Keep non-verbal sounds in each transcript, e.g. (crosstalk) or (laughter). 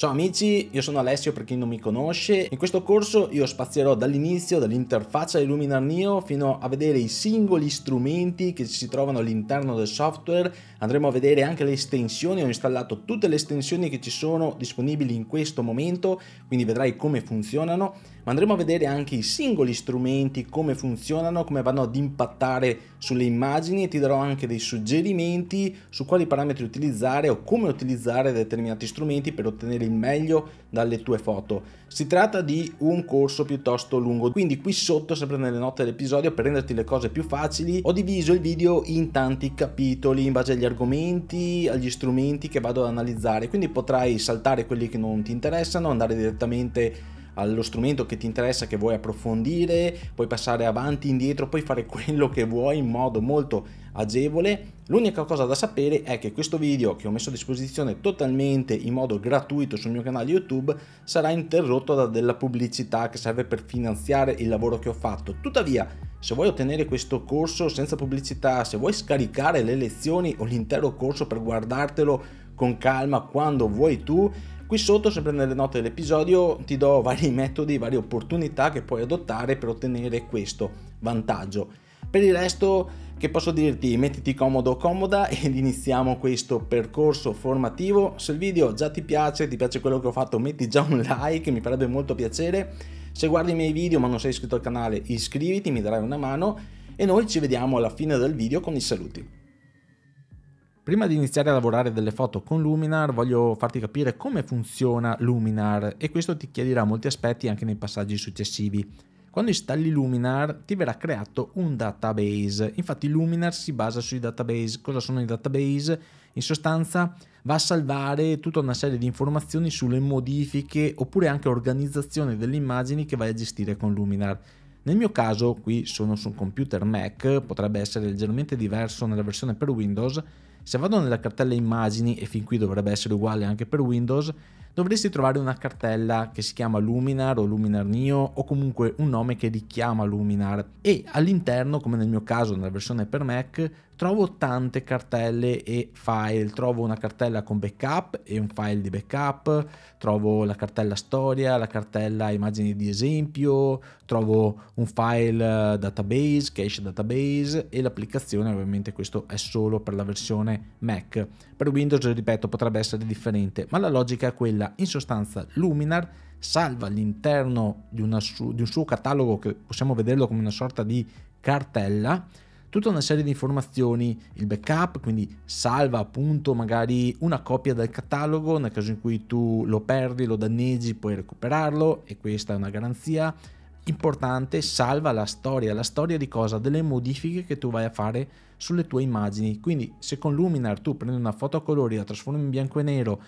Ciao amici, io sono Alessio per chi non mi conosce. In questo corso io spazierò dall'inizio, dell'interfaccia di Luminar Neo fino a vedere i singoli strumenti che si trovano all'interno del software. Andremo a vedere anche le estensioni, ho installato tutte le estensioni che ci sono disponibili in questo momento, quindi vedrai come funzionano. Ma andremo a vedere anche i singoli strumenti, come funzionano, come vanno ad impattare sulle immagini e ti darò anche dei suggerimenti su quali parametri utilizzare o come utilizzare determinati strumenti per ottenere il meglio dalle tue foto. Si tratta di un corso piuttosto lungo, quindi qui sotto, sempre nelle note dell'episodio, per renderti le cose più facili, ho diviso il video in tanti capitoli in base agli argomenti, agli strumenti che vado ad analizzare, quindi potrai saltare quelli che non ti interessano, andare direttamente allo strumento che ti interessa, che vuoi approfondire, puoi passare avanti, indietro, puoi fare quello che vuoi in modo molto agevole. L'unica cosa da sapere è che questo video che ho messo a disposizione totalmente in modo gratuito sul mio canale YouTube sarà interrotto da della pubblicità che serve per finanziare il lavoro che ho fatto. Tuttavia, se vuoi ottenere questo corso senza pubblicità, se vuoi scaricare le lezioni o l'intero corso per guardartelo con calma quando vuoi tu, Qui sotto, sempre nelle note dell'episodio, ti do vari metodi, varie opportunità che puoi adottare per ottenere questo vantaggio. Per il resto, che posso dirti? Mettiti comodo o comoda ed iniziamo questo percorso formativo. Se il video già ti piace, ti piace quello che ho fatto, metti già un like, mi farebbe molto piacere. Se guardi i miei video ma non sei iscritto al canale, iscriviti, mi darai una mano e noi ci vediamo alla fine del video con i saluti. Prima di iniziare a lavorare delle foto con Luminar voglio farti capire come funziona Luminar e questo ti chiarirà molti aspetti anche nei passaggi successivi. Quando installi Luminar ti verrà creato un database, infatti Luminar si basa sui database. Cosa sono i database? In sostanza va a salvare tutta una serie di informazioni sulle modifiche oppure anche organizzazione delle immagini che vai a gestire con Luminar. Nel mio caso qui sono su un computer Mac, potrebbe essere leggermente diverso nella versione per Windows, se vado nella cartella immagini, e fin qui dovrebbe essere uguale anche per Windows, dovresti trovare una cartella che si chiama Luminar o Luminar Neo o comunque un nome che richiama Luminar e all'interno, come nel mio caso nella versione per Mac, trovo tante cartelle e file, trovo una cartella con backup e un file di backup, trovo la cartella storia, la cartella immagini di esempio, trovo un file eh, database, cache database e l'applicazione, ovviamente questo è solo per la versione Mac. Per Windows, ripeto, potrebbe essere differente, ma la logica è quella, in sostanza Luminar salva all'interno di, di un suo catalogo che possiamo vederlo come una sorta di cartella tutta una serie di informazioni, il backup, quindi salva appunto magari una copia del catalogo nel caso in cui tu lo perdi, lo danneggi, puoi recuperarlo e questa è una garanzia. Importante, salva la storia, la storia di cosa? Delle modifiche che tu vai a fare sulle tue immagini. Quindi se con Luminar tu prendi una foto a colori, la trasformi in bianco e nero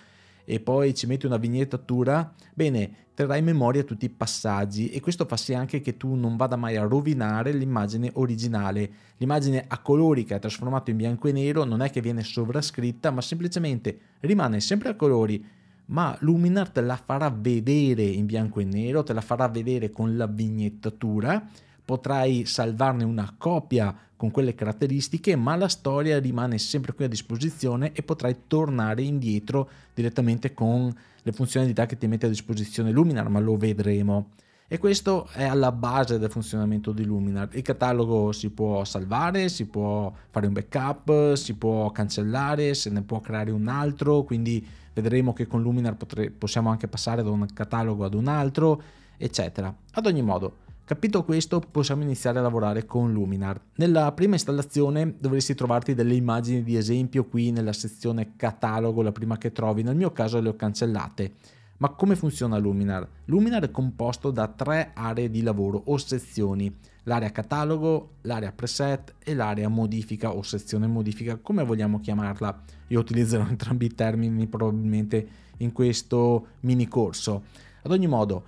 e poi ci metti una vignettatura, bene, terrai in memoria tutti i passaggi e questo fa sì anche che tu non vada mai a rovinare l'immagine originale. L'immagine a colori che è trasformata in bianco e nero non è che viene sovrascritta, ma semplicemente rimane sempre a colori, ma Luminar te la farà vedere in bianco e nero, te la farà vedere con la vignettatura, potrai salvarne una copia con quelle caratteristiche, ma la storia rimane sempre qui a disposizione e potrai tornare indietro direttamente con le funzionalità che ti mette a disposizione Luminar, ma lo vedremo. E questo è alla base del funzionamento di Luminar. Il catalogo si può salvare, si può fare un backup, si può cancellare, se ne può creare un altro, quindi vedremo che con Luminar potre- possiamo anche passare da un catalogo ad un altro, eccetera. Ad ogni modo, Capito questo, possiamo iniziare a lavorare con Luminar. Nella prima installazione dovresti trovarti delle immagini di esempio qui nella sezione catalogo, la prima che trovi, nel mio caso le ho cancellate. Ma come funziona Luminar? Luminar è composto da tre aree di lavoro o sezioni, l'area catalogo, l'area preset e l'area modifica o sezione modifica, come vogliamo chiamarla. Io utilizzerò (laughs) entrambi i termini probabilmente in questo mini corso. Ad ogni modo,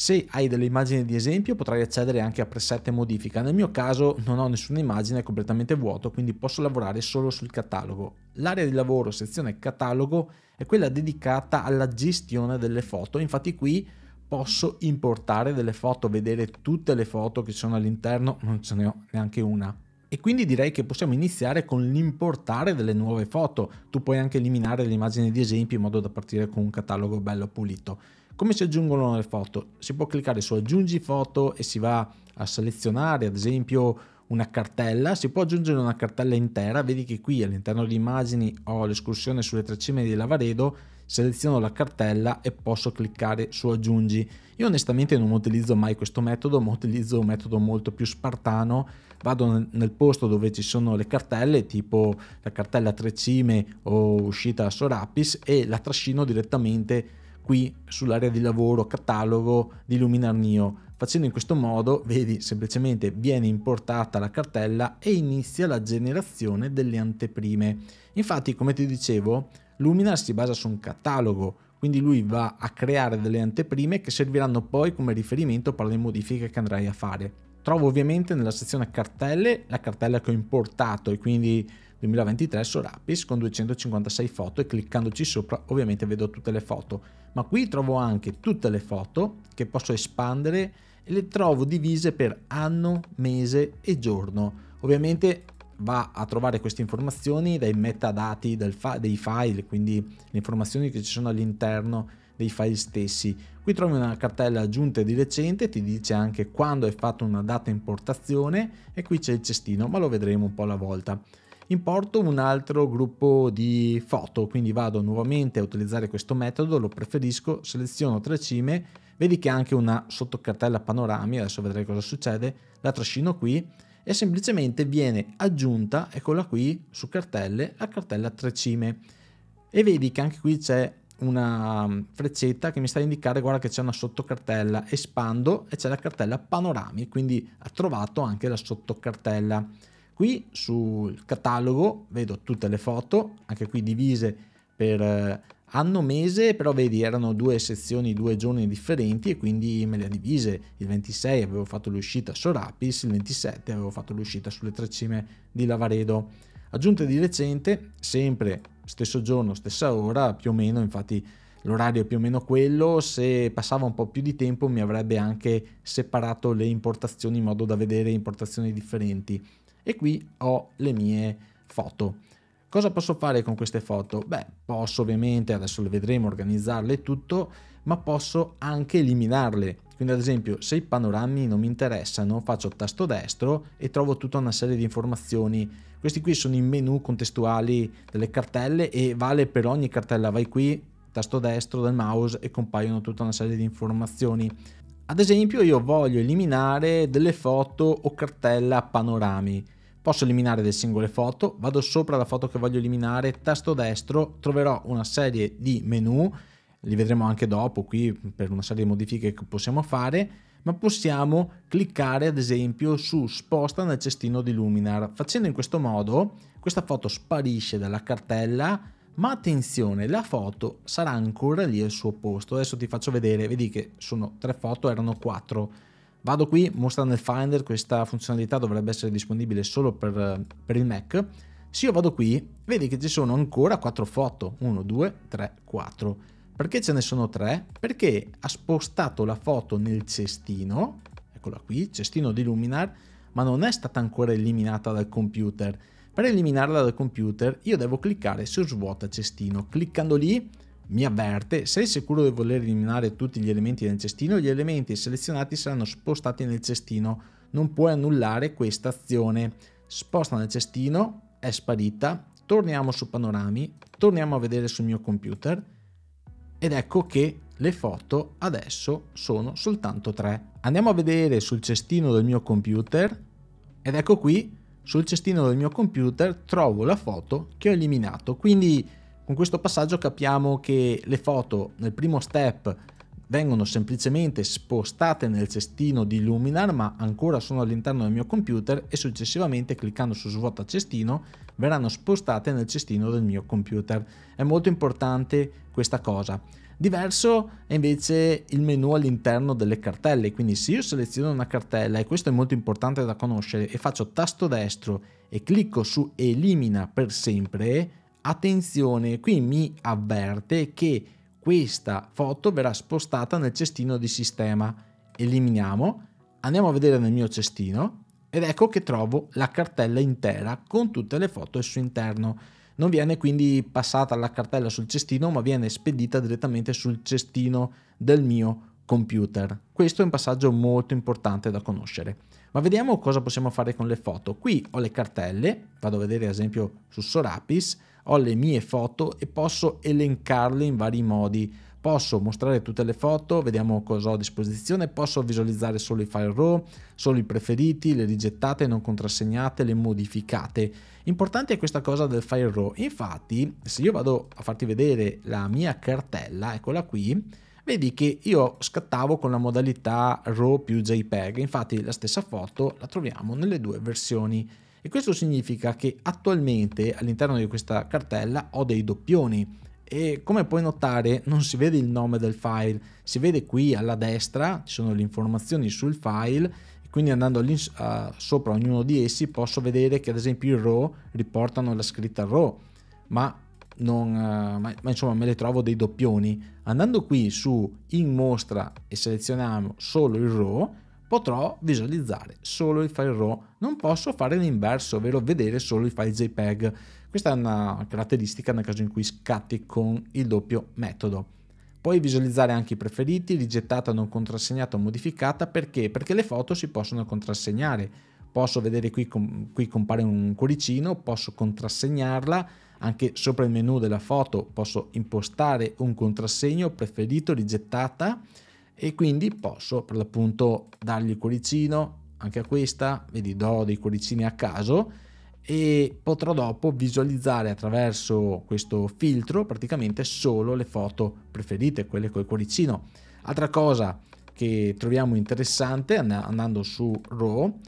se hai delle immagini di esempio potrai accedere anche a preset e modifica, nel mio caso non ho nessuna immagine, è completamente vuoto, quindi posso lavorare solo sul catalogo. L'area di lavoro, sezione catalogo, è quella dedicata alla gestione delle foto, infatti qui posso importare delle foto, vedere tutte le foto che ci sono all'interno, non ce ne ho neanche una. E quindi direi che possiamo iniziare con l'importare delle nuove foto. Tu puoi anche eliminare le immagini di esempio in modo da partire con un catalogo bello pulito. Come si aggiungono le foto? Si può cliccare su aggiungi foto e si va a selezionare ad esempio una cartella, si può aggiungere una cartella intera, vedi che qui all'interno di immagini ho l'escursione sulle tre di Lavaredo, seleziono la cartella e posso cliccare su aggiungi. Io onestamente non utilizzo mai questo metodo, ma utilizzo un metodo molto più spartano, vado nel posto dove ci sono le cartelle, tipo la cartella tre o uscita a Sorapis e la trascino direttamente qui sull'area di lavoro, catalogo di Luminar Neo. Facendo in questo modo, vedi, semplicemente viene importata la cartella e inizia la generazione delle anteprime. Infatti, come ti dicevo, Luminar si basa su un catalogo, quindi lui va a creare delle anteprime che serviranno poi come riferimento per le modifiche che andrai a fare. Trovo ovviamente nella sezione cartelle la cartella che ho importato e quindi 2023 Sorapis con 256 foto e cliccandoci sopra ovviamente vedo tutte le foto ma qui trovo anche tutte le foto che posso espandere e le trovo divise per anno, mese e giorno. Ovviamente va a trovare queste informazioni dai metadati fa- dei file, quindi le informazioni che ci sono all'interno dei file stessi. Qui trovi una cartella aggiunta di recente, ti dice anche quando è fatta una data importazione e qui c'è il cestino, ma lo vedremo un po' alla volta importo un altro gruppo di foto, quindi vado nuovamente a utilizzare questo metodo, lo preferisco, seleziono tre cime, vedi che anche una sottocartella panorami, adesso vedrai cosa succede, la trascino qui e semplicemente viene aggiunta, eccola qui, su cartelle, la cartella tre cime. E vedi che anche qui c'è una mm, freccetta che mi sta a indicare guarda che c'è una sottocartella espando e c'è la cartella panorami quindi ha trovato anche la sottocartella Qui sul catalogo vedo tutte le foto, anche qui divise per eh, anno mese, però vedi erano due sezioni, due giorni differenti e quindi me le ha divise. Il 26 avevo fatto l'uscita su Rapis, il 27 avevo fatto l'uscita sulle tre cime di Lavaredo. Aggiunte di recente, sempre stesso giorno, stessa ora, più o meno, infatti l'orario è più o meno quello, se passava un po' più di tempo mi avrebbe anche separato le importazioni in modo da vedere importazioni differenti e qui ho le mie foto. Cosa posso fare con queste foto? Beh, posso ovviamente, adesso le vedremo, organizzarle e tutto, ma posso anche eliminarle. Quindi ad esempio se i panorami non mi interessano faccio tasto destro e trovo tutta una serie di informazioni. Questi qui sono i menu contestuali delle cartelle e vale per ogni cartella. Vai qui, tasto destro del mouse e compaiono tutta una serie di informazioni ad esempio io voglio eliminare delle foto o cartella panorami. Posso eliminare delle singole foto, vado sopra la foto che voglio eliminare, tasto destro, troverò una serie di menu, li vedremo anche dopo qui per una serie di modifiche che possiamo fare, ma possiamo cliccare ad esempio su sposta nel cestino di Luminar. Facendo in questo modo questa foto sparisce dalla cartella ma attenzione, la foto sarà ancora lì al suo posto. Adesso ti faccio vedere, vedi che sono tre foto, erano quattro. Vado qui, mostra nel Finder, questa funzionalità dovrebbe essere disponibile solo per, per il Mac. Se io vado qui, vedi che ci sono ancora quattro foto. 1, 2, 3, 4. Perché ce ne sono tre? Perché ha spostato la foto nel cestino, eccola qui, cestino di Luminar, ma non è stata ancora eliminata dal computer per eliminarla dal computer io devo cliccare su svuota cestino. Cliccando lì mi avverte, sei sicuro di voler eliminare tutti gli elementi nel cestino, gli elementi selezionati saranno spostati nel cestino. Non puoi annullare questa azione. Sposta nel cestino, è sparita, torniamo su panorami, torniamo a vedere sul mio computer ed ecco che le foto adesso sono soltanto tre. Andiamo a vedere sul cestino del mio computer ed ecco qui sul cestino del mio computer trovo la foto che ho eliminato. Quindi con questo passaggio capiamo che le foto nel primo step vengono semplicemente spostate nel cestino di Luminar ma ancora sono all'interno del mio computer e successivamente cliccando su svuota cestino verranno spostate nel cestino del mio computer. È molto importante questa cosa. Diverso è invece il menu all'interno delle cartelle, quindi se io seleziono una cartella, e questo è molto importante da conoscere, e faccio tasto destro e clicco su elimina per sempre, attenzione, qui mi avverte che questa foto verrà spostata nel cestino di sistema. Eliminiamo, andiamo a vedere nel mio cestino ed ecco che trovo la cartella intera con tutte le foto al suo interno. Non viene quindi passata la cartella sul cestino, ma viene spedita direttamente sul cestino del mio computer. Questo è un passaggio molto importante da conoscere. Ma vediamo cosa possiamo fare con le foto. Qui ho le cartelle, vado a vedere ad esempio su Sorapis, ho le mie foto e posso elencarle in vari modi Posso mostrare tutte le foto, vediamo cosa ho a disposizione, posso visualizzare solo i file RAW, solo i preferiti, le rigettate, non contrassegnate, le modificate. Importante è questa cosa del file RAW, infatti se io vado a farti vedere la mia cartella, eccola qui, vedi che io scattavo con la modalità RAW più JPEG, infatti la stessa foto la troviamo nelle due versioni e questo significa che attualmente all'interno di questa cartella ho dei doppioni e come puoi notare non si vede il nome del file, si vede qui alla destra, ci sono le informazioni sul file, quindi andando a, sopra ognuno di essi posso vedere che ad esempio i RAW riportano la scritta RAW, ma, non, eh, ma, ma insomma me le trovo dei doppioni. Andando qui su in mostra e selezioniamo solo il RAW, potrò visualizzare solo il file RAW, non posso fare l'inverso, ovvero vedere solo il file JPEG. Questa è una caratteristica nel caso in cui scatti con il doppio metodo. Puoi visualizzare anche i preferiti, rigettata non contrassegnata o modificata, perché? Perché le foto si possono contrassegnare. Posso vedere qui, com qui compare un cuoricino, posso contrassegnarla, anche sopra il menu della foto posso impostare un contrassegno preferito, rigettata e quindi posso per l'appunto dargli il cuoricino anche a questa, vedi do dei cuoricini a caso e potrò dopo visualizzare attraverso questo filtro praticamente solo le foto preferite, quelle col cuoricino. Altra cosa che troviamo interessante andando su RAW,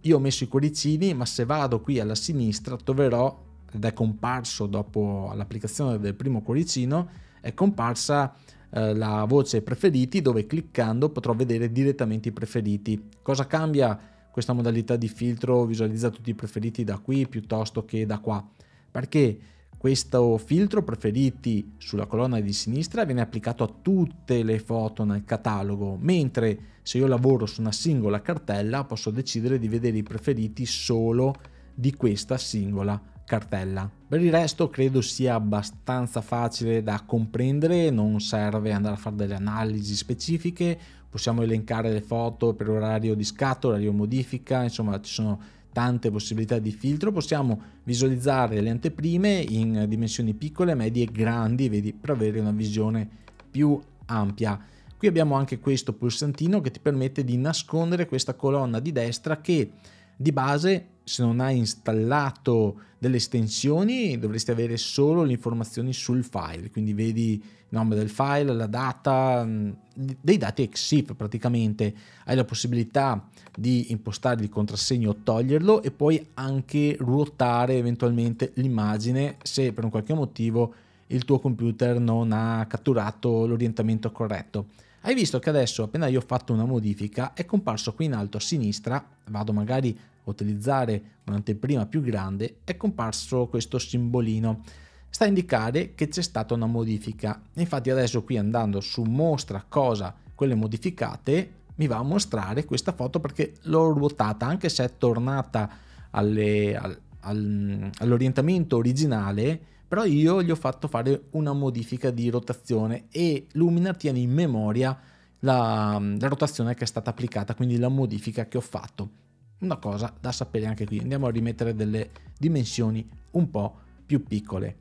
io ho messo i cuoricini ma se vado qui alla sinistra troverò, ed è comparso dopo l'applicazione del primo cuoricino, è comparsa eh, la voce preferiti dove cliccando potrò vedere direttamente i preferiti. Cosa cambia? questa modalità di filtro visualizza tutti i preferiti da qui piuttosto che da qua, perché questo filtro preferiti sulla colonna di sinistra viene applicato a tutte le foto nel catalogo, mentre se io lavoro su una singola cartella posso decidere di vedere i preferiti solo di questa singola cartella. Per il resto credo sia abbastanza facile da comprendere, non serve andare a fare delle analisi specifiche, possiamo elencare le foto per orario di scatto, orario modifica, insomma ci sono tante possibilità di filtro, possiamo visualizzare le anteprime in dimensioni piccole, medie e grandi, vedi, per avere una visione più ampia. Qui abbiamo anche questo pulsantino che ti permette di nascondere questa colonna di destra che di base se non hai installato delle estensioni dovresti avere solo le informazioni sul file, quindi vedi il nome del file, la data, mm, dei dati EXIF praticamente, hai la possibilità di impostare il contrassegno o toglierlo e puoi anche ruotare eventualmente l'immagine se per un qualche motivo il tuo computer non ha catturato l'orientamento corretto. Hai visto che adesso appena io ho fatto una modifica è comparso qui in alto a sinistra, vado magari utilizzare un'anteprima più grande è comparso questo simbolino. Sta a indicare che c'è stata una modifica. Infatti adesso qui andando su mostra cosa quelle modificate mi va a mostrare questa foto perché l'ho ruotata anche se è tornata alle, al, al, all'orientamento originale però io gli ho fatto fare una modifica di rotazione e Luminar tiene in memoria la, la rotazione che è stata applicata quindi la modifica che ho fatto una cosa da sapere anche qui. Andiamo a rimettere delle dimensioni un po' più piccole.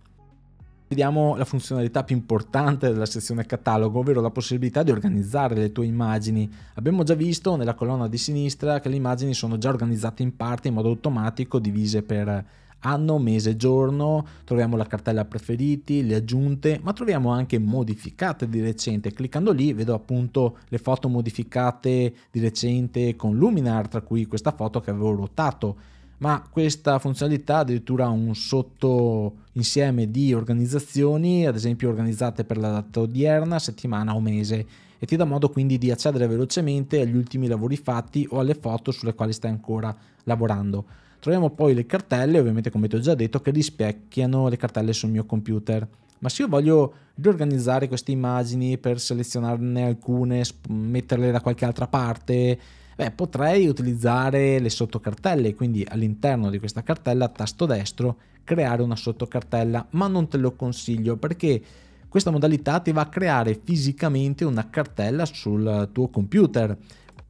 Vediamo la funzionalità più importante della sezione catalogo, ovvero la possibilità di organizzare le tue immagini. Abbiamo già visto nella colonna di sinistra che le immagini sono già organizzate in parte in modo automatico, divise per anno, mese, giorno, troviamo la cartella preferiti, le aggiunte, ma troviamo anche modificate di recente. Cliccando lì vedo appunto le foto modificate di recente con Luminar, tra cui questa foto che avevo ruotato ma questa funzionalità addirittura ha un sotto insieme di organizzazioni, ad esempio organizzate per la data odierna, settimana o mese e ti dà modo quindi di accedere velocemente agli ultimi lavori fatti o alle foto sulle quali stai ancora lavorando. Troviamo poi le cartelle, ovviamente come ti ho già detto, che rispecchiano le cartelle sul mio computer. Ma se io voglio riorganizzare queste immagini per selezionarne alcune, metterle da qualche altra parte, beh, potrei utilizzare le sottocartelle, quindi all'interno di questa cartella tasto destro creare una sottocartella, ma non te lo consiglio perché questa modalità ti va a creare fisicamente una cartella sul tuo computer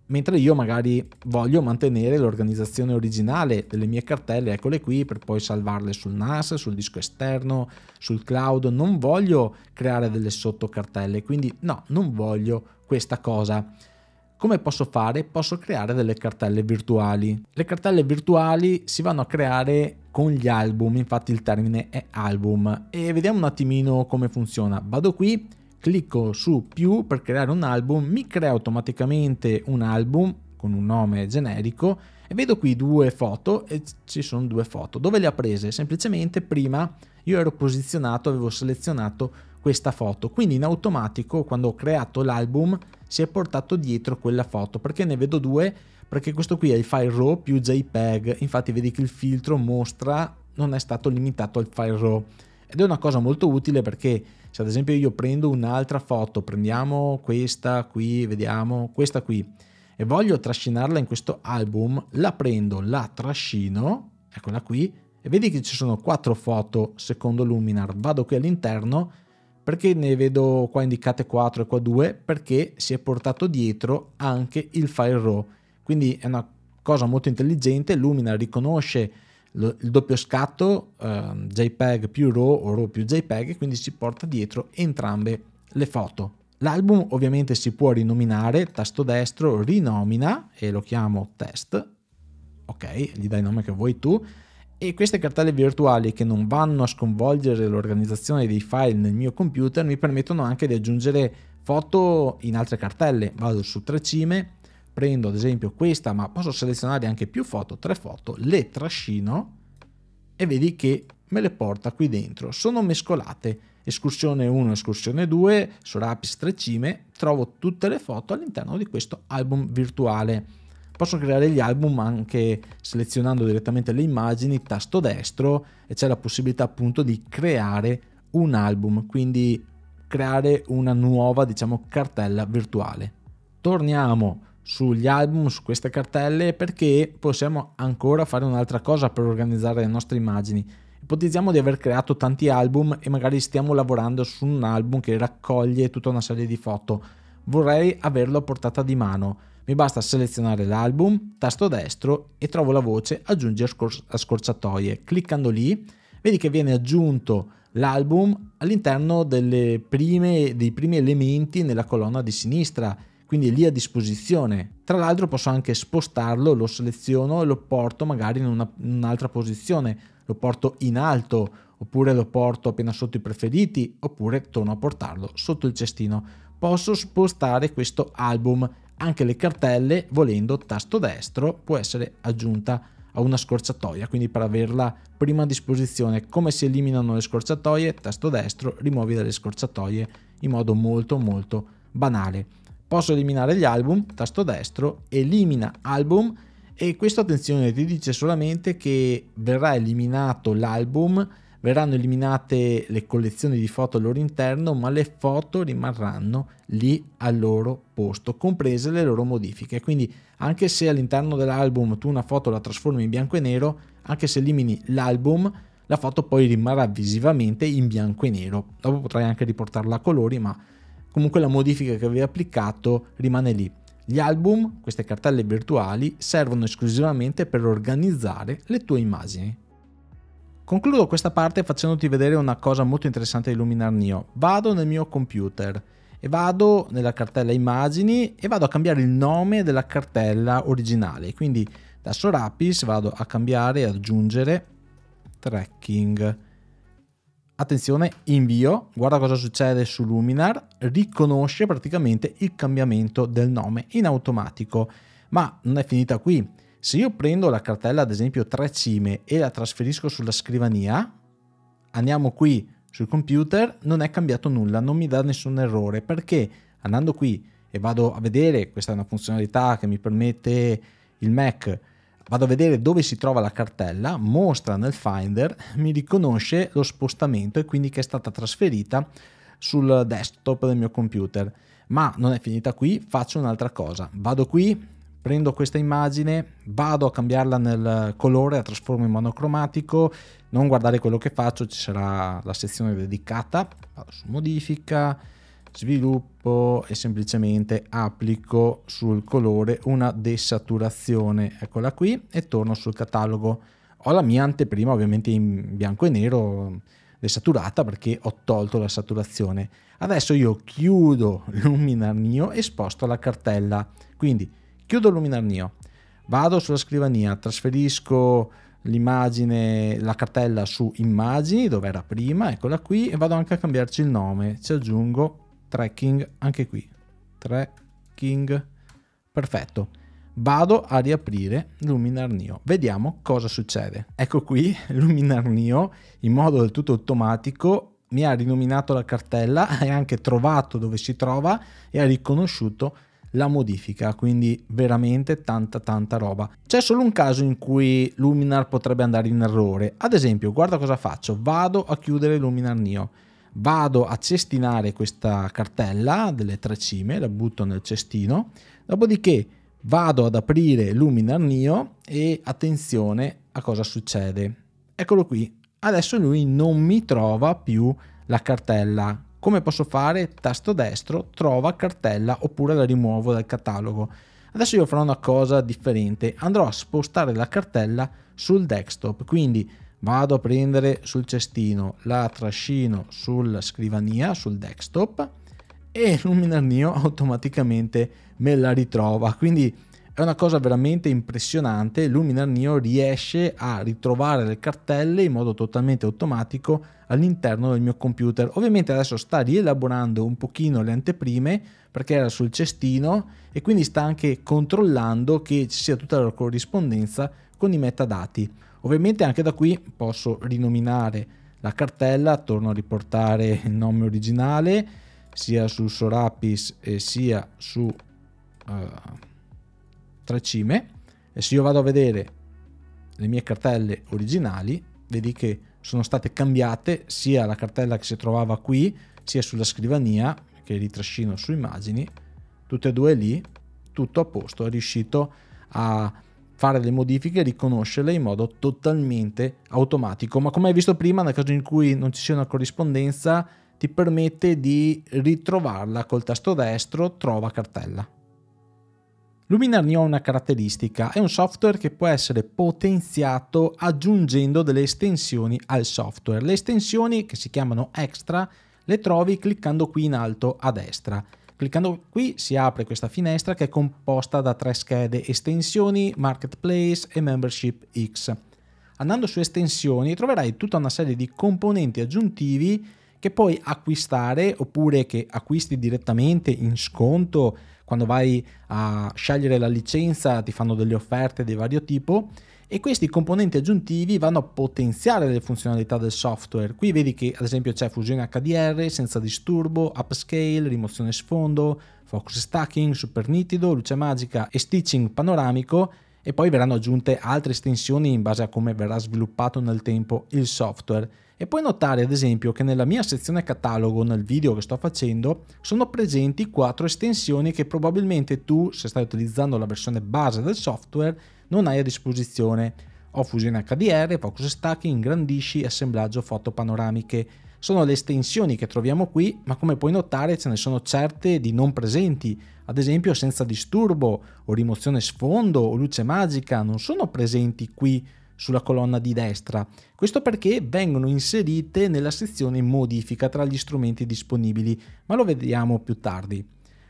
mentre io magari voglio mantenere l'organizzazione originale delle mie cartelle, eccole qui, per poi salvarle sul NAS, sul disco esterno, sul cloud, non voglio creare delle sottocartelle, quindi no, non voglio questa cosa. Come posso fare? Posso creare delle cartelle virtuali. Le cartelle virtuali si vanno a creare con gli album, infatti il termine è album. E vediamo un attimino come funziona. Vado qui, clicco su più per creare un album, mi crea automaticamente un album con un nome generico e vedo qui due foto e ci sono due foto. Dove le ha prese? Semplicemente prima io ero posizionato, avevo selezionato questa foto, quindi in automatico quando ho creato l'album si è portato dietro quella foto perché ne vedo due perché questo qui è il file raw più jpeg infatti vedi che il filtro mostra non è stato limitato al file raw ed è una cosa molto utile perché se ad esempio io prendo un'altra foto, prendiamo questa qui, vediamo questa qui, e voglio trascinarla in questo album, la prendo, la trascino, eccola qui, e vedi che ci sono quattro foto secondo Luminar. Vado qui all'interno perché ne vedo qua indicate 4 e qua 2 perché si è portato dietro anche il file RAW. Quindi è una cosa molto intelligente, Luminar riconosce lo, il doppio scatto eh, JPEG più RAW o RAW più JPEG, quindi si porta dietro entrambe le foto. L'album ovviamente si può rinominare, tasto destro rinomina e lo chiamo test, ok, gli dai il nome che vuoi tu, e queste cartelle virtuali che non vanno a sconvolgere l'organizzazione dei file nel mio computer mi permettono anche di aggiungere foto in altre cartelle. Vado su tre cime, prendo ad esempio questa, ma posso selezionare anche più foto, tre foto, le trascino e vedi che me le porta qui dentro. Sono mescolate, escursione 1, escursione 2, su Rapis 3 cime, trovo tutte le foto all'interno di questo album virtuale. Posso creare gli album anche selezionando direttamente le immagini, tasto destro e c'è la possibilità appunto di creare un album, quindi creare una nuova diciamo cartella virtuale. Torniamo sugli album, su queste cartelle, perché possiamo ancora fare un'altra cosa per organizzare le nostre immagini. Ipotizziamo di aver creato tanti album e magari stiamo lavorando su un album che raccoglie tutta una serie di foto. Vorrei averlo a portata di mano. Mi basta selezionare l'album, tasto destro e trovo la voce aggiungi a scorciatoie. Cliccando lì, vedi che viene aggiunto l'album all'interno prime, dei primi elementi nella colonna di sinistra quindi è lì a disposizione. Tra l'altro posso anche spostarlo, lo seleziono e lo porto magari in, una, in un'altra posizione, lo porto in alto oppure lo porto appena sotto i preferiti oppure torno a portarlo sotto il cestino. Posso spostare questo album, anche le cartelle volendo tasto destro può essere aggiunta a una scorciatoia, quindi per averla prima a disposizione. Come si eliminano le scorciatoie? Tasto destro, rimuovi dalle scorciatoie in modo molto molto banale. Posso eliminare gli album, tasto destro, elimina album e questo attenzione ti dice solamente che verrà eliminato l'album, verranno eliminate le collezioni di foto al loro interno, ma le foto rimarranno lì al loro posto, comprese le loro modifiche. Quindi anche se all'interno dell'album tu una foto la trasformi in bianco e nero, anche se elimini l'album, la foto poi rimarrà visivamente in bianco e nero. Dopo potrai anche riportarla a colori, ma comunque la modifica che avevi applicato rimane lì. Gli album, queste cartelle virtuali, servono esclusivamente per organizzare le tue immagini. Concludo questa parte facendoti vedere una cosa molto interessante di Luminar Neo. Vado nel mio computer e vado nella cartella immagini e vado a cambiare il nome della cartella originale. Quindi da Sorapis vado a cambiare e aggiungere tracking Attenzione, invio, guarda cosa succede su Luminar, riconosce praticamente il cambiamento del nome in automatico, ma non è finita qui. Se io prendo la cartella, ad esempio, 3 cime e la trasferisco sulla scrivania, andiamo qui sul computer, non è cambiato nulla, non mi dà nessun errore, perché andando qui e vado a vedere, questa è una funzionalità che mi permette il Mac Vado a vedere dove si trova la cartella, mostra nel Finder, mi riconosce lo spostamento e quindi che è stata trasferita sul desktop del mio computer. Ma non è finita qui, faccio un'altra cosa. Vado qui, prendo questa immagine, vado a cambiarla nel colore, la trasformo in monocromatico, non guardare quello che faccio, ci sarà la sezione dedicata, vado su modifica, sviluppo e semplicemente applico sul colore una desaturazione eccola qui e torno sul catalogo ho la mia anteprima ovviamente in bianco e nero desaturata perché ho tolto la saturazione adesso io chiudo luminar mio e sposto la cartella quindi chiudo luminar mio vado sulla scrivania trasferisco l'immagine, la cartella su immagini dove era prima, eccola qui e vado anche a cambiarci il nome, ci aggiungo tracking, anche qui, tracking, perfetto. Vado a riaprire Luminar Neo, vediamo cosa succede. Ecco qui (laughs) Luminar Neo in modo del tutto automatico mi ha rinominato la cartella e (laughs) anche trovato dove si trova e ha riconosciuto la modifica, quindi veramente tanta tanta roba. C'è solo un caso in cui Luminar potrebbe andare in errore, ad esempio guarda cosa faccio, vado a chiudere Luminar Neo, vado a cestinare questa cartella delle tre cime, la butto nel cestino, dopodiché vado ad aprire Luminar Luminarnio e attenzione a cosa succede. Eccolo qui, adesso lui non mi trova più la cartella. Come posso fare? Tasto destro, trova cartella oppure la rimuovo dal catalogo. Adesso io farò una cosa differente, andrò a spostare la cartella sul desktop, quindi vado a prendere sul cestino, la trascino sulla scrivania, sul desktop e Luminar Neo automaticamente me la ritrova. Quindi è una cosa veramente impressionante, Luminar Neo riesce a ritrovare le cartelle in modo totalmente automatico all'interno del mio computer. Ovviamente adesso sta rielaborando un pochino le anteprime perché era sul cestino e quindi sta anche controllando che ci sia tutta la corrispondenza con i metadati. Ovviamente anche da qui posso rinominare la cartella, torno a riportare il nome originale sia su Sorapis e sia su uh, eh, Trecime e se io vado a vedere le mie cartelle originali vedi che sono state cambiate sia la cartella che si trovava qui sia sulla scrivania che ritrascino su immagini tutte e due lì tutto a posto è riuscito a fare le modifiche e riconoscerle in modo totalmente automatico. Ma come hai visto prima, nel caso in cui non ci sia una corrispondenza, ti permette di ritrovarla col tasto destro trova cartella. Luminar Luminarny ha una caratteristica, è un software che può essere potenziato aggiungendo delle estensioni al software. Le estensioni, che si chiamano extra, le trovi cliccando qui in alto a destra. Cliccando qui si apre questa finestra che è composta da tre schede estensioni, marketplace e membership X. Andando su estensioni troverai tutta una serie di componenti aggiuntivi che puoi acquistare oppure che acquisti direttamente in sconto quando vai a scegliere la licenza ti fanno delle offerte di vario tipo e questi componenti aggiuntivi vanno a potenziare le funzionalità del software. Qui vedi che ad esempio c'è fusione HDR senza disturbo, upscale, rimozione sfondo, focus stacking, super nitido, luce magica e stitching panoramico e poi verranno aggiunte altre estensioni in base a come verrà sviluppato nel tempo il software. E puoi notare ad esempio che nella mia sezione catalogo nel video che sto facendo sono presenti quattro estensioni che probabilmente tu, se stai utilizzando la versione base del software, non hai a disposizione. Ho Fusion HDR, focus stacking, ingrandisci, assemblaggio foto panoramiche. Sono le estensioni che troviamo qui, ma come puoi notare ce ne sono certe di non presenti, ad esempio senza disturbo o rimozione sfondo o luce magica, non sono presenti qui sulla colonna di destra. Questo perché vengono inserite nella sezione modifica tra gli strumenti disponibili, ma lo vediamo più tardi.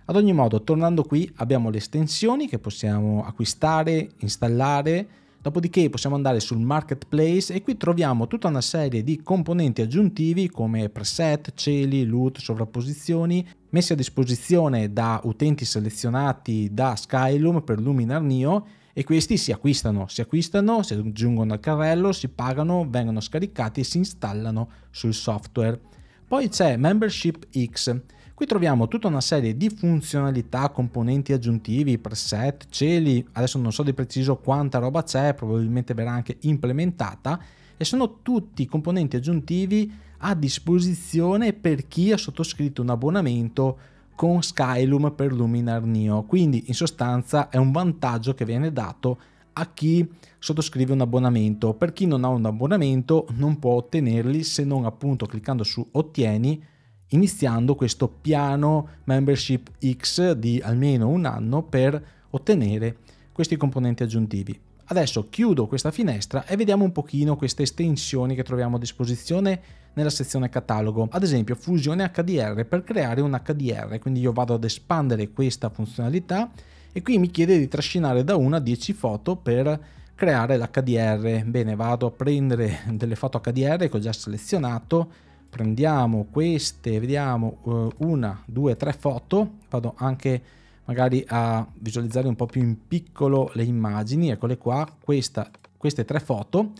Ad ogni modo, tornando qui, abbiamo le estensioni che possiamo acquistare, installare, dopodiché possiamo andare sul marketplace e qui troviamo tutta una serie di componenti aggiuntivi come preset, cieli, loot, sovrapposizioni, messi a disposizione da utenti selezionati da Skylum per Luminar Neo e questi si acquistano, si acquistano, si aggiungono al carrello, si pagano, vengono scaricati e si installano sul software. Poi c'è Membership X Qui troviamo tutta una serie di funzionalità, componenti aggiuntivi, preset, cieli, adesso non so di preciso quanta roba c'è, probabilmente verrà anche implementata, e sono tutti componenti aggiuntivi a disposizione per chi ha sottoscritto un abbonamento con Skylum per Luminar Neo. Quindi in sostanza è un vantaggio che viene dato a chi sottoscrive un abbonamento. Per chi non ha un abbonamento non può ottenerli se non appunto cliccando su ottieni iniziando questo piano membership X di almeno un anno per ottenere questi componenti aggiuntivi. Adesso chiudo questa finestra e vediamo un pochino queste estensioni che troviamo a disposizione nella sezione catalogo, ad esempio fusione HDR per creare un HDR, quindi io vado ad espandere questa funzionalità e qui mi chiede di trascinare da 1 a 10 foto per creare l'HDR. Bene, vado a prendere (laughs) delle foto HDR che ho già selezionato, prendiamo queste, vediamo eh, una, due, tre foto, vado anche magari a visualizzare un po' più in piccolo le immagini, eccole qua, Questa, queste tre foto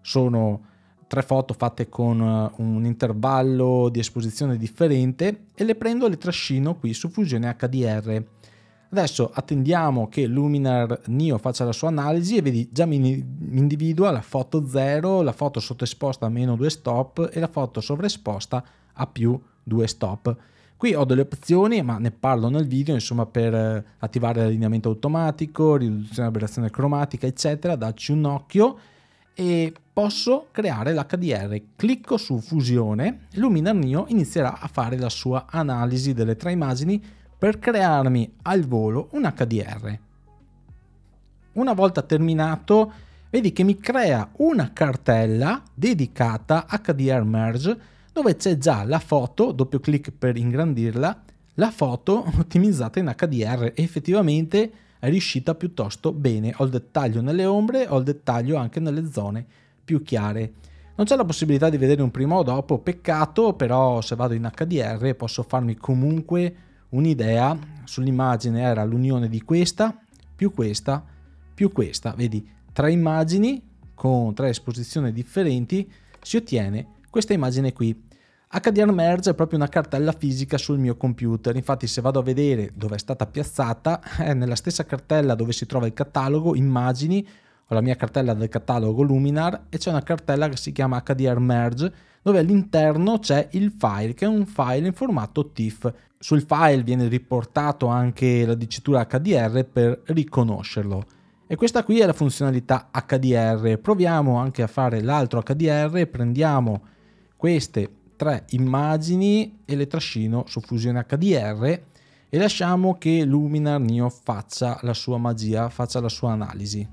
sono tre foto fatte con eh, un intervallo di esposizione differente e le prendo e le trascino qui su Fusione HDR. Adesso attendiamo che Luminar Neo faccia la sua analisi e vedi già mi individua la foto 0, la foto sottoesposta a meno 2 stop e la foto sovraesposta a più 2 stop. Qui ho delle opzioni, ma ne parlo nel video, insomma per eh, attivare l'allineamento automatico, riduzione dell'aberrazione cromatica, eccetera, darci un occhio e posso creare l'HDR. Clicco su fusione, Luminar Neo inizierà a fare la sua analisi delle tre immagini per crearmi al volo un HDR. Una volta terminato, vedi che mi crea una cartella dedicata HDR Merge dove c'è già la foto, doppio clic per ingrandirla, la foto ottimizzata in HDR e effettivamente è riuscita piuttosto bene. Ho il dettaglio nelle ombre, ho il dettaglio anche nelle zone più chiare. Non c'è la possibilità di vedere un prima o dopo, peccato, però se vado in HDR posso farmi comunque un'idea sull'immagine era l'unione di questa più questa più questa. Vedi, tre immagini con tre esposizioni differenti si ottiene questa immagine qui. HDR Merge è proprio una cartella fisica sul mio computer, infatti se vado a vedere dove è stata piazzata (laughs) è nella stessa cartella dove si trova il catalogo immagini, ho la mia cartella del catalogo Luminar e c'è una cartella che si chiama HDR Merge dove all'interno c'è il file, che è un file in formato TIFF. Sul file viene riportato anche la dicitura HDR per riconoscerlo. E questa qui è la funzionalità HDR. Proviamo anche a fare l'altro HDR, prendiamo queste tre immagini e le trascino su Fusione HDR e lasciamo che Luminar Neo faccia la sua magia, faccia la sua analisi.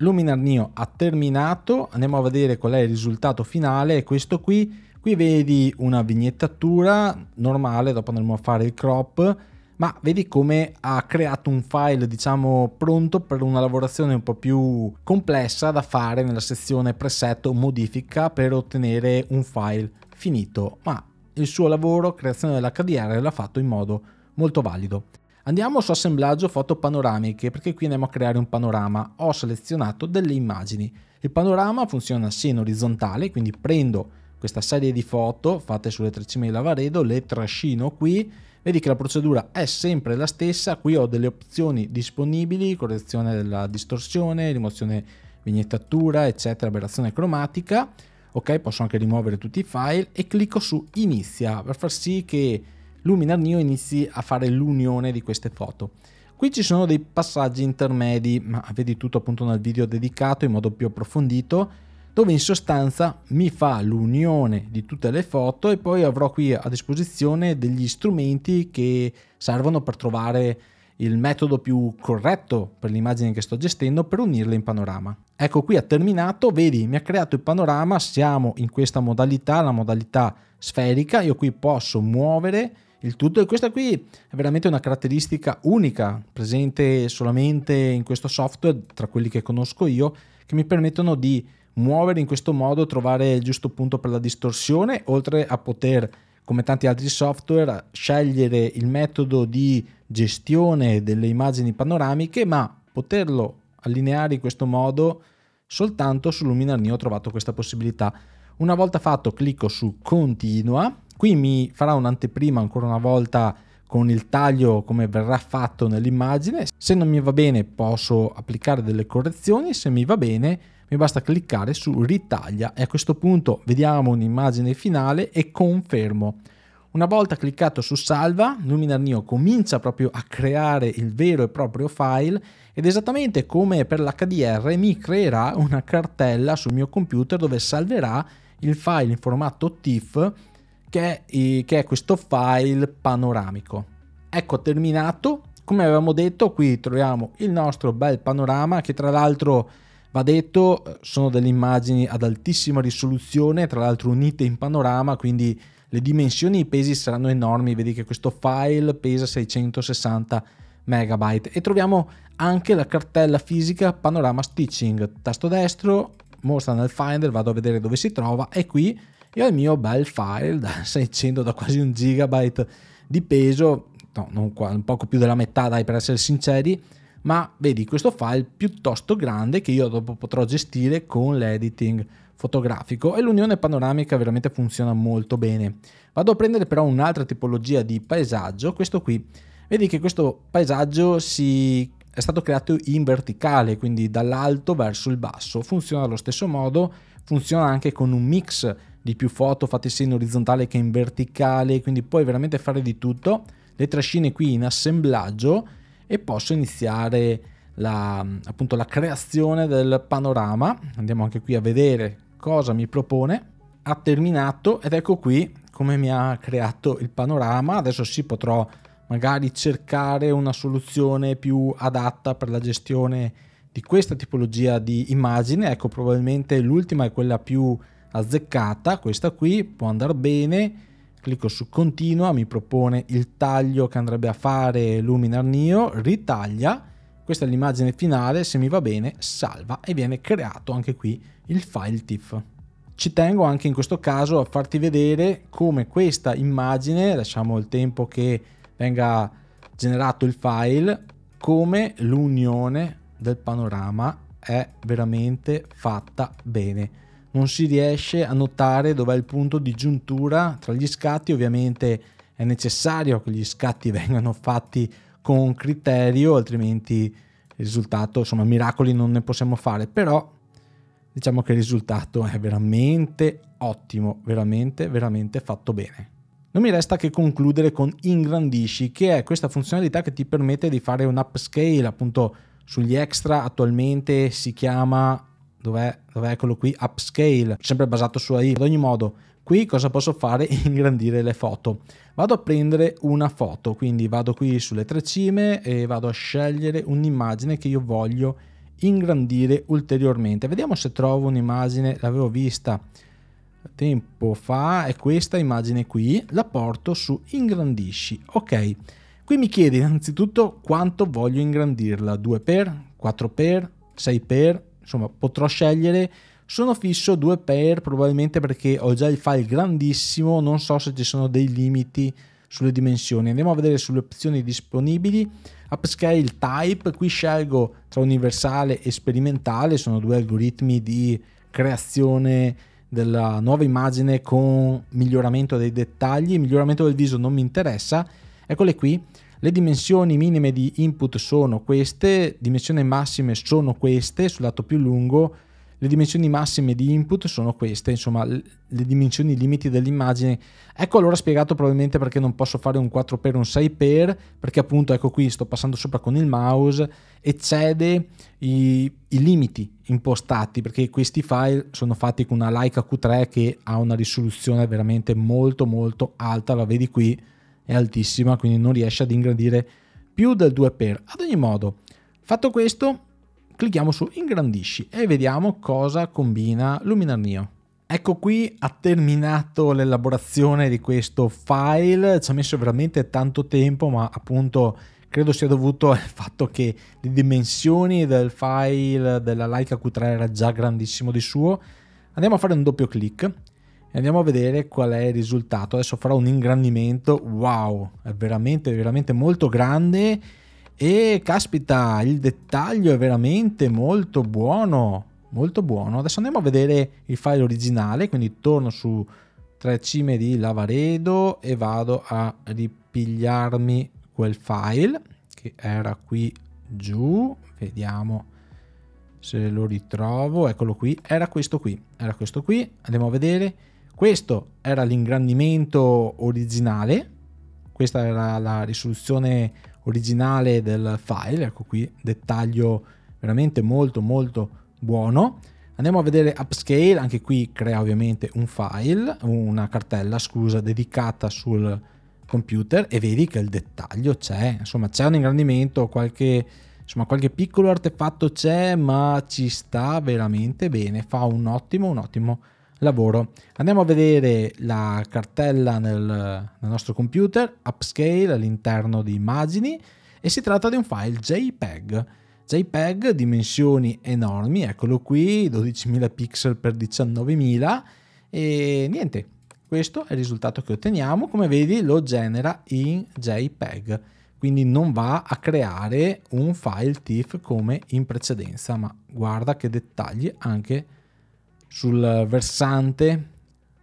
Luminar Neo ha terminato, andiamo a vedere qual è il risultato finale, è questo qui. Qui vedi una vignettatura normale, dopo andremo a fare il crop, ma vedi come ha creato un file diciamo pronto per una lavorazione un po' più complessa da fare nella sezione preset o modifica per ottenere un file finito, ma il suo lavoro, creazione dell'HDR, l'ha fatto in modo molto valido. Andiamo su assemblaggio foto panoramiche perché qui andiamo a creare un panorama. Ho selezionato delle immagini. Il panorama funziona sia in orizzontale, quindi prendo questa serie di foto fatte sulle tre cime di Lavaredo, le trascino qui, vedi che la procedura è sempre la stessa, qui ho delle opzioni disponibili, correzione della distorsione, rimozione vignettatura, eccetera, aberrazione cromatica, ok, posso anche rimuovere tutti i file e clicco su inizia per far sì che Luminar Neo inizi a fare l'unione di queste foto. Qui ci sono dei passaggi intermedi, ma vedi tutto appunto nel video dedicato in modo più approfondito, dove in sostanza mi fa l'unione di tutte le foto e poi avrò qui a disposizione degli strumenti che servono per trovare il metodo più corretto per l'immagine che sto gestendo per unirle in panorama. Ecco qui ha terminato, vedi mi ha creato il panorama, siamo in questa modalità, la modalità sferica, io qui posso muovere il tutto. E questa qui è veramente una caratteristica unica, presente solamente in questo software, tra quelli che conosco io, che mi permettono di muovere in questo modo, trovare il giusto punto per la distorsione, oltre a poter, come tanti altri software, scegliere il metodo di gestione delle immagini panoramiche, ma poterlo allineare in questo modo soltanto su Luminar Neo ho trovato questa possibilità. Una volta fatto clicco su continua Qui mi farà un'anteprima ancora una volta con il taglio come verrà fatto nell'immagine. Se non mi va bene posso applicare delle correzioni, se mi va bene mi basta cliccare su ritaglia e a questo punto vediamo un'immagine finale e confermo. Una volta cliccato su salva, Luminar Neo comincia proprio a creare il vero e proprio file ed esattamente come per l'HDR mi creerà una cartella sul mio computer dove salverà il file in formato TIFF che è, che è questo file panoramico. Ecco terminato, come avevamo detto qui troviamo il nostro bel panorama che tra l'altro va detto sono delle immagini ad altissima risoluzione, tra l'altro unite in panorama, quindi le dimensioni e i pesi saranno enormi, vedi che questo file pesa 660 megabyte e troviamo anche la cartella fisica panorama stitching, tasto destro, mostra nel finder, vado a vedere dove si trova e qui e ho il mio bel file da 600, (laughs) da quasi un gigabyte di peso, no, non qua, un poco più della metà dai per essere sinceri, ma vedi questo file piuttosto grande che io dopo potrò gestire con l'editing fotografico e l'unione panoramica veramente funziona molto bene. Vado a prendere però un'altra tipologia di paesaggio, questo qui. Vedi che questo paesaggio si è stato creato in verticale, quindi dall'alto verso il basso. Funziona allo stesso modo, funziona anche con un mix di più foto fatte sia in orizzontale che in verticale, quindi puoi veramente fare di tutto. Le trascine qui in assemblaggio e posso iniziare la, appunto la creazione del panorama. Andiamo anche qui a vedere cosa mi propone. Ha terminato ed ecco qui come mi ha creato il panorama. Adesso sì potrò magari cercare una soluzione più adatta per la gestione di questa tipologia di immagine. Ecco, probabilmente l'ultima è quella più azzeccata, questa qui può andare bene, clicco su continua, mi propone il taglio che andrebbe a fare Luminar Neo, ritaglia, questa è l'immagine finale, se mi va bene salva e viene creato anche qui il file TIFF. Ci tengo anche in questo caso a farti vedere come questa immagine, lasciamo il tempo che venga generato il file, come l'unione del panorama è veramente fatta bene non si riesce a notare dov'è il punto di giuntura tra gli scatti, ovviamente è necessario che gli scatti (laughs) vengano fatti con criterio, altrimenti il risultato, insomma, miracoli non ne possiamo fare, però diciamo che il risultato è veramente ottimo, veramente, veramente fatto bene. Non mi resta che concludere con Ingrandisci, che è questa funzionalità che ti permette di fare un upscale, appunto sugli extra attualmente si chiama Dov'è? Dov'è? Eccolo qui, upscale, sempre basato su AI. Ad ogni modo, qui cosa posso fare? (laughs) Ingrandire le foto. Vado a prendere una foto, quindi vado qui sulle tre cime e vado a scegliere un'immagine che io voglio ingrandire ulteriormente. Vediamo se trovo un'immagine, l'avevo vista tempo fa, è questa immagine qui, la porto su ingrandisci, ok. Qui mi chiede innanzitutto quanto voglio ingrandirla, 2x, 4x, 6x, insomma potrò scegliere. Sono fisso due pair probabilmente perché ho già il file grandissimo, non so se ci sono dei limiti sulle dimensioni. Andiamo a vedere sulle opzioni disponibili. Upscale type, qui scelgo tra universale e sperimentale, sono due algoritmi di creazione della nuova immagine con miglioramento dei dettagli, miglioramento del viso non mi interessa. Eccole qui, le dimensioni minime di input sono queste, dimensioni massime sono queste sul lato più lungo, le dimensioni massime di input sono queste, insomma le dimensioni limiti dell'immagine. Ecco allora spiegato probabilmente perché non posso fare un 4x un 6x, perché appunto ecco qui sto passando sopra con il mouse eccede i, i limiti impostati, perché questi file sono fatti con una Leica Q3 che ha una risoluzione veramente molto molto alta, la vedi qui, è altissima, quindi non riesce ad ingrandire più del 2 x Ad ogni modo, fatto questo, clicchiamo su ingrandisci e vediamo cosa combina Luminar Neo. Ecco qui ha terminato l'elaborazione di questo file, ci ha messo veramente tanto tempo, ma appunto credo sia dovuto al fatto che le dimensioni del file della Leica Q3 era già grandissimo di suo. Andiamo a fare un doppio clic e andiamo a vedere qual è il risultato. Adesso farò un ingrandimento, wow, è veramente, veramente molto grande e caspita, il dettaglio è veramente molto buono, molto buono. Adesso andiamo a vedere il file originale, quindi torno su tre cime di Lavaredo e vado a ripigliarmi quel file che era qui giù, vediamo se lo ritrovo, eccolo qui, era questo qui, era questo qui, andiamo a vedere questo era l'ingrandimento originale, questa era la risoluzione originale del file, ecco qui dettaglio veramente molto molto buono. Andiamo a vedere upscale, anche qui crea ovviamente un file, una cartella scusa dedicata sul computer e vedi che il dettaglio c'è, insomma c'è un ingrandimento, qualche, insomma, qualche piccolo artefatto c'è ma ci sta veramente bene, fa un ottimo, un ottimo lavoro. Andiamo a vedere la cartella nel, nel nostro computer, upscale all'interno di immagini e si tratta di un file JPEG. JPEG dimensioni enormi, eccolo qui, 12.000 pixel per 19.000 e niente, questo è il risultato che otteniamo, come vedi lo genera in JPEG, quindi non va a creare un file TIFF come in precedenza, ma guarda che dettagli anche sul versante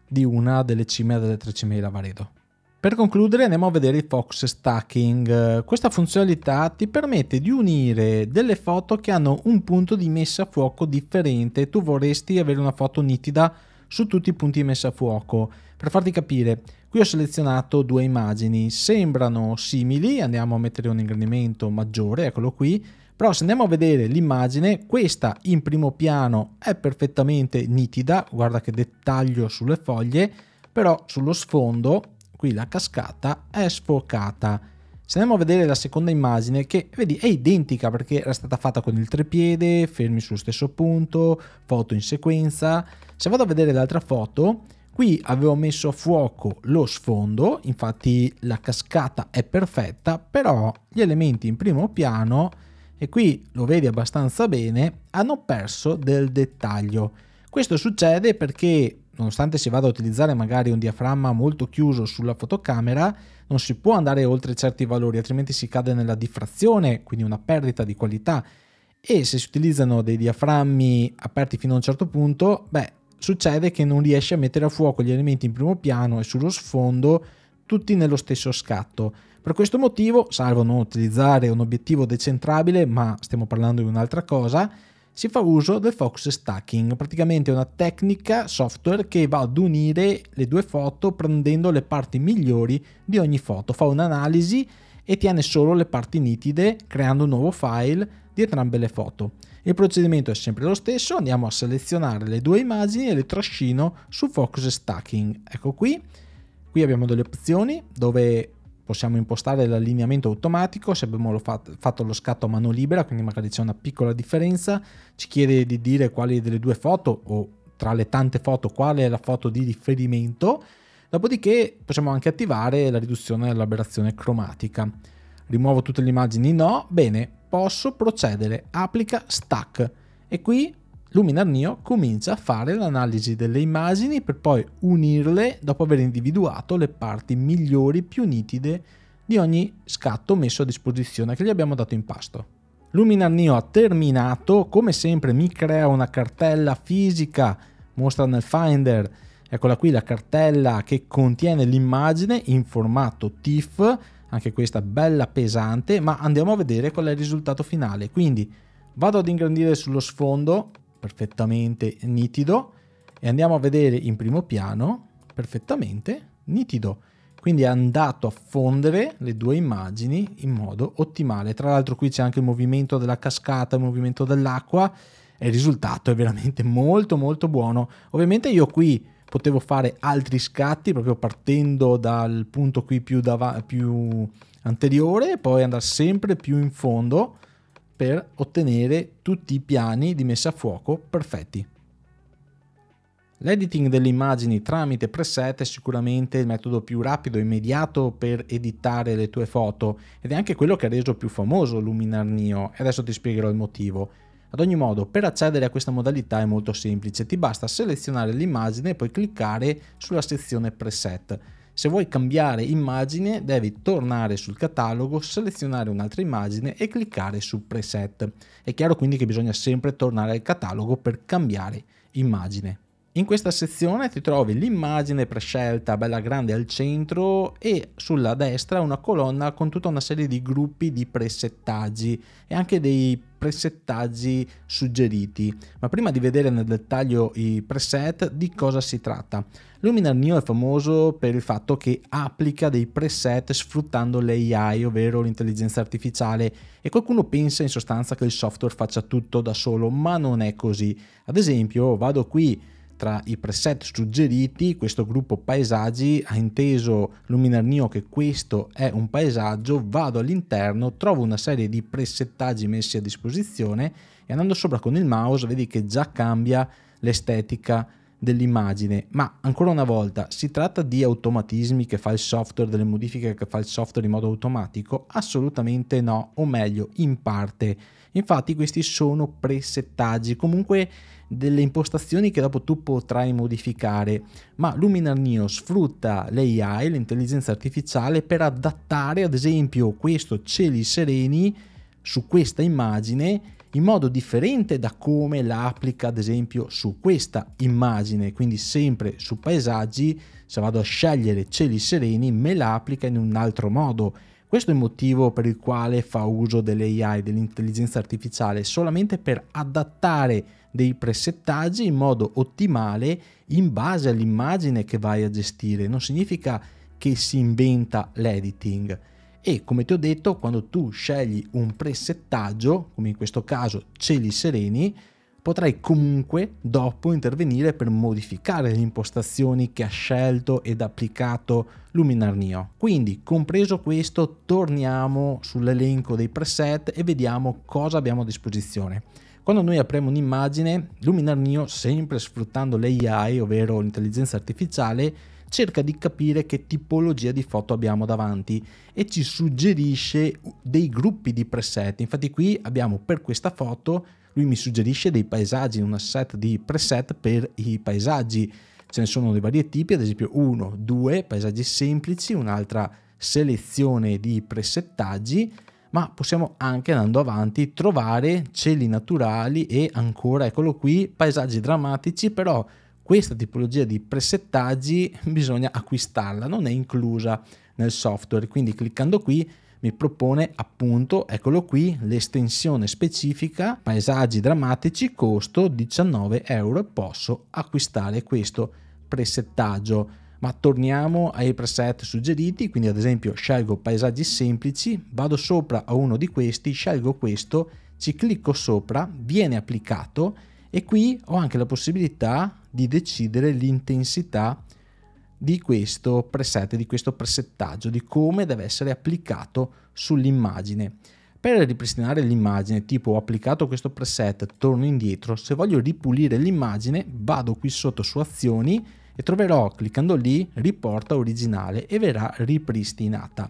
di una delle cime delle tre cime di Lavaredo. Per concludere andiamo a vedere il Fox Stacking. Questa funzionalità ti permette di unire delle foto che hanno un punto di messa a fuoco differente. Tu vorresti avere una foto nitida su tutti i punti di messa a fuoco. Per farti capire, qui ho selezionato due immagini, sembrano simili, andiamo a mettere un ingrandimento maggiore, eccolo qui, però se andiamo a vedere l'immagine, questa in primo piano è perfettamente nitida, guarda che dettaglio sulle foglie, però sullo sfondo, qui la cascata, è sfocata. Se andiamo a vedere la seconda immagine, che vedi è identica perché era stata fatta con il trepiede, fermi sullo stesso punto, foto in sequenza. Se vado a vedere l'altra foto, Qui avevo messo a fuoco lo sfondo, infatti la cascata è perfetta, però gli elementi in primo piano e qui lo vedi abbastanza bene, hanno perso del dettaglio. Questo succede perché nonostante si vada a utilizzare magari un diaframma molto chiuso sulla fotocamera, non si può andare oltre certi valori, altrimenti si cade nella diffrazione, quindi una perdita di qualità. E se si utilizzano dei diaframmi aperti fino a un certo punto, beh, succede che non riesci a mettere a fuoco gli elementi in primo piano e sullo sfondo tutti nello stesso scatto. Per questo motivo, salvo non utilizzare un obiettivo decentrabile, ma stiamo parlando di un'altra cosa, si fa uso del Fox Stacking, praticamente una tecnica software che va ad unire le due foto prendendo le parti migliori di ogni foto, fa un'analisi e tiene solo le parti nitide creando un nuovo file di entrambe le foto. Il procedimento è sempre lo stesso, andiamo a selezionare le due immagini e le trascino su Fox Stacking. Ecco qui, qui abbiamo delle opzioni dove possiamo impostare l'allineamento automatico se abbiamo fatto lo scatto a mano libera, quindi magari c'è una piccola differenza, ci chiede di dire quali delle due foto o tra le tante foto quale è la foto di riferimento, dopodiché possiamo anche attivare la riduzione dell'aberrazione cromatica. Rimuovo tutte le immagini? No, bene, posso procedere, applica stack e qui Luminar Neo comincia a fare l'analisi delle immagini per poi unirle dopo aver individuato le parti migliori, più nitide di ogni scatto messo a disposizione che gli abbiamo dato in pasto. Luminar Neo terminato, come sempre mi crea una cartella fisica, mostra nel Finder, eccola qui la cartella che contiene l'immagine in formato TIFF, anche questa bella pesante, ma andiamo a vedere qual è il risultato finale. Quindi vado ad ingrandire sullo sfondo, perfettamente nitido e andiamo a vedere in primo piano, perfettamente nitido. Quindi è andato a fondere le due immagini in modo ottimale. Tra l'altro qui c'è anche il movimento della cascata, il movimento dell'acqua e il risultato è veramente molto molto buono. Ovviamente io qui potevo fare altri scatti proprio partendo dal punto qui più, più anteriore e poi andare sempre più in fondo per ottenere tutti i piani di messa a fuoco perfetti. L'editing delle immagini tramite preset è sicuramente il metodo più rapido e immediato per editare le tue foto ed è anche quello che ha reso più famoso Luminar Neo e adesso ti spiegherò il motivo. Ad ogni modo, per accedere a questa modalità è molto semplice, ti basta selezionare l'immagine e poi cliccare sulla sezione preset. Se vuoi cambiare immagine devi tornare sul catalogo, selezionare un'altra immagine e cliccare su preset. È chiaro quindi che bisogna sempre tornare al catalogo per cambiare immagine. In questa sezione ti trovi l'immagine prescelta bella grande al centro e sulla destra una colonna con tutta una serie di gruppi di presettaggi e anche dei presettaggi suggeriti. Ma prima di vedere nel dettaglio i preset di cosa si tratta. Luminar Neo è famoso per il fatto che applica dei preset sfruttando l'AI, ovvero l'intelligenza artificiale e qualcuno pensa in sostanza che il software faccia tutto da solo, ma non è così. Ad esempio vado qui tra i preset suggeriti, questo gruppo paesaggi ha inteso Luminar Luminarnio che questo è un paesaggio, vado all'interno, trovo una serie di presettaggi messi a disposizione e andando sopra con il mouse vedi che già cambia l'estetica dell'immagine, ma ancora una volta si tratta di automatismi che fa il software, delle modifiche che fa il software in modo automatico? Assolutamente no, o meglio, in parte. Infatti questi sono presettaggi, comunque delle impostazioni che dopo tu potrai modificare, ma Luminar Neo sfrutta l'AI, l'intelligenza artificiale, per adattare ad esempio questo cieli sereni su questa immagine in modo differente da come la applica ad esempio su questa immagine, quindi sempre su paesaggi, se vado a scegliere cieli sereni me la applica in un altro modo. Questo è il motivo per il quale fa uso dell'AI, dell'intelligenza artificiale, solamente per adattare dei presettaggi in modo ottimale in base all'immagine che vai a gestire. Non significa che si inventa l'editing. E come ti ho detto, quando tu scegli un presettaggio, come in questo caso cieli sereni, potrai comunque dopo intervenire per modificare le impostazioni che ha scelto ed applicato Luminar Neo. Quindi, compreso questo, torniamo sull'elenco dei preset e vediamo cosa abbiamo a disposizione. Quando noi apriamo un'immagine, Luminar Neo, sempre sfruttando l'AI, ovvero l'intelligenza artificiale, cerca di capire che tipologia di foto abbiamo davanti e ci suggerisce dei gruppi di preset. Infatti qui abbiamo per questa foto, lui mi suggerisce dei paesaggi, una set di preset per i paesaggi. Ce ne sono di vari tipi, ad esempio uno, due paesaggi semplici, un'altra selezione di presettaggi ma possiamo anche andando avanti trovare cieli naturali e ancora, eccolo qui, paesaggi drammatici, però questa tipologia di presettaggi (laughs) bisogna acquistarla, non è inclusa nel software, quindi cliccando qui mi propone appunto, eccolo qui, l'estensione specifica paesaggi drammatici, costo 19 euro e posso acquistare questo presettaggio ma torniamo ai preset suggeriti, quindi ad esempio scelgo paesaggi semplici, vado sopra a uno di questi, scelgo questo, ci clicco sopra, viene applicato e qui ho anche la possibilità di decidere l'intensità di questo preset, di questo presettaggio, di come deve essere applicato sull'immagine. Per ripristinare l'immagine, tipo ho applicato questo preset, torno indietro, se voglio ripulire l'immagine vado qui sotto su azioni, e troverò cliccando lì riporta originale e verrà ripristinata.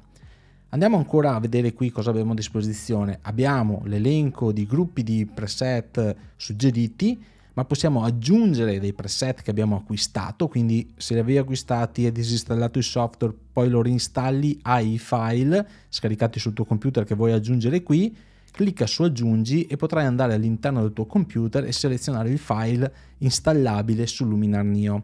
Andiamo ancora a vedere qui cosa abbiamo a disposizione. Abbiamo l'elenco di gruppi di preset suggeriti, ma possiamo aggiungere dei preset che abbiamo acquistato, quindi se li avevi acquistati e disinstallato il software, poi lo reinstalli, hai i file scaricati sul tuo computer che vuoi aggiungere qui, clicca su aggiungi e potrai andare all'interno del tuo computer e selezionare il file installabile su Luminar Neo.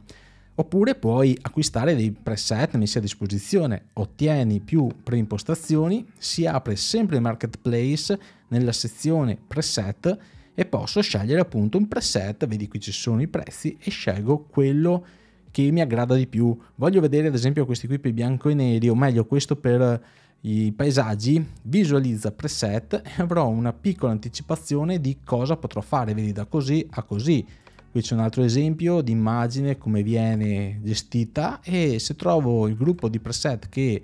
Oppure puoi acquistare dei preset messi a disposizione, ottieni più preimpostazioni, si apre sempre il marketplace nella sezione preset e posso scegliere appunto un preset, vedi qui ci sono i prezzi e scelgo quello che mi aggrada di più. Voglio vedere ad esempio questi qui per bianco e neri o meglio questo per i paesaggi, visualizza preset e avrò una piccola anticipazione di cosa potrò fare, vedi da così a così Qui c'è un altro esempio di immagine, come viene gestita e se trovo il gruppo di preset che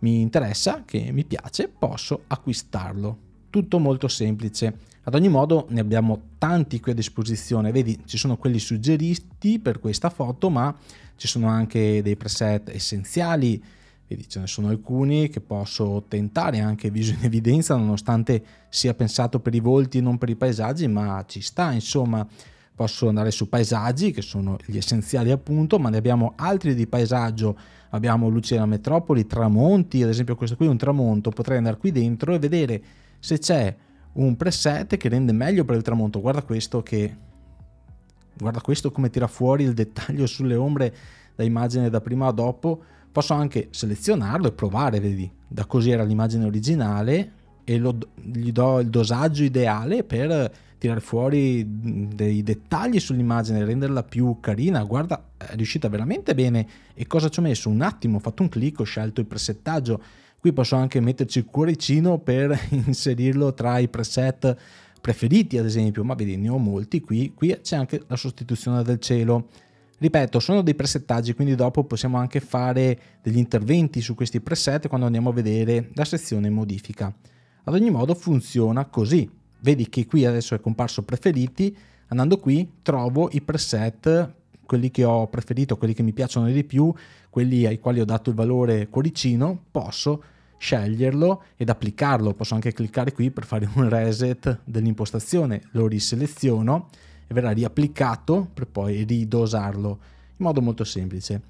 mi interessa, che mi piace, posso acquistarlo. Tutto molto semplice. Ad ogni modo ne abbiamo tanti qui a disposizione, vedi ci sono quelli suggeriti per questa foto ma ci sono anche dei preset essenziali, vedi ce ne sono alcuni che posso tentare anche viso in evidenza nonostante sia pensato per i volti e non per i paesaggi ma ci sta insomma Posso andare su paesaggi, che sono gli essenziali appunto, ma ne abbiamo altri di paesaggio. Abbiamo luci della metropoli, tramonti, ad esempio questo qui è un tramonto, potrei andare qui dentro e vedere se c'è un preset che rende meglio per il tramonto. Guarda questo che... Guarda questo come tira fuori il dettaglio (laughs) sulle ombre da immagine da prima a dopo. Posso anche selezionarlo e provare, vedi, da così era l'immagine originale e lo, gli do il dosaggio ideale per tirare fuori mm, dei dettagli sull'immagine, renderla più carina. Guarda, è riuscita veramente bene. E cosa ci ho messo? Un attimo, ho fatto un clic, ho scelto il presettaggio. Qui posso anche metterci il cuoricino per (laughs) inserirlo tra i preset preferiti, ad esempio, ma vedi, ne ho molti qui. Qui c'è anche la sostituzione del cielo. Ripeto, sono dei presettaggi, quindi dopo possiamo anche fare degli interventi su questi preset quando andiamo a vedere la sezione modifica. Ad ogni modo funziona così vedi che qui adesso è comparso preferiti, andando qui trovo i preset, quelli che ho preferito, quelli che mi piacciono di più, quelli ai quali ho dato il valore cuoricino, posso sceglierlo ed applicarlo. Posso anche cliccare qui per fare un reset dell'impostazione, lo riseleziono e verrà riapplicato per poi ridosarlo in modo molto semplice.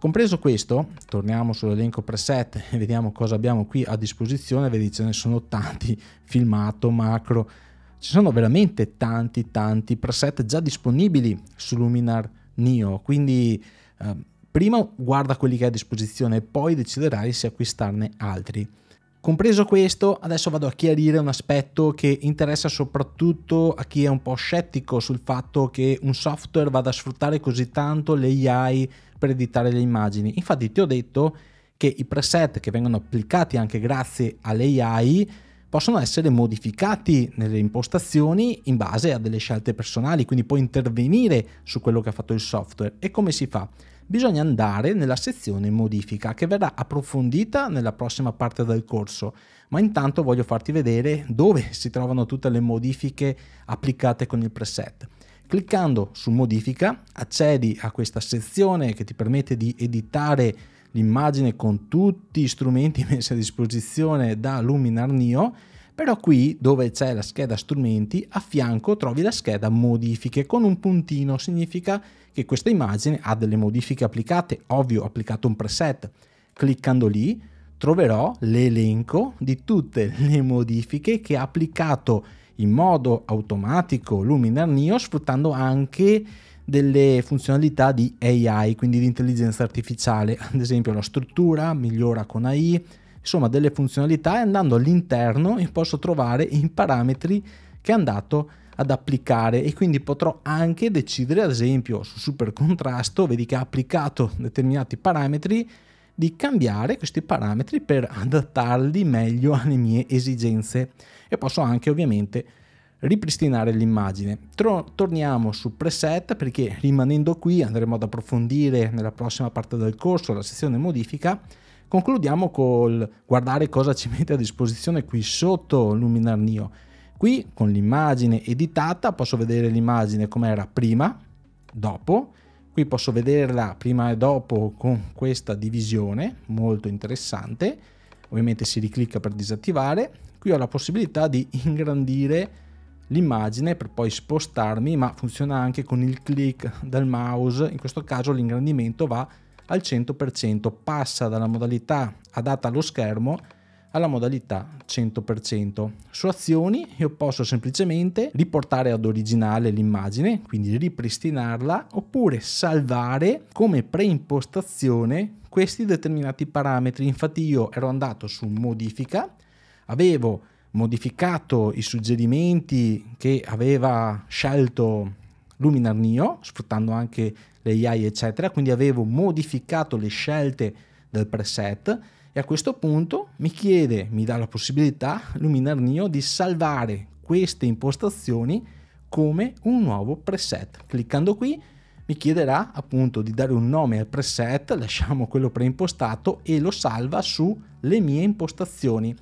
Compreso questo, torniamo sull'elenco preset e (laughs) vediamo cosa abbiamo qui a disposizione, vedi ce ne sono tanti, filmato, macro, ci sono veramente tanti tanti preset già disponibili su Luminar Neo, quindi eh, prima guarda quelli che hai a disposizione e poi deciderai se acquistarne altri. Compreso questo, adesso vado a chiarire un aspetto che interessa soprattutto a chi è un po' scettico sul fatto che un software vada a sfruttare così tanto le AI per editare le immagini. Infatti ti ho detto che i preset che vengono applicati anche grazie all'AI possono essere modificati nelle impostazioni in base a delle scelte personali, quindi puoi intervenire su quello che ha fatto il software. E come si fa? Bisogna andare nella sezione modifica che verrà approfondita nella prossima parte del corso, ma intanto voglio farti vedere dove si trovano tutte le modifiche applicate con il preset. Cliccando su modifica accedi a questa sezione che ti permette di editare l'immagine con tutti gli strumenti (laughs) messi a disposizione da Luminar Neo, però qui dove c'è la scheda strumenti a fianco trovi la scheda modifiche con un puntino, significa che questa immagine ha delle modifiche applicate, ovvio ho applicato un preset, cliccando lì troverò l'elenco di tutte le modifiche che ha applicato in modo automatico Luminar Neo sfruttando anche delle funzionalità di AI, quindi di intelligenza artificiale, (laughs) ad esempio la struttura migliora con AI, insomma delle funzionalità e andando all'interno io posso trovare i parametri che è andato ad applicare e quindi potrò anche decidere ad esempio su super contrasto, vedi che ha applicato determinati parametri di cambiare questi parametri per adattarli meglio alle mie esigenze e posso anche ovviamente ripristinare l'immagine. torniamo su preset perché rimanendo qui andremo ad approfondire nella prossima parte del corso la sezione modifica. Concludiamo col guardare cosa ci mette a disposizione qui sotto Luminar Neo. Qui con l'immagine editata posso vedere l'immagine come era prima, dopo, Qui posso vederla prima e dopo con questa divisione, molto interessante. Ovviamente si riclicca per disattivare. Qui ho la possibilità di ingrandire l'immagine per poi spostarmi, ma funziona anche con il click del mouse. In questo caso l'ingrandimento va al 100%, passa dalla modalità adatta allo schermo alla modalità 100%. Su azioni io posso semplicemente riportare ad originale l'immagine, quindi ripristinarla, oppure salvare come preimpostazione questi determinati parametri. Infatti io ero andato su modifica, avevo modificato i suggerimenti che aveva scelto Luminar Neo, sfruttando anche le AI, eccetera, quindi avevo modificato le scelte del preset e a questo punto mi chiede, mi dà la possibilità Luminar Neo di salvare queste impostazioni come un nuovo preset. Cliccando qui mi chiederà appunto di dare un nome al preset, lasciamo quello preimpostato e lo salva su le mie impostazioni.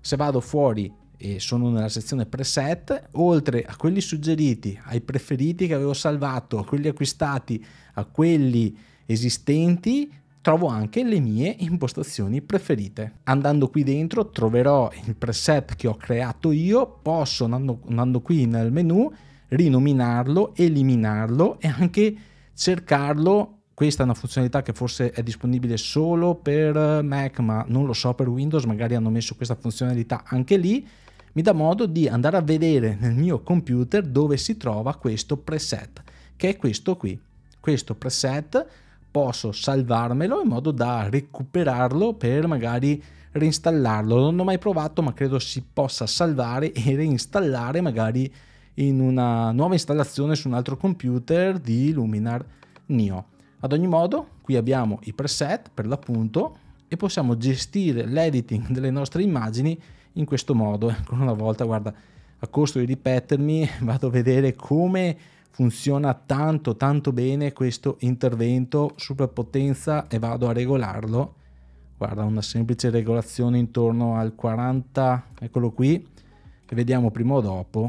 Se vado fuori e sono nella sezione preset, oltre a quelli suggeriti, ai preferiti che avevo salvato, a quelli acquistati, a quelli esistenti, trovo anche le mie impostazioni preferite. Andando qui dentro troverò il preset che ho creato io, posso andando, andando qui nel menu rinominarlo, eliminarlo e anche cercarlo questa è una funzionalità che forse è disponibile solo per Mac, ma non lo so per Windows, magari hanno messo questa funzionalità anche lì, mi dà modo di andare a vedere nel mio computer dove si trova questo preset, che è questo qui. Questo preset posso salvarmelo in modo da recuperarlo per magari reinstallarlo. Non l'ho mai provato, ma credo si possa salvare e reinstallare magari in una nuova installazione su un altro computer di Luminar Neo. Ad ogni modo, qui abbiamo i preset per l'appunto e possiamo gestire l'editing delle nostre immagini in questo modo. Ancora una volta, guarda, a costo di ripetermi, (laughs) vado a vedere come funziona tanto tanto bene questo intervento superpotenza e vado a regolarlo guarda una semplice regolazione intorno al 40 eccolo qui e vediamo prima o dopo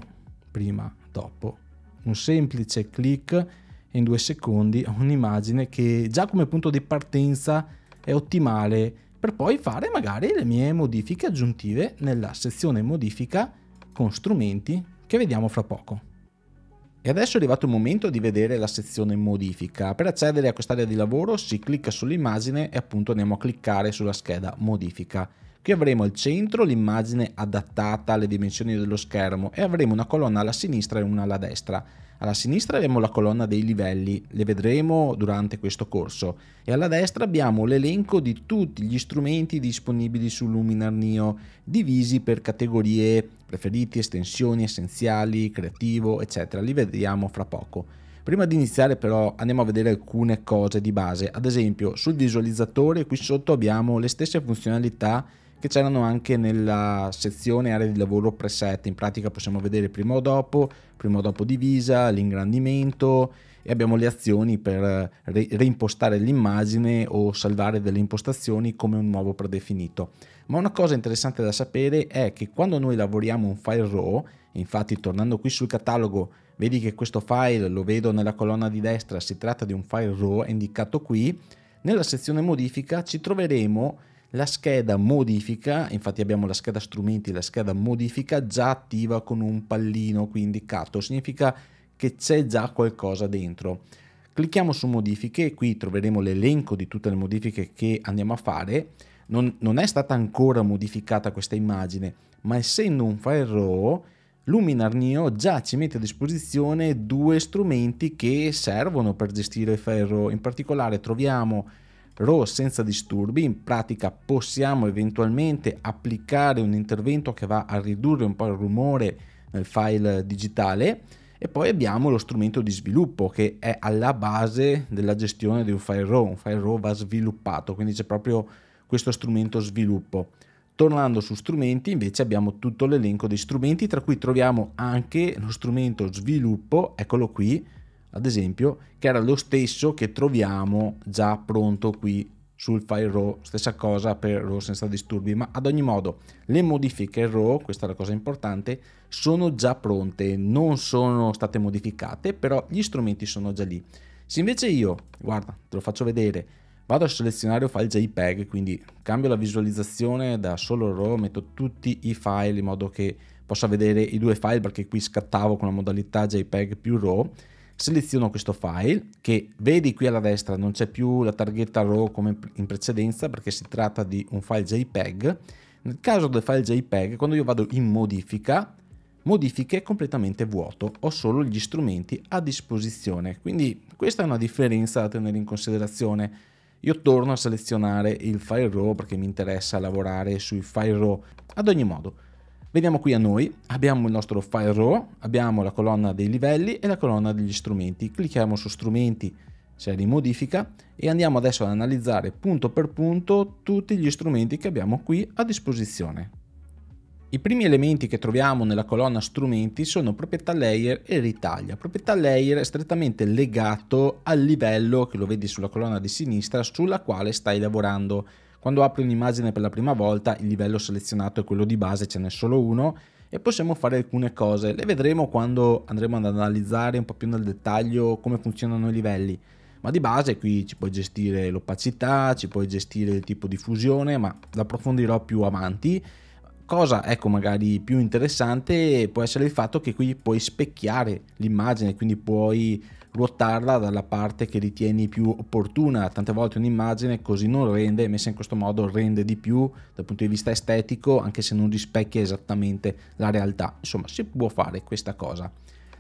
prima dopo un semplice clic in due secondi ho un'immagine che già come punto di partenza è ottimale per poi fare magari le mie modifiche aggiuntive nella sezione modifica con strumenti che vediamo fra poco e adesso è arrivato il momento di vedere la sezione modifica. Per accedere a quest'area di lavoro si clicca sull'immagine e appunto andiamo a cliccare sulla scheda modifica. Qui avremo al centro l'immagine adattata alle dimensioni dello schermo e avremo una colonna alla sinistra e una alla destra. Alla sinistra abbiamo la colonna dei livelli, le vedremo durante questo corso, e alla destra abbiamo l'elenco di tutti gli strumenti disponibili su Luminar Neo, divisi per categorie preferiti, estensioni, essenziali, creativo, eccetera. Li vediamo fra poco. Prima di iniziare però andiamo a vedere alcune cose di base, ad esempio sul visualizzatore qui sotto abbiamo le stesse funzionalità che c'erano anche nella sezione area di lavoro preset. In pratica possiamo vedere prima o dopo, prima o dopo divisa, l'ingrandimento e abbiamo le azioni per eh, reimpostare l'immagine o salvare delle impostazioni come un nuovo predefinito. Ma una cosa interessante da sapere è che quando noi lavoriamo un file RAW, infatti tornando qui sul catalogo vedi che questo file lo vedo nella colonna di destra, si tratta di un file RAW indicato qui, nella sezione modifica ci troveremo la scheda modifica, infatti abbiamo la scheda strumenti, la scheda modifica già attiva con un pallino, quindi cato, significa che c'è già qualcosa dentro. Clicchiamo su modifiche qui troveremo l'elenco di tutte le modifiche che andiamo a fare. Non, non è stata ancora modificata questa immagine, ma essendo un file RAW, Luminar Neo già ci mette a disposizione due strumenti che servono per gestire il file RAW. In particolare troviamo RAW senza disturbi, in pratica possiamo eventualmente applicare un intervento che va a ridurre un po' il rumore nel file digitale e poi abbiamo lo strumento di sviluppo che è alla base della gestione di un file RAW, un file RAW va sviluppato, quindi c'è proprio questo strumento sviluppo. Tornando su strumenti, invece abbiamo tutto l'elenco di strumenti, tra cui troviamo anche lo strumento sviluppo, eccolo qui, ad esempio, che era lo stesso che troviamo già pronto qui sul file RAW, stessa cosa per RAW senza disturbi, ma ad ogni modo le modifiche RAW, questa è la cosa importante, sono già pronte, non sono state modificate, però gli strumenti sono già lì. Se invece io, guarda, te lo faccio vedere, vado a selezionare un file JPEG, quindi cambio la visualizzazione da solo RAW, metto tutti i file in modo che possa vedere i due file perché qui scattavo con la modalità JPEG più RAW, seleziono questo file che vedi qui alla destra non c'è più la targhetta RAW come in precedenza perché si tratta di un file JPEG. Nel caso del file JPEG quando io vado in modifica, modifiche completamente vuoto, ho solo gli strumenti a disposizione. Quindi questa è una differenza da tenere in considerazione. Io torno a selezionare il file RAW perché mi interessa lavorare sui file RAW. Ad ogni modo, Veniamo qui a noi, abbiamo il nostro file row, abbiamo la colonna dei livelli e la colonna degli strumenti. Clicchiamo su strumenti, serie modifica e andiamo adesso ad analizzare punto per punto tutti gli strumenti che abbiamo qui a disposizione. I primi elementi che troviamo nella colonna strumenti sono proprietà layer e ritaglia. Proprietà layer è strettamente legato al livello che lo vedi sulla colonna di sinistra sulla quale stai lavorando. Quando apri un'immagine per la prima volta il livello selezionato è quello di base, ce n'è solo uno e possiamo fare alcune cose, le vedremo quando andremo ad analizzare un po' più nel dettaglio come funzionano i livelli, ma di base qui ci puoi gestire l'opacità, ci puoi gestire il tipo di fusione, ma l'approfondirò più avanti. Cosa ecco magari più interessante può essere il fatto che qui puoi specchiare l'immagine, quindi puoi ruotarla dalla parte che ritieni più opportuna. Tante volte un'immagine così non rende, messa in questo modo rende di più dal punto di vista estetico, anche se non rispecchia esattamente la realtà. Insomma, si può fare questa cosa.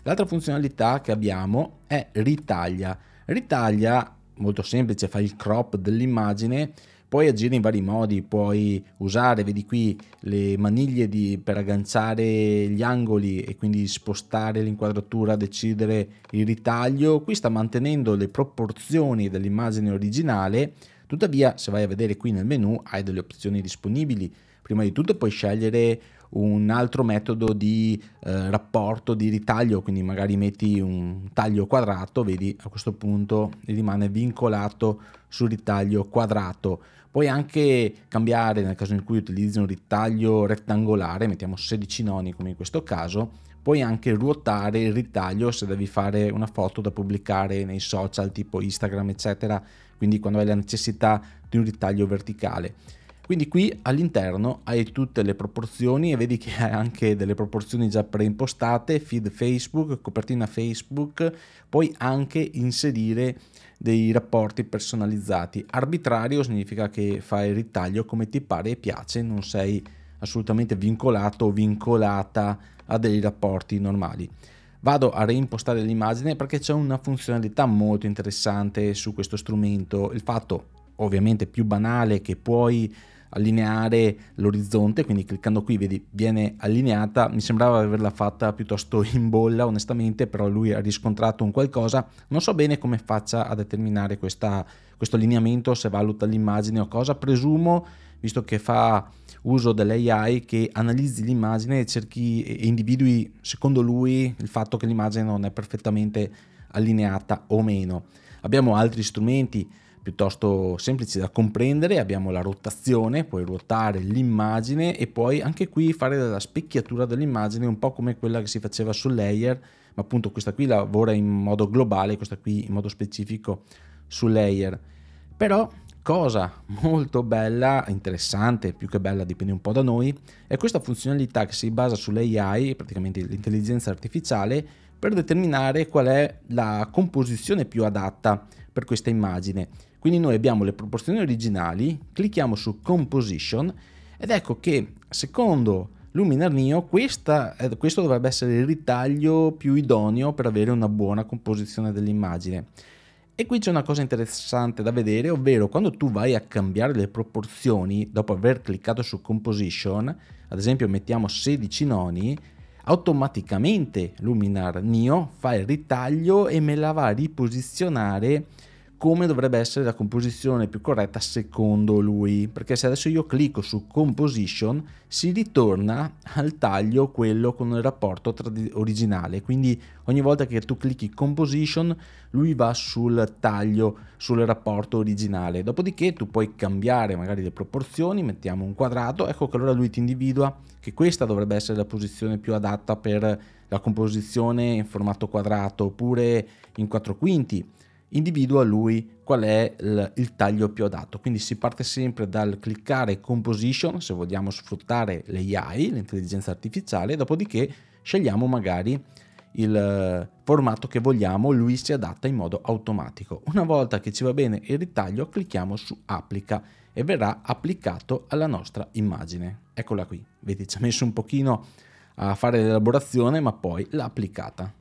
L'altra funzionalità che abbiamo è ritaglia. Ritaglia molto semplice, fa il crop dell'immagine puoi agire in vari modi, puoi usare, vedi qui, le maniglie di, per agganciare gli angoli e quindi spostare l'inquadratura, decidere il ritaglio. Qui sta mantenendo le proporzioni dell'immagine originale, tuttavia se vai a vedere qui nel menu hai delle opzioni disponibili. Prima di tutto puoi scegliere un altro metodo di eh, rapporto di ritaglio, quindi magari metti un taglio quadrato, vedi a questo punto rimane vincolato sul ritaglio quadrato. Puoi anche cambiare nel caso in cui utilizzi un ritaglio rettangolare, mettiamo 16 noni come in questo caso, puoi anche ruotare il ritaglio se devi fare una foto da pubblicare nei social tipo Instagram eccetera, quindi quando hai la necessità di un ritaglio verticale. Quindi qui all'interno hai tutte le proporzioni e vedi che hai anche delle proporzioni già preimpostate, feed Facebook, copertina Facebook, puoi anche inserire dei rapporti personalizzati. Arbitrario significa che fai il ritaglio come ti pare e piace, non sei assolutamente vincolato o vincolata a dei rapporti normali. Vado a reimpostare l'immagine perché c'è una funzionalità molto interessante su questo strumento, il fatto ovviamente più banale che puoi allineare l'orizzonte, quindi cliccando qui vedi viene allineata, mi sembrava averla fatta piuttosto in bolla onestamente, però lui ha riscontrato un qualcosa, non so bene come faccia a determinare questa, questo allineamento, se valuta l'immagine o cosa, presumo, visto che fa uso dell'AI che analizzi l'immagine e cerchi e individui secondo lui il fatto che l'immagine non è perfettamente allineata o meno. Abbiamo altri strumenti piuttosto semplici da comprendere, abbiamo la rotazione, puoi ruotare l'immagine e puoi anche qui fare la specchiatura dell'immagine un po' come quella che si faceva sul layer, ma appunto questa qui lavora in modo globale, questa qui in modo specifico sul layer. Però cosa molto bella, interessante, più che bella dipende un po' da noi, è questa funzionalità che si basa sull'AI, praticamente l'intelligenza artificiale, per determinare qual è la composizione più adatta per questa immagine quindi noi abbiamo le proporzioni originali, clicchiamo su Composition ed ecco che secondo Luminar Neo questa, eh, questo dovrebbe essere il ritaglio più idoneo per avere una buona composizione dell'immagine. E qui c'è una cosa interessante da vedere, ovvero quando tu vai a cambiare le proporzioni dopo aver cliccato su Composition, ad esempio mettiamo 16 noni, automaticamente Luminar Neo fa il ritaglio e me la va a riposizionare come dovrebbe essere la composizione più corretta secondo lui, perché se adesso io clicco su composition si ritorna al taglio quello con il rapporto originale, quindi ogni volta che tu clicchi composition lui va sul taglio, sul rapporto originale, dopodiché tu puoi cambiare magari le proporzioni, mettiamo un quadrato, ecco che allora lui ti individua che questa dovrebbe essere la posizione più adatta per la composizione in formato quadrato oppure in 4 quinti individua lui qual è il, il, taglio più adatto. Quindi si parte sempre dal cliccare composition se vogliamo sfruttare l'AI, l'intelligenza artificiale, dopodiché scegliamo magari il eh, formato che vogliamo, lui si adatta in modo automatico. Una volta che ci va bene il ritaglio, clicchiamo su applica e verrà applicato alla nostra immagine. Eccola qui, vedi ci ha messo un pochino a fare l'elaborazione ma poi l'ha applicata.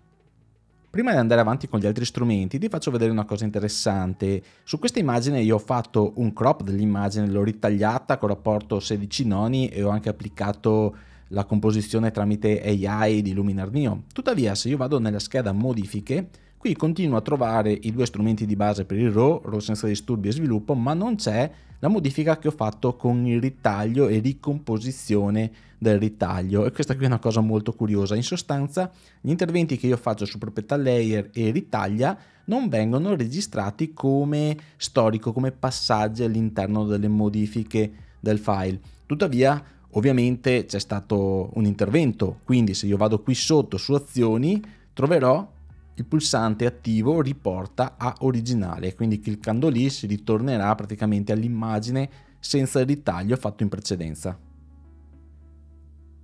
Prima di andare avanti con gli altri strumenti ti faccio vedere una cosa interessante. Su questa immagine io ho fatto un crop dell'immagine, l'ho ritagliata con rapporto 16 noni e ho anche applicato la composizione tramite AI di Luminar Neo. Tuttavia se io vado nella scheda modifiche Qui continuo a trovare i due strumenti di base per il RAW, RAW senza disturbi e sviluppo, ma non c'è la modifica che ho fatto con il ritaglio e ricomposizione del ritaglio e questa qui è una cosa molto curiosa. In sostanza gli interventi che io faccio su proprietà layer e ritaglia non vengono registrati come storico, come passaggi all'interno delle modifiche del file. Tuttavia ovviamente c'è stato un intervento, quindi se io vado qui sotto su azioni troverò il pulsante attivo riporta a originale, quindi cliccando lì si ritornerà praticamente all'immagine senza il ritaglio fatto in precedenza.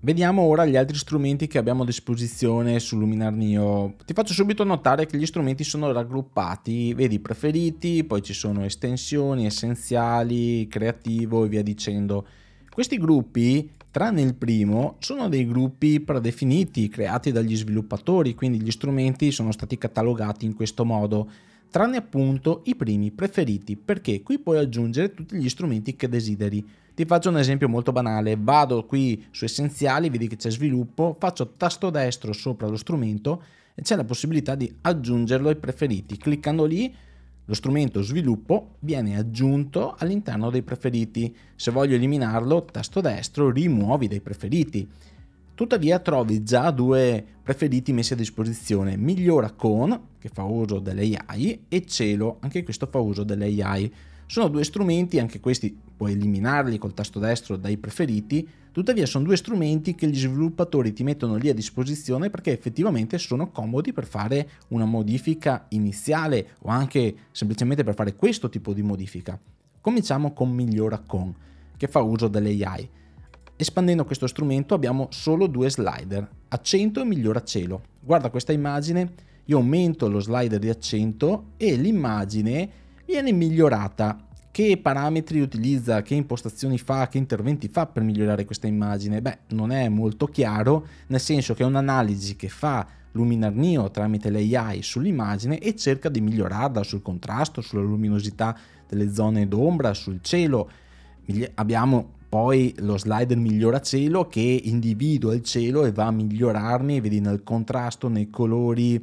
Vediamo ora gli altri strumenti che abbiamo a disposizione su Luminar Neo. Ti faccio subito notare che gli strumenti sono raggruppati, vedi preferiti, poi ci sono estensioni, essenziali, creativo e via dicendo. Questi gruppi Tranne il primo, sono dei gruppi predefiniti, creati dagli sviluppatori, quindi gli strumenti sono stati catalogati in questo modo, tranne appunto i primi preferiti, perché qui puoi aggiungere tutti gli strumenti che desideri. Ti faccio un esempio molto banale, vado qui su essenziali, vedi che c'è sviluppo, faccio tasto destro sopra lo strumento e c'è la possibilità di aggiungerlo ai preferiti. Cliccando lì lo strumento sviluppo viene aggiunto all'interno dei preferiti. Se voglio eliminarlo, tasto destro rimuovi dai preferiti. Tuttavia trovi già due preferiti messi a disposizione, migliora con, che fa uso dell'AI, e cielo, anche questo fa uso dell'AI. Sono due strumenti, anche questi puoi eliminarli col tasto destro dai preferiti, tuttavia sono due strumenti che gli sviluppatori ti mettono lì a disposizione perché effettivamente sono comodi per fare una modifica iniziale o anche semplicemente per fare questo tipo di modifica. Cominciamo con Migliora con, che fa uso dell'AI. Espandendo questo strumento abbiamo solo due slider, accento e migliora cielo. Guarda questa immagine, io aumento lo slider di accento e l'immagine viene migliorata. Che parametri utilizza, che impostazioni fa, che interventi fa per migliorare questa immagine? Beh, non è molto chiaro, nel senso che è un'analisi che fa Luminar Neo tramite l'AI sull'immagine e cerca di migliorarla sul contrasto, sulla luminosità delle zone d'ombra, sul cielo. Abbiamo poi lo slider migliora cielo che individua il cielo e va a migliorarmi, vedi nel contrasto, nei colori,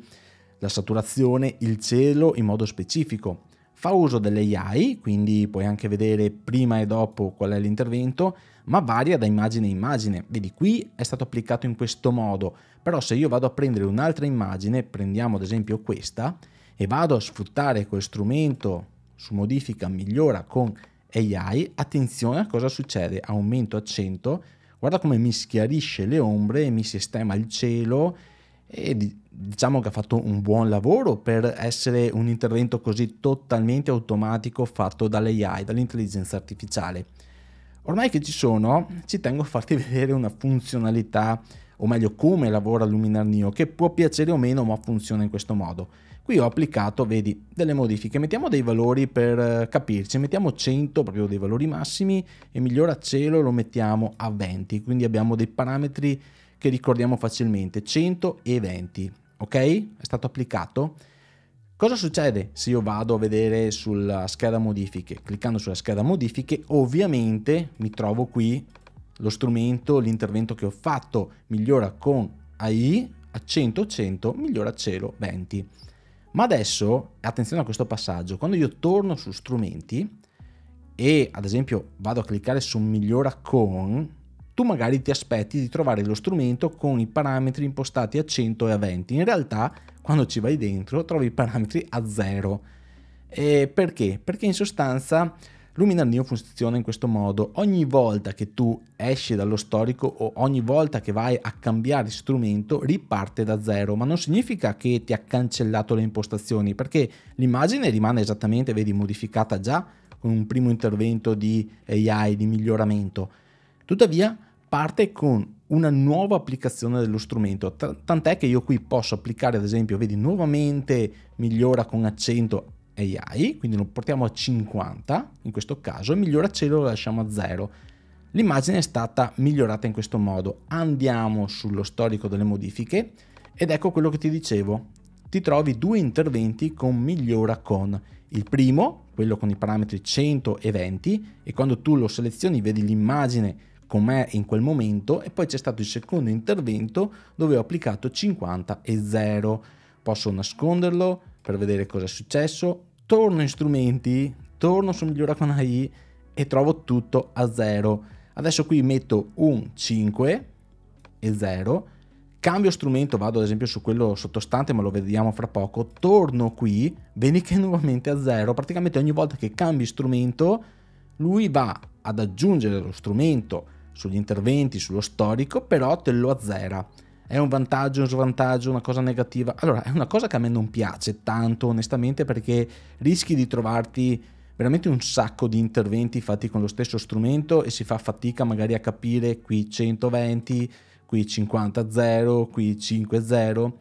la saturazione, il cielo in modo specifico fa uso dell'AI, quindi puoi anche vedere prima e dopo qual è l'intervento, ma varia da immagine a immagine. Vedi, qui è stato applicato in questo modo, però se io vado a prendere un'altra immagine, prendiamo ad esempio questa, e vado a sfruttare quel strumento su modifica migliora con AI, attenzione a cosa succede, aumento accento, guarda come mi schiarisce le ombre, mi sistema il cielo e diciamo che ha fatto un buon lavoro per essere un intervento così totalmente automatico fatto dall'AI, dall'intelligenza artificiale. Ormai che ci sono, ci tengo a farti (laughs) vedere una funzionalità, o meglio come lavora Luminar Neo, che può piacere o meno, ma funziona in questo modo. Qui ho applicato, vedi, delle modifiche. Mettiamo dei valori per eh, capirci, mettiamo 100 proprio dei valori massimi e migliora cielo lo mettiamo a 20, quindi abbiamo dei parametri che ricordiamo facilmente, 100 e 20 ok? È stato applicato. Cosa succede se io vado a vedere sulla scheda modifiche? Cliccando sulla scheda modifiche, ovviamente mi trovo qui lo strumento, l'intervento che ho fatto migliora con AI a 100 100, migliora cielo 20. Ma adesso, attenzione a questo passaggio, quando io torno su strumenti e ad esempio vado a cliccare su migliora con, tu magari ti aspetti di trovare lo strumento con i parametri impostati a 100 e a 20. In realtà, quando ci vai dentro, trovi i parametri a 0. E perché? Perché in sostanza Luminar Neo funziona in questo modo. Ogni volta che tu esci dallo storico o ogni volta che vai a cambiare strumento riparte da zero, ma non significa che ti ha cancellato le impostazioni, perché l'immagine rimane esattamente, vedi, modificata già con un primo intervento di AI, di miglioramento. Tuttavia, parte con una nuova applicazione dello strumento, tant'è che io qui posso applicare ad esempio, vedi nuovamente migliora con accento AI, quindi lo portiamo a 50 in questo caso, migliora cielo lo lasciamo a 0. L'immagine è stata migliorata in questo modo. Andiamo sullo storico delle modifiche ed ecco quello che ti dicevo. Ti trovi due interventi con migliora con. Il primo, quello con i parametri 100 e 20 e quando tu lo selezioni vedi l'immagine con me in quel momento e poi c'è stato il secondo intervento dove ho applicato 50 e 0. Posso nasconderlo per vedere cosa è successo, torno in strumenti, torno su migliora con AI e trovo tutto a 0. Adesso qui metto un 5 e 0, cambio strumento, vado ad esempio su quello sottostante ma lo vediamo fra poco, torno qui, vedi nuovamente a 0, praticamente ogni volta che cambi strumento lui va ad aggiungere lo strumento sugli interventi, sullo storico, però te lo azzera. È un vantaggio, un svantaggio, una cosa negativa. Allora, è una cosa che a me non piace tanto, onestamente, perché rischi di trovarti veramente un sacco di interventi fatti con lo stesso strumento e si fa fatica magari a capire qui 120, qui 50-0, qui 5-0.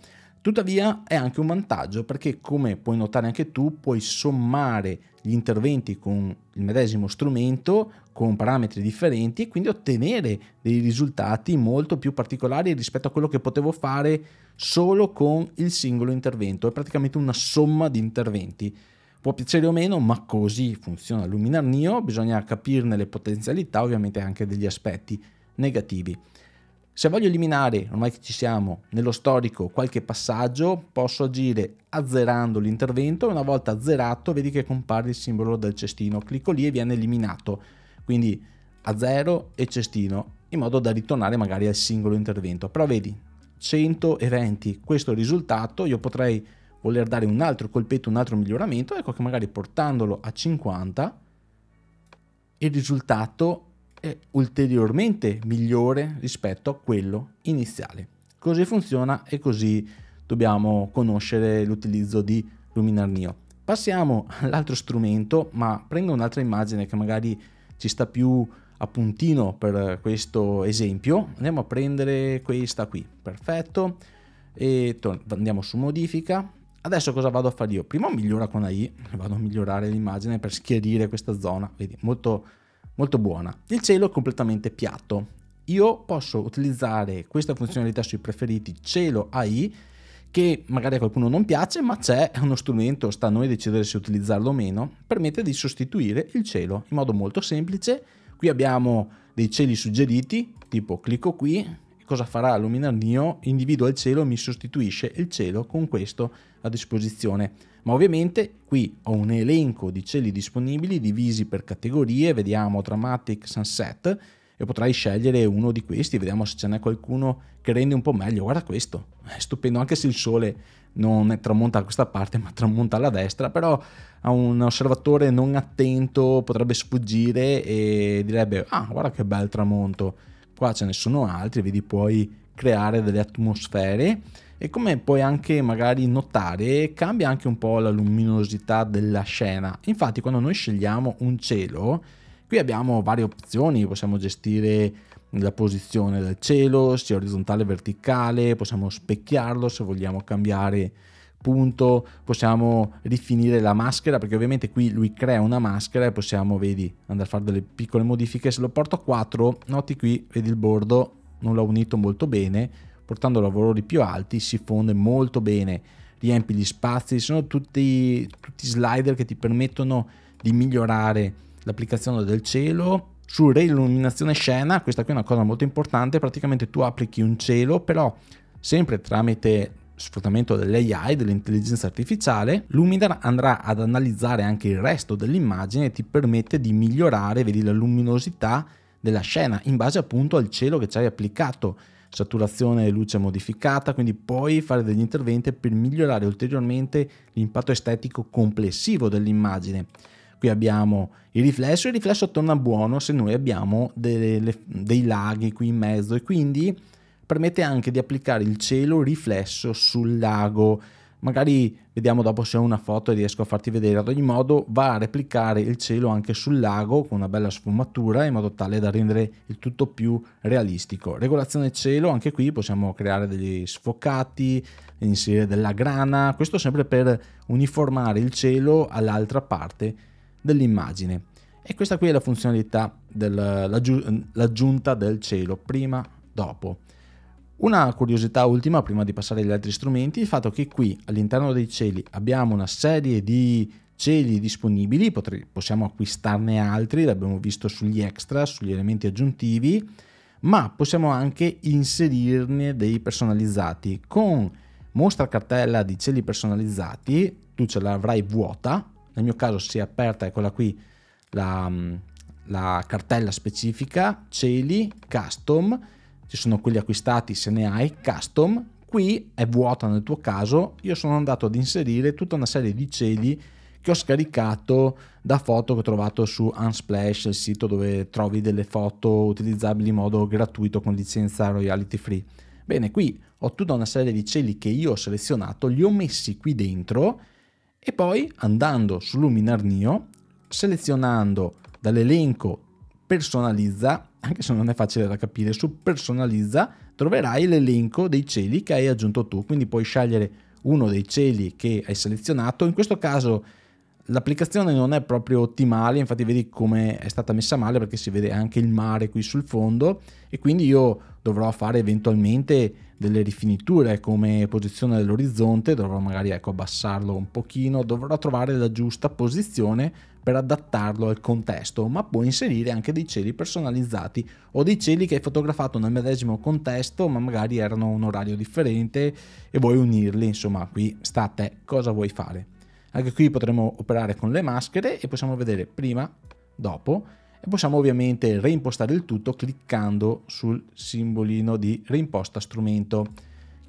Tuttavia è anche un vantaggio perché come puoi notare anche tu puoi sommare gli interventi con il medesimo strumento, con parametri differenti e quindi ottenere dei risultati molto più particolari rispetto a quello che potevo fare solo con il singolo intervento. È praticamente una somma di interventi. Può piacere o meno, ma così funziona Luminar Neo, bisogna capirne le potenzialità, ovviamente anche degli aspetti negativi. Se voglio eliminare, ormai che ci siamo, nello storico qualche passaggio, posso agire azzerando l'intervento e una volta azzerato vedi che compare il simbolo del cestino. Clicco lì e viene eliminato. Quindi a zero e cestino, in modo da ritornare magari al singolo intervento. Però vedi, 120 questo risultato, io potrei voler dare un altro colpetto, un altro miglioramento, ecco che magari portandolo a 50 il risultato è ulteriormente migliore rispetto a quello iniziale. Così funziona e così dobbiamo conoscere l'utilizzo di Luminar Neo. Passiamo (laughs) all'altro strumento, ma prendo un'altra immagine che magari ci sta più a puntino per questo esempio. Andiamo a prendere questa qui, perfetto. E andiamo su modifica. Adesso cosa vado a fare io? Prima migliora con AI, (laughs) vado a migliorare l'immagine per schiarire questa zona, vedi, molto molto buona. Il cielo è completamente piatto. Io posso utilizzare questa funzionalità sui preferiti cielo AI che magari a qualcuno non piace, ma c'è uno strumento, sta a noi decidere se utilizzarlo o meno, permette di sostituire il cielo in modo molto semplice. Qui abbiamo dei cieli suggeriti, tipo clicco qui, cosa farà Luminar Neo? Individua il cielo mi sostituisce il cielo con questo a disposizione. Ma ovviamente qui ho un elenco di cieli disponibili divisi per categorie, vediamo Dramatic Sunset e potrai scegliere uno di questi, vediamo se ce n'è qualcuno che rende un po' meglio. Guarda questo, è stupendo anche se il sole non tramonta a questa parte ma tramonta alla destra, però a un osservatore non attento potrebbe sfuggire e direbbe ah guarda che bel tramonto qua ce ne sono altri, vedi puoi creare delle atmosfere e come puoi anche magari notare cambia anche un po' la luminosità della scena. Infatti quando noi scegliamo un cielo, qui abbiamo varie opzioni, possiamo gestire la posizione del cielo, sia orizzontale che verticale, possiamo specchiarlo se vogliamo cambiare punto possiamo rifinire la maschera perché ovviamente qui lui crea una maschera e possiamo vedi andare a fare delle piccole modifiche se lo porto a 4 noti qui vedi il bordo non l'ho unito molto bene portandolo a valori più alti si fonde molto bene riempi gli spazi sono tutti, tutti slider che ti permettono di migliorare l'applicazione del cielo su reilluminazione scena questa qui è una cosa molto importante praticamente tu applichi un cielo però sempre tramite sfruttamento dell'AI, dell'intelligenza artificiale, Luminar andrà ad analizzare anche il resto dell'immagine e ti permette di migliorare, vedi, la luminosità della scena in base appunto al cielo che ci hai applicato, saturazione e luce modificata, quindi puoi fare degli interventi per migliorare ulteriormente l'impatto estetico complessivo dell'immagine. Qui abbiamo il riflesso, il riflesso torna buono se noi abbiamo delle, dei laghi qui in mezzo e quindi permette anche di applicare il cielo riflesso sul lago. Magari vediamo dopo se ho una foto e riesco a farti vedere. Ad ogni modo va a replicare il cielo anche sul lago con una bella sfumatura in modo tale da rendere il tutto più realistico. Regolazione cielo, anche qui possiamo creare degli sfocati, inserire della grana, questo sempre per uniformare il cielo all'altra parte dell'immagine. E questa qui è la funzionalità dell'aggiunta del cielo, prima, dopo. Una curiosità ultima prima di passare agli altri strumenti il fatto che qui all'interno dei cieli abbiamo una serie di cieli disponibili, potrei, possiamo acquistarne altri, l'abbiamo visto sugli extra, sugli elementi aggiuntivi, ma possiamo anche inserirne dei personalizzati. Con mostra cartella di cieli personalizzati, tu ce l'avrai vuota, nel mio caso si è aperta, eccola qui, la, la cartella specifica, cieli, custom, ci sono quelli acquistati se ne hai, custom, qui è vuota nel tuo caso, io sono andato ad inserire tutta una serie di cieli che ho scaricato da foto che ho trovato su Unsplash, il sito dove trovi delle foto utilizzabili in modo gratuito con licenza royalty free. Bene, qui ho tutta una serie di cieli che io ho selezionato, li ho messi qui dentro e poi andando su Luminar Neo, selezionando dall'elenco personalizza, anche se non è facile da capire, su personalizza troverai l'elenco dei cieli che hai aggiunto tu, quindi puoi scegliere uno dei cieli che hai selezionato, in questo caso l'applicazione non è proprio ottimale, infatti vedi come è stata messa male perché si vede anche il mare qui sul fondo e quindi io dovrò fare eventualmente delle rifiniture come posizione dell'orizzonte, dovrò magari ecco, abbassarlo un pochino, dovrò trovare la giusta posizione per adattarlo al contesto, ma puoi inserire anche dei cieli personalizzati o dei cieli che hai fotografato nel medesimo contesto, ma magari erano un orario differente e vuoi unirli, insomma, qui sta a te cosa vuoi fare. Anche qui potremo operare con le maschere e possiamo vedere prima, dopo e possiamo ovviamente reimpostare il tutto cliccando sul simbolino di reimposta strumento.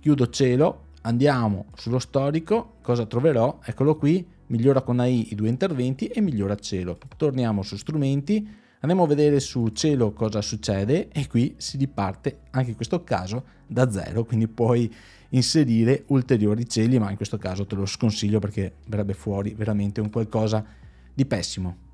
Chiudo cielo, andiamo sullo storico, cosa troverò? Eccolo qui, migliora con AI i due interventi e migliora cielo. Torniamo su strumenti, andiamo a vedere su cielo cosa succede e qui si riparte anche in questo caso da zero, quindi puoi inserire ulteriori cieli, ma in questo caso te lo sconsiglio perché verrebbe fuori veramente un qualcosa di pessimo.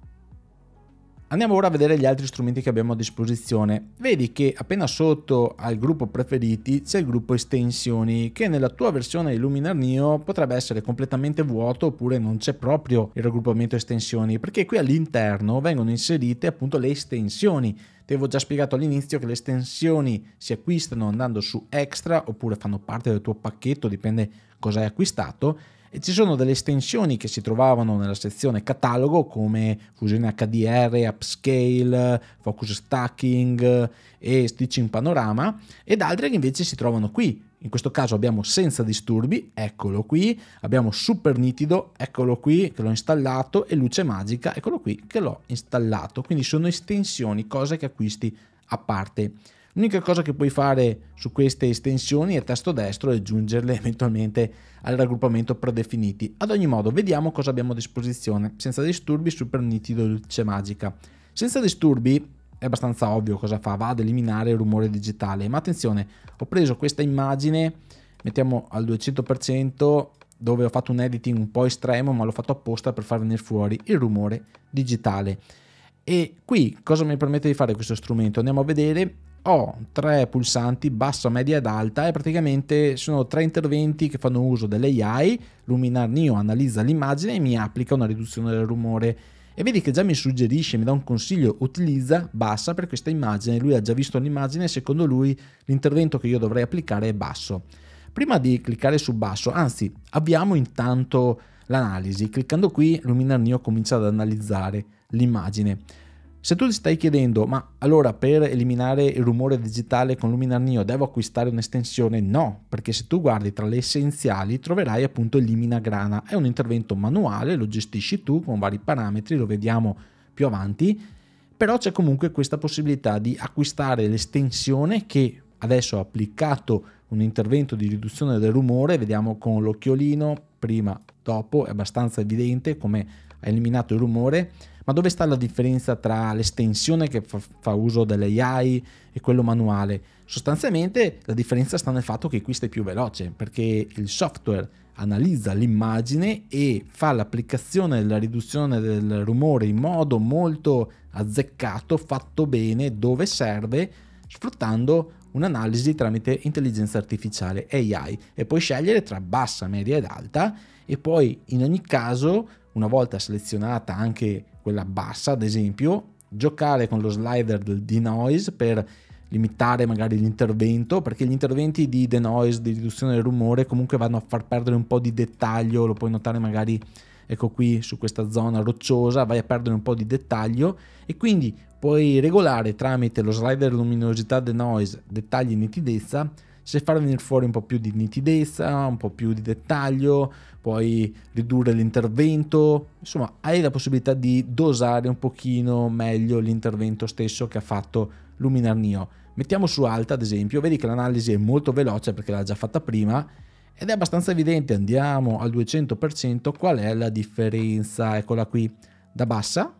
Andiamo ora a vedere gli altri strumenti che abbiamo a disposizione. Vedi che appena sotto al gruppo preferiti c'è il gruppo estensioni che nella tua versione Illuminar Neo potrebbe essere completamente vuoto oppure non c'è proprio il raggruppamento estensioni perché qui all'interno vengono inserite appunto le estensioni. Ti avevo già spiegato all'inizio che le estensioni si acquistano andando su extra oppure fanno parte del tuo pacchetto, dipende cosa hai acquistato e ci sono delle estensioni che si trovavano nella sezione catalogo come fusione HDR, upscale, focus stacking eh, e stitching panorama ed altre che invece si trovano qui. In questo caso abbiamo senza disturbi, eccolo qui, abbiamo super nitido, eccolo qui che l'ho installato e luce magica, eccolo qui che l'ho installato. Quindi sono estensioni, cose che acquisti a parte. L'unica cosa che puoi fare su queste estensioni è tasto destro e aggiungerle eventualmente al raggruppamento predefiniti. Ad ogni modo, vediamo cosa abbiamo a disposizione. Senza disturbi, super nitido luce magica. Senza disturbi è abbastanza ovvio cosa fa, va ad eliminare il rumore digitale. Ma attenzione, ho preso questa immagine, mettiamo al 200%, dove ho fatto un editing un po' estremo, ma l'ho fatto apposta per far venire fuori il rumore digitale. E qui cosa mi permette di fare questo strumento? Andiamo a vedere ho tre pulsanti bassa, media ed alta e praticamente sono tre interventi che fanno uso dell'AI, Luminar Neo analizza l'immagine e mi applica una riduzione del rumore e vedi che già mi suggerisce, mi dà un consiglio, utilizza bassa per questa immagine, lui ha già visto l'immagine e secondo lui l'intervento che io dovrei applicare è basso. Prima di cliccare su basso, anzi avviamo intanto l'analisi, cliccando qui Luminar Neo comincia ad analizzare l'immagine. Se tu ti stai chiedendo, ma allora per eliminare il rumore digitale con Luminar Neo devo acquistare un'estensione? No, perché se tu guardi tra le essenziali troverai appunto Elimina Grana. È un intervento manuale, lo gestisci tu con vari parametri, lo vediamo più avanti, però c'è comunque questa possibilità di acquistare l'estensione che adesso ho applicato un intervento di riduzione del rumore, vediamo con l'occhiolino, prima, dopo, è abbastanza evidente come ha eliminato il rumore, ma dove sta la differenza tra l'estensione che fa uso dell'AI e quello manuale? Sostanzialmente la differenza sta nel fatto che qui stai più veloce, perché il software analizza l'immagine e fa l'applicazione della riduzione del rumore in modo molto azzeccato, fatto bene, dove serve, sfruttando un'analisi tramite intelligenza artificiale AI e puoi scegliere tra bassa, media ed alta e poi in ogni caso, una volta selezionata anche quella bassa ad esempio, giocare con lo slider del denoise per limitare magari l'intervento, perché gli interventi di denoise, di riduzione del rumore, comunque vanno a far perdere un po' di dettaglio, lo puoi notare magari ecco qui su questa zona rocciosa, vai a perdere un po' di dettaglio e quindi puoi regolare tramite lo slider luminosità denoise, dettagli e nitidezza, se far venire fuori un po' più di nitidezza, un po' più di dettaglio, puoi ridurre l'intervento, insomma hai la possibilità di dosare un pochino meglio l'intervento stesso che ha fatto Luminar Neo. Mettiamo su alta ad esempio, vedi che l'analisi è molto veloce perché l'ha già fatta prima ed è abbastanza evidente, andiamo al 200% qual è la differenza, eccola qui, da bassa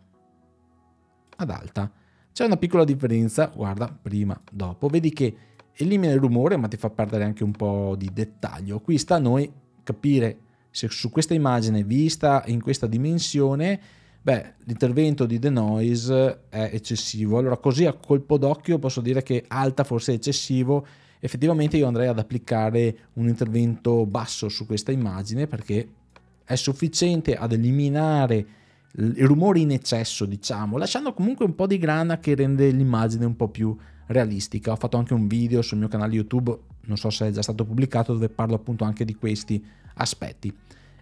ad alta. C'è una piccola differenza, guarda, prima, dopo, vedi che elimina il rumore ma ti fa perdere anche un po' di dettaglio. Qui sta a noi capire se su questa immagine vista in questa dimensione, beh, l'intervento di The Noise è eccessivo. Allora così a colpo d'occhio posso dire che alta forse è eccessivo, effettivamente io andrei ad applicare un intervento basso su questa immagine perché è sufficiente ad eliminare il rumore in eccesso, diciamo, lasciando comunque un po' di grana che rende l'immagine un po' più realistica. Ho fatto anche un video sul mio canale YouTube non so se è già stato pubblicato, dove parlo appunto anche di questi aspetti.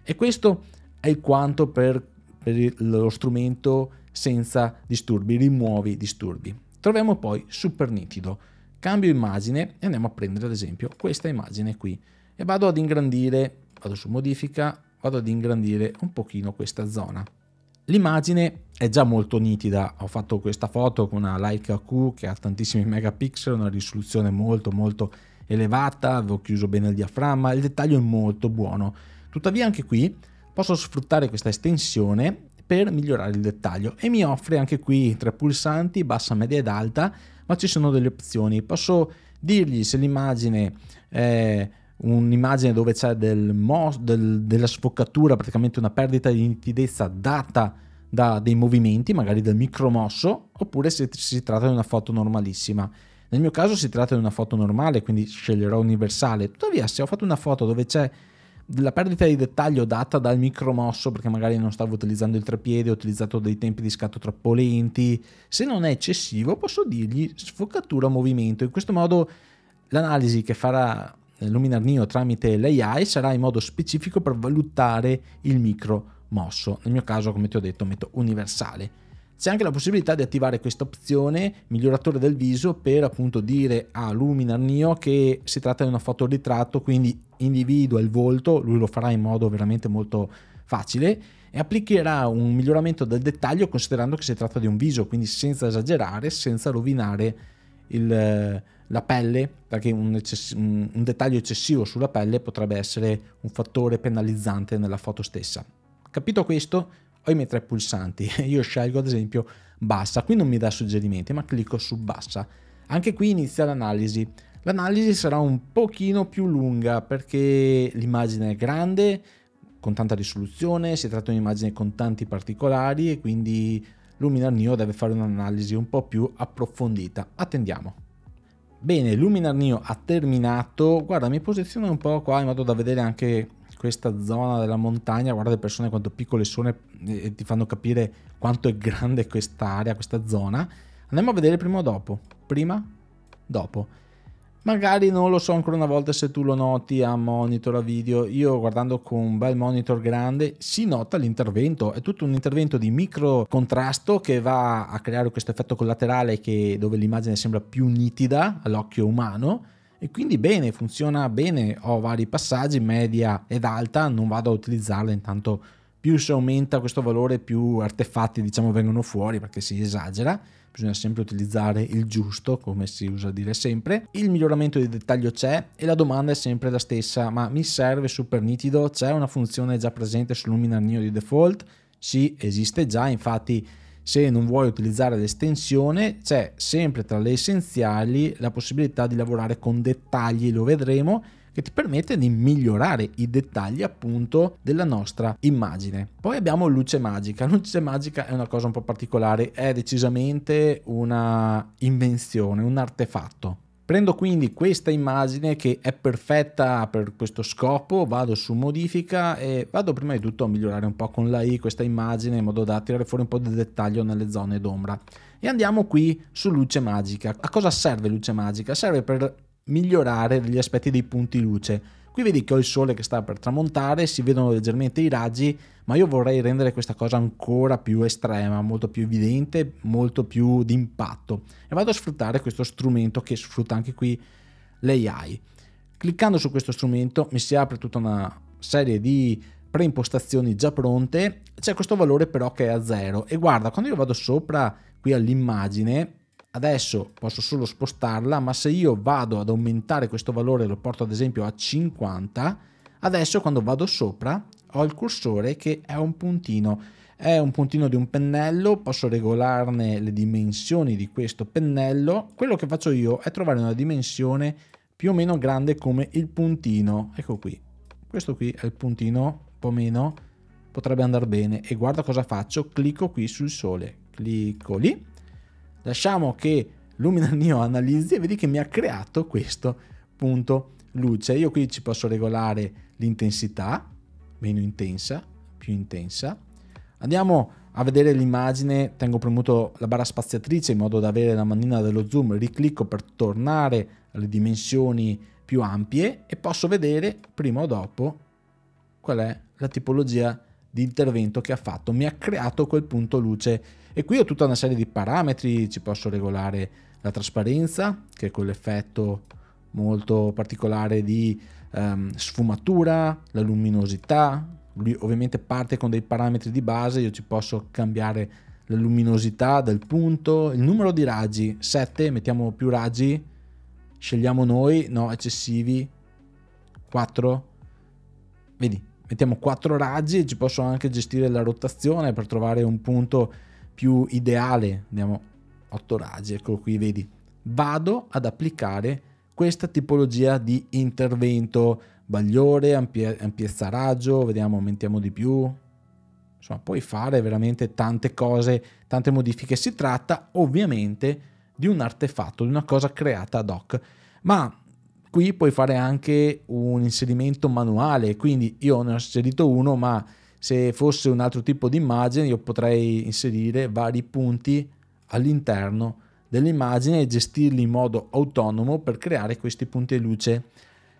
E questo è il quanto per, per lo strumento senza disturbi, rimuovi disturbi. Troviamo poi super nitido. Cambio immagine e andiamo a prendere ad esempio questa immagine qui e vado ad ingrandire, vado su modifica, vado ad ingrandire un pochino questa zona. L'immagine è già molto nitida, ho fatto questa foto con una Leica Q che ha tantissimi megapixel, una risoluzione molto molto elevata, avevo chiuso bene il diaframma, il dettaglio è molto buono. Tuttavia anche qui posso sfruttare questa estensione per migliorare il dettaglio e mi offre anche qui tre pulsanti, bassa, media ed alta, ma ci sono delle opzioni. Posso dirgli se l'immagine è un'immagine dove c'è del mo- del, della sfoccatura, praticamente una perdita di nitidezza data da dei movimenti, magari del micromosso, oppure se si tratta di una foto normalissima. Nel mio caso si tratta di una foto normale, quindi sceglierò universale. Tuttavia, se ho fatto una foto dove c'è la perdita di dettaglio data dal micromosso perché magari non stavo utilizzando il treppiede, ho utilizzato dei tempi di scatto troppo lenti. Se non è eccessivo, posso dirgli sfocatura movimento. In questo modo l'analisi che farà Luminar Neo tramite l'AI sarà in modo specifico per valutare il micromosso. Nel mio caso, come ti ho detto, metto universale. C'è anche la possibilità di attivare questa opzione miglioratore del viso per appunto dire a Luminar Neo che si tratta di una foto ritratto, quindi individua il volto, lui lo farà in modo veramente molto facile e applicherà un miglioramento del dettaglio considerando che si tratta di un viso, quindi senza esagerare, senza rovinare il, la pelle, perché un, un dettaglio eccessivo sulla pelle potrebbe essere un fattore penalizzante nella foto stessa. Capito questo? ho i miei tre pulsanti, (laughs) io scelgo ad esempio bassa, qui non mi dà suggerimenti ma clicco su bassa, anche qui inizia l'analisi, l'analisi sarà un pochino più lunga perché l'immagine è grande, con tanta risoluzione, si tratta di un'immagine con tanti particolari e quindi Luminar Neo deve fare un'analisi un po' più approfondita, attendiamo. Bene, Luminar Neo ha terminato, guarda mi posiziono un po' qua in modo da vedere anche questa zona della montagna, guarda le persone quanto piccole sono e ti fanno capire quanto è grande quest'area, questa zona. Andiamo a vedere prima o dopo. Prima, dopo. Magari non lo so ancora una volta se tu lo noti a monitor, a video. Io guardando con un bel monitor grande si nota l'intervento. È tutto un intervento di micro contrasto che va a creare questo effetto collaterale che, dove l'immagine sembra più nitida all'occhio umano e quindi bene, funziona bene, ho vari passaggi, media ed alta, non vado a utilizzarla intanto più si aumenta questo valore più artefatti diciamo vengono fuori perché si esagera bisogna sempre utilizzare il giusto come si usa dire sempre il miglioramento di dettaglio c'è e la domanda è sempre la stessa ma mi serve super nitido c'è una funzione già presente su Luminar Neo di default sì esiste già infatti se non vuoi utilizzare l'estensione c'è sempre tra le essenziali la possibilità di lavorare con dettagli, lo vedremo, che ti permette di migliorare i dettagli appunto della nostra immagine. Poi abbiamo luce magica, (laughs) luce magica è una cosa un po' particolare, è decisamente una invenzione, un artefatto Prendo quindi questa immagine che è perfetta per questo scopo, vado su modifica e vado prima di tutto a migliorare un po' con la I questa immagine in modo da tirare fuori un po' di dettaglio nelle zone d'ombra. E andiamo qui su luce magica. A cosa serve luce magica? Serve per migliorare gli aspetti dei punti luce Qui vedi che ho il sole che sta per tramontare, si vedono leggermente i raggi, ma io vorrei rendere questa cosa ancora più estrema, molto più evidente, molto più d'impatto. E vado a sfruttare questo strumento che sfrutta anche qui l'AI. Cliccando su questo strumento mi si apre tutta una serie di preimpostazioni già pronte, c'è questo valore però che è a zero e guarda, quando io vado sopra qui all'immagine adesso posso solo spostarla, ma se io vado ad aumentare questo valore, lo porto ad esempio a 50, adesso quando vado sopra ho il cursore che è un puntino, è un puntino di un pennello, posso regolarne le dimensioni di questo pennello, quello che faccio io è trovare una dimensione più o meno grande come il puntino, ecco qui, questo qui è il puntino, un po' meno, potrebbe andare bene e guarda cosa faccio, clicco qui sul sole, clicco lì Lasciamo che Lumina Neo analizzi e vedi che mi ha creato questo punto luce. Io qui ci posso regolare l'intensità, meno intensa, più intensa. Andiamo a vedere l'immagine, tengo premuto la barra spaziatrice in modo da avere la manina dello zoom, riclicco per tornare alle dimensioni più ampie e posso vedere prima o dopo qual è la tipologia di intervento che ha fatto. Mi ha creato quel punto luce e qui ho tutta una serie di parametri, ci posso regolare la trasparenza, che è quell'effetto molto particolare di um, sfumatura, la luminosità, lui ovviamente parte con dei parametri di base, io ci posso cambiare la luminosità del punto, il numero di raggi, 7, mettiamo più raggi, scegliamo noi, no, eccessivi, 4, vedi, mettiamo 4 raggi, ci posso anche gestire la rotazione per trovare un punto più ideale, andiamo 8 raggi, eccolo qui, vedi, vado ad applicare questa tipologia di intervento, bagliore, ampie, ampiezza raggio, vediamo, aumentiamo di più, insomma puoi fare veramente tante cose, tante modifiche, si tratta ovviamente di un artefatto, di una cosa creata ad hoc, ma qui puoi fare anche un inserimento manuale, quindi io ne ho inserito uno, ma se fosse un altro tipo di immagine io potrei inserire vari punti all'interno dell'immagine e gestirli in modo autonomo per creare questi punti e luce.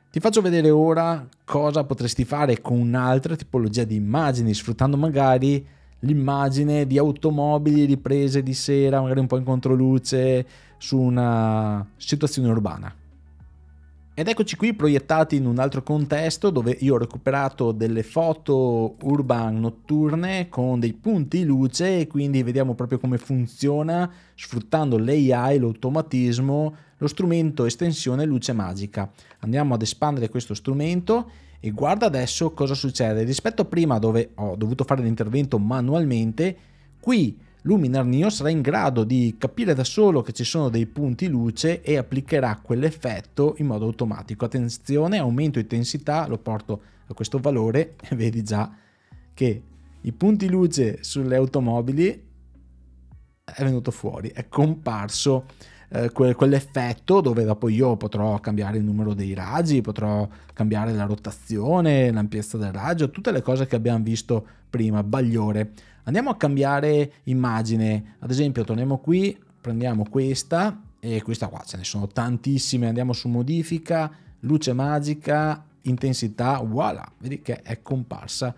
Ti faccio vedere ora cosa potresti fare con un'altra tipologia di immagini, sfruttando magari l'immagine di automobili riprese di sera, magari un po' in controluce, su una situazione urbana. Ed eccoci qui proiettati in un altro contesto dove io ho recuperato delle foto urban notturne con dei punti luce e quindi vediamo proprio come funziona sfruttando l'AI, l'automatismo, lo strumento estensione luce magica. Andiamo ad espandere questo strumento e guarda adesso cosa succede. Rispetto a prima dove ho dovuto fare l'intervento manualmente, qui Luminar Neo sarà in grado di capire da solo che ci sono dei punti luce e applicherà quell'effetto in modo automatico. Attenzione, aumento intensità, lo porto a questo valore (laughs) e vedi già che i punti luce sulle automobili è venuto fuori, è comparso eh, quell'effetto dove dopo io potrò cambiare il numero dei raggi, potrò cambiare la rotazione, l'ampiezza del raggio, tutte le cose che abbiamo visto prima, bagliore. Andiamo a cambiare immagine, ad esempio torniamo qui, prendiamo questa e questa qua, ce ne sono tantissime, andiamo su modifica, luce magica, intensità, voilà, vedi che è comparsa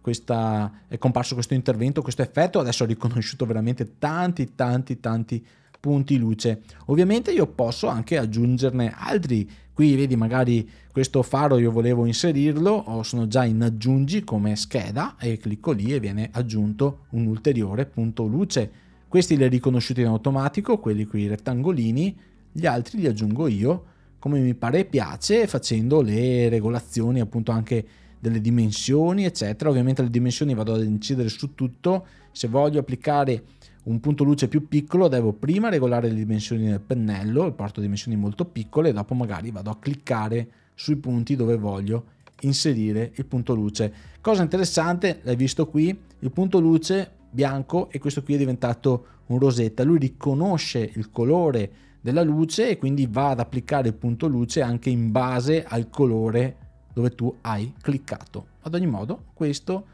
questa, è comparso questo intervento, questo effetto, adesso ho riconosciuto veramente tanti tanti tanti punti luce. Ovviamente io posso anche aggiungerne altri qui vedi magari questo faro io volevo inserirlo o oh, sono già in aggiungi come scheda e clicco lì e viene aggiunto un ulteriore punto luce questi li ho riconosciuti in automatico quelli qui rettangolini gli altri li aggiungo io come mi pare e piace facendo le regolazioni appunto anche delle dimensioni eccetera ovviamente le dimensioni vado ad incidere su tutto se voglio applicare un punto luce più piccolo devo prima regolare le dimensioni del pennello e porto dimensioni molto piccole e dopo magari vado a cliccare sui punti dove voglio inserire il punto luce. Cosa interessante, l'hai visto qui, il punto luce bianco e questo qui è diventato un rosetta, lui riconosce il colore della luce e quindi va ad applicare il punto luce anche in base al colore dove tu hai cliccato. Ad ogni modo, questo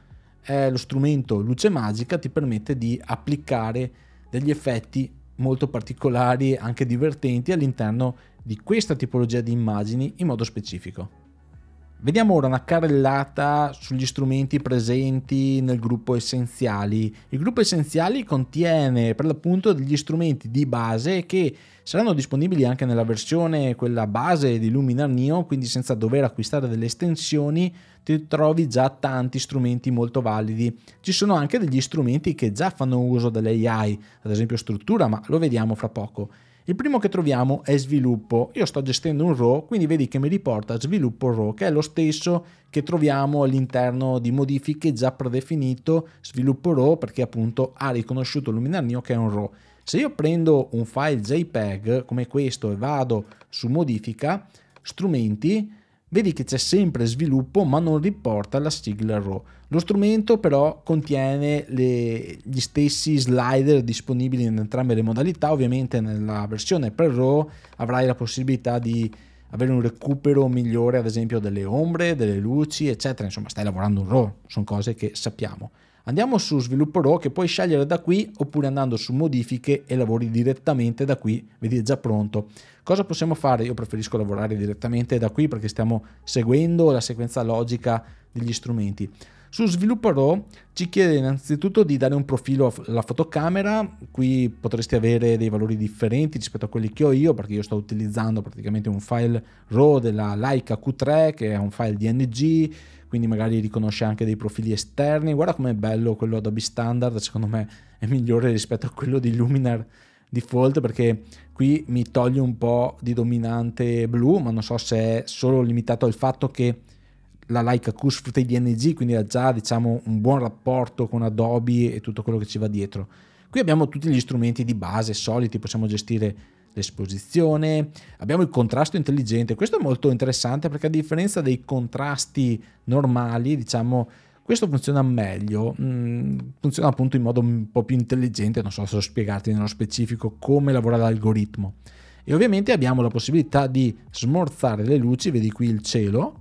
eh, lo strumento luce magica ti permette di applicare degli effetti molto particolari, anche divertenti, all'interno di questa tipologia di immagini in modo specifico. Vediamo ora una carrellata sugli strumenti presenti nel gruppo essenziali. Il gruppo essenziali contiene per l'appunto degli strumenti di base che Saranno disponibili anche nella versione quella base di Luminar Neo, quindi senza dover acquistare delle estensioni ti trovi già tanti strumenti molto validi. Ci sono anche degli strumenti che già fanno uso dell'AI, ad esempio struttura, ma lo vediamo fra poco. Il primo che troviamo è sviluppo. Io sto gestendo un RAW, quindi vedi che mi riporta sviluppo RAW, che è lo stesso che troviamo all'interno di modifiche già predefinito sviluppo RAW, perché appunto ha riconosciuto Luminar Neo che è un RAW. Se io prendo un file JPEG come questo e vado su modifica, strumenti, vedi che c'è sempre sviluppo ma non riporta la sigla RAW. Lo strumento però contiene le, gli stessi slider disponibili in entrambe le modalità, ovviamente nella versione per RAW avrai la possibilità di avere un recupero migliore ad esempio delle ombre, delle luci eccetera, insomma stai lavorando un RAW, sono cose che sappiamo. Andiamo su sviluppo RAW che puoi scegliere da qui oppure andando su modifiche e lavori direttamente da qui, vedi è già pronto. Cosa possiamo fare? Io preferisco lavorare direttamente da qui perché stiamo seguendo la sequenza logica degli strumenti. Su sviluppo RAW ci chiede innanzitutto di dare un profilo alla fotocamera, qui potresti avere dei valori differenti rispetto a quelli che ho io perché io sto utilizzando praticamente un file RAW della Leica Q3 che è un file DNG quindi magari riconosce anche dei profili esterni. Guarda com'è bello quello Adobe Standard, secondo me è migliore rispetto a quello di Luminar default perché qui mi toglie un po' di dominante blu, ma non so se è solo limitato al fatto che la Leica Q sfrutta i DNG, quindi ha già diciamo un buon rapporto con Adobe e tutto quello che ci va dietro. Qui abbiamo tutti gli strumenti di base soliti, possiamo gestire l'esposizione, abbiamo il contrasto intelligente. Questo è molto interessante perché a differenza dei contrasti normali, diciamo, questo funziona meglio, mm, funziona appunto in modo un po' più intelligente, non so se lo spiegarti nello specifico come lavora l'algoritmo. E ovviamente abbiamo la possibilità di smorzare le luci, vedi qui il cielo,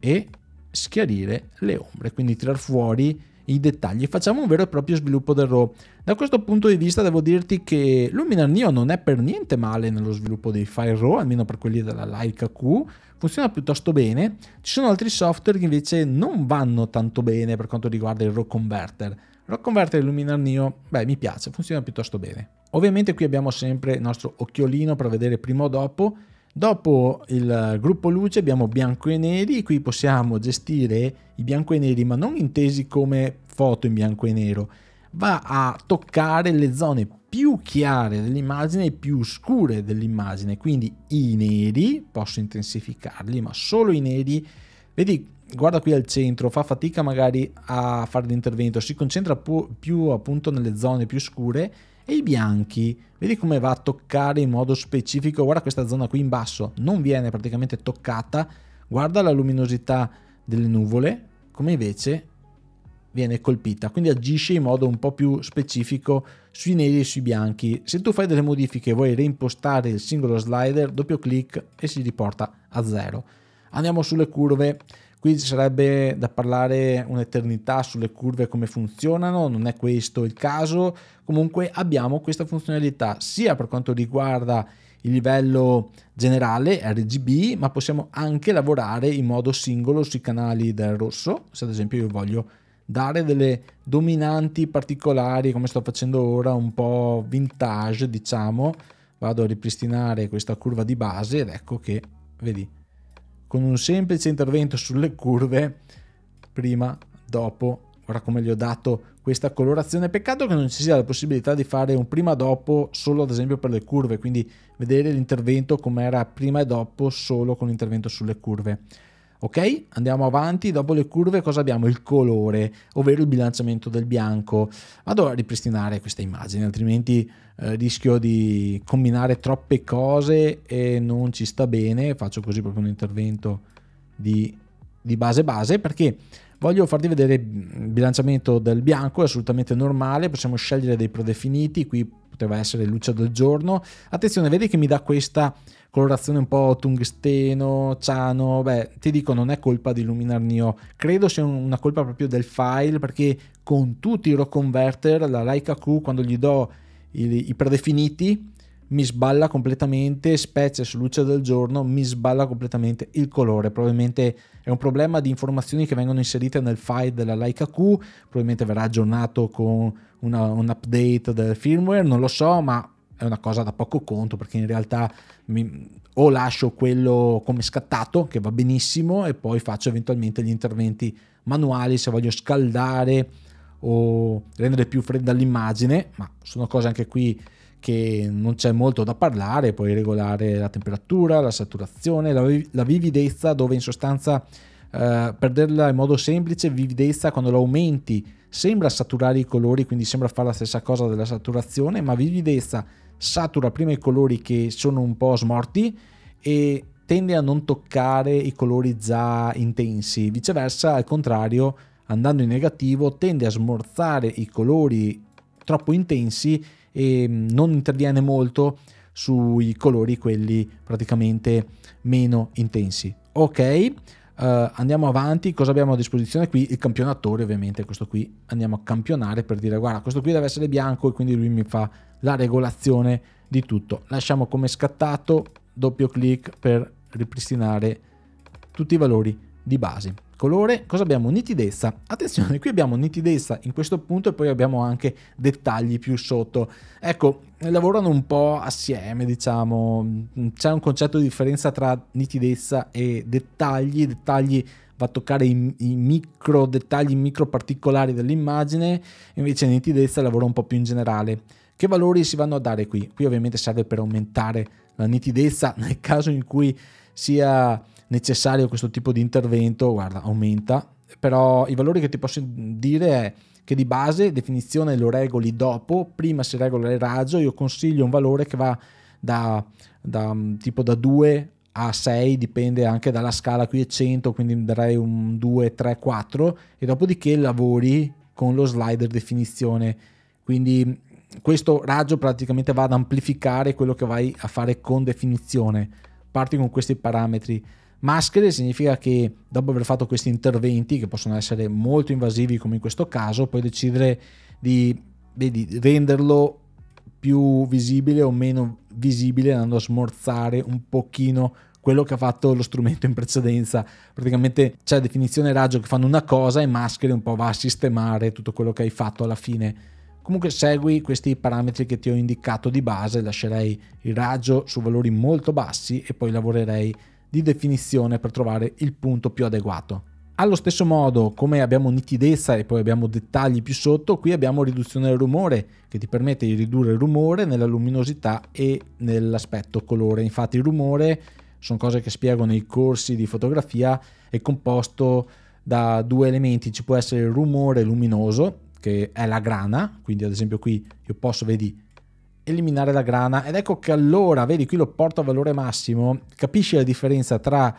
e schiarire le ombre, quindi tirar fuori i dettagli, facciamo un vero e proprio sviluppo del RAW. Da questo punto di vista devo dirti che Luminar Neo non è per niente male nello sviluppo dei file RAW, almeno per quelli della Leica Q, funziona piuttosto bene, ci sono altri software che invece non vanno tanto bene per quanto riguarda il RAW Converter. RAW Converter Luminar Neo, beh mi piace, funziona piuttosto bene. Ovviamente qui abbiamo sempre il nostro occhiolino per vedere prima o dopo, Dopo il gruppo luce abbiamo bianco e neri, qui possiamo gestire i bianco e neri ma non intesi come foto in bianco e nero, va a toccare le zone più chiare dell'immagine e più scure dell'immagine, quindi i neri, posso intensificarli, ma solo i neri, vedi, guarda qui al centro, fa fatica magari a fare l'intervento, si concentra più appunto nelle zone più scure e i bianchi, vedi come va a toccare in modo specifico, guarda questa zona qui in basso, non viene praticamente toccata, guarda la luminosità delle nuvole, come invece viene colpita, quindi agisce in modo un po' più specifico sui neri e sui bianchi. Se tu fai delle modifiche e vuoi reimpostare il singolo slider, doppio clic e si riporta a zero. Andiamo sulle curve, qui ci sarebbe da parlare un'eternità sulle curve come funzionano, non è questo il caso, comunque abbiamo questa funzionalità sia per quanto riguarda il livello generale RGB, ma possiamo anche lavorare in modo singolo sui canali del rosso, se ad esempio io voglio dare delle dominanti particolari come sto facendo ora, un po' vintage diciamo, vado a ripristinare questa curva di base ed ecco che, vedi, con un semplice intervento sulle curve, prima, dopo, ora come gli ho dato questa colorazione, peccato che non ci sia la possibilità di fare un prima dopo solo ad esempio per le curve, quindi vedere l'intervento come era prima e dopo solo con l'intervento sulle curve. Ok? Andiamo avanti, dopo le curve cosa abbiamo? Il colore, ovvero il bilanciamento del bianco. Vado a ripristinare questa immagine, altrimenti eh, rischio di combinare troppe cose e non ci sta bene. Faccio così proprio un intervento di, di base base perché voglio farvi vedere il mm, bilanciamento del bianco, è assolutamente normale, possiamo scegliere dei predefiniti, qui poteva essere luce del giorno. Attenzione, vedi che mi dà questa colorazione un po' tungsteno, ciano, beh, ti dico non è colpa di Luminar Neo, credo sia una colpa proprio del file perché con tutti i RoConverter la Leica Q quando gli do i, i predefiniti mi sballa completamente, specie su luce del giorno, mi sballa completamente il colore. Probabilmente è un problema di informazioni che vengono inserite nel file della Leica Q, probabilmente verrà aggiornato con una, un update del firmware, non lo so, ma è una cosa da poco conto perché in realtà mi, o lascio quello come scattato, che va benissimo, e poi faccio eventualmente gli interventi manuali se voglio scaldare o rendere più fredda l'immagine, ma sono cose anche qui che non c'è molto da parlare, puoi regolare la temperatura, la saturazione, la, la vividezza, dove in sostanza eh, perderla in modo semplice, vividezza quando la aumenti sembra saturare i colori, quindi sembra fare la stessa cosa della saturazione, ma vividezza satura prima i colori che sono un po' smorti e tende a non toccare i colori già intensi, viceversa al contrario andando in negativo tende a smorzare i colori troppo intensi e mm, non interviene molto sui colori quelli praticamente meno intensi. Ok, Uh, andiamo avanti, cosa abbiamo a disposizione qui? Il campionatore ovviamente, questo qui andiamo a campionare per dire guarda questo qui deve essere bianco e quindi lui mi fa la regolazione di tutto. Lasciamo come scattato, doppio clic per ripristinare tutti i valori di base. Colore, cosa abbiamo? Nitidezza. Attenzione, qui abbiamo nitidezza in questo punto e poi abbiamo anche dettagli più sotto. Ecco, lavorano un po' assieme, diciamo. C'è un concetto di differenza tra nitidezza e dettagli. Dettagli va a toccare i, i micro dettagli, i micro particolari dell'immagine, invece nitidezza lavora un po' più in generale. Che valori si vanno a dare qui? Qui ovviamente serve per aumentare la nitidezza (laughs) nel caso in cui sia necessario questo tipo di intervento, guarda, aumenta, però i valori che ti posso dire è che di base definizione lo regoli dopo, prima si regola il raggio, io consiglio un valore che va da, da mm, tipo da 2 a 6, dipende anche dalla scala, qui è 100, quindi darei un 2, 3, 4 e dopodiché lavori con lo slider definizione, quindi questo raggio praticamente va ad amplificare quello che vai a fare con definizione. Parti con questi parametri. Maschere significa che dopo aver fatto questi interventi, che possono essere molto invasivi come in questo caso, puoi decidere di vedi, renderlo più visibile o meno visibile andando a smorzare un pochino quello che ha fatto lo strumento in precedenza. Praticamente c'è definizione e raggio che fanno una cosa e maschere un po' va a sistemare tutto quello che hai fatto alla fine Comunque segui questi parametri che ti ho indicato di base, lascerei il raggio su valori molto bassi e poi lavorerei di definizione per trovare il punto più adeguato. Allo stesso modo, come abbiamo nitidezza e poi abbiamo dettagli più sotto, qui abbiamo riduzione del rumore, che ti permette di ridurre il rumore nella luminosità e nell'aspetto colore. Infatti il rumore, sono cose che spiego nei corsi di fotografia, è composto da due elementi, ci può essere il rumore luminoso, che è la grana, quindi ad esempio qui io posso, vedi, eliminare la grana ed ecco che allora, vedi, qui lo porto a valore massimo, capisci la differenza tra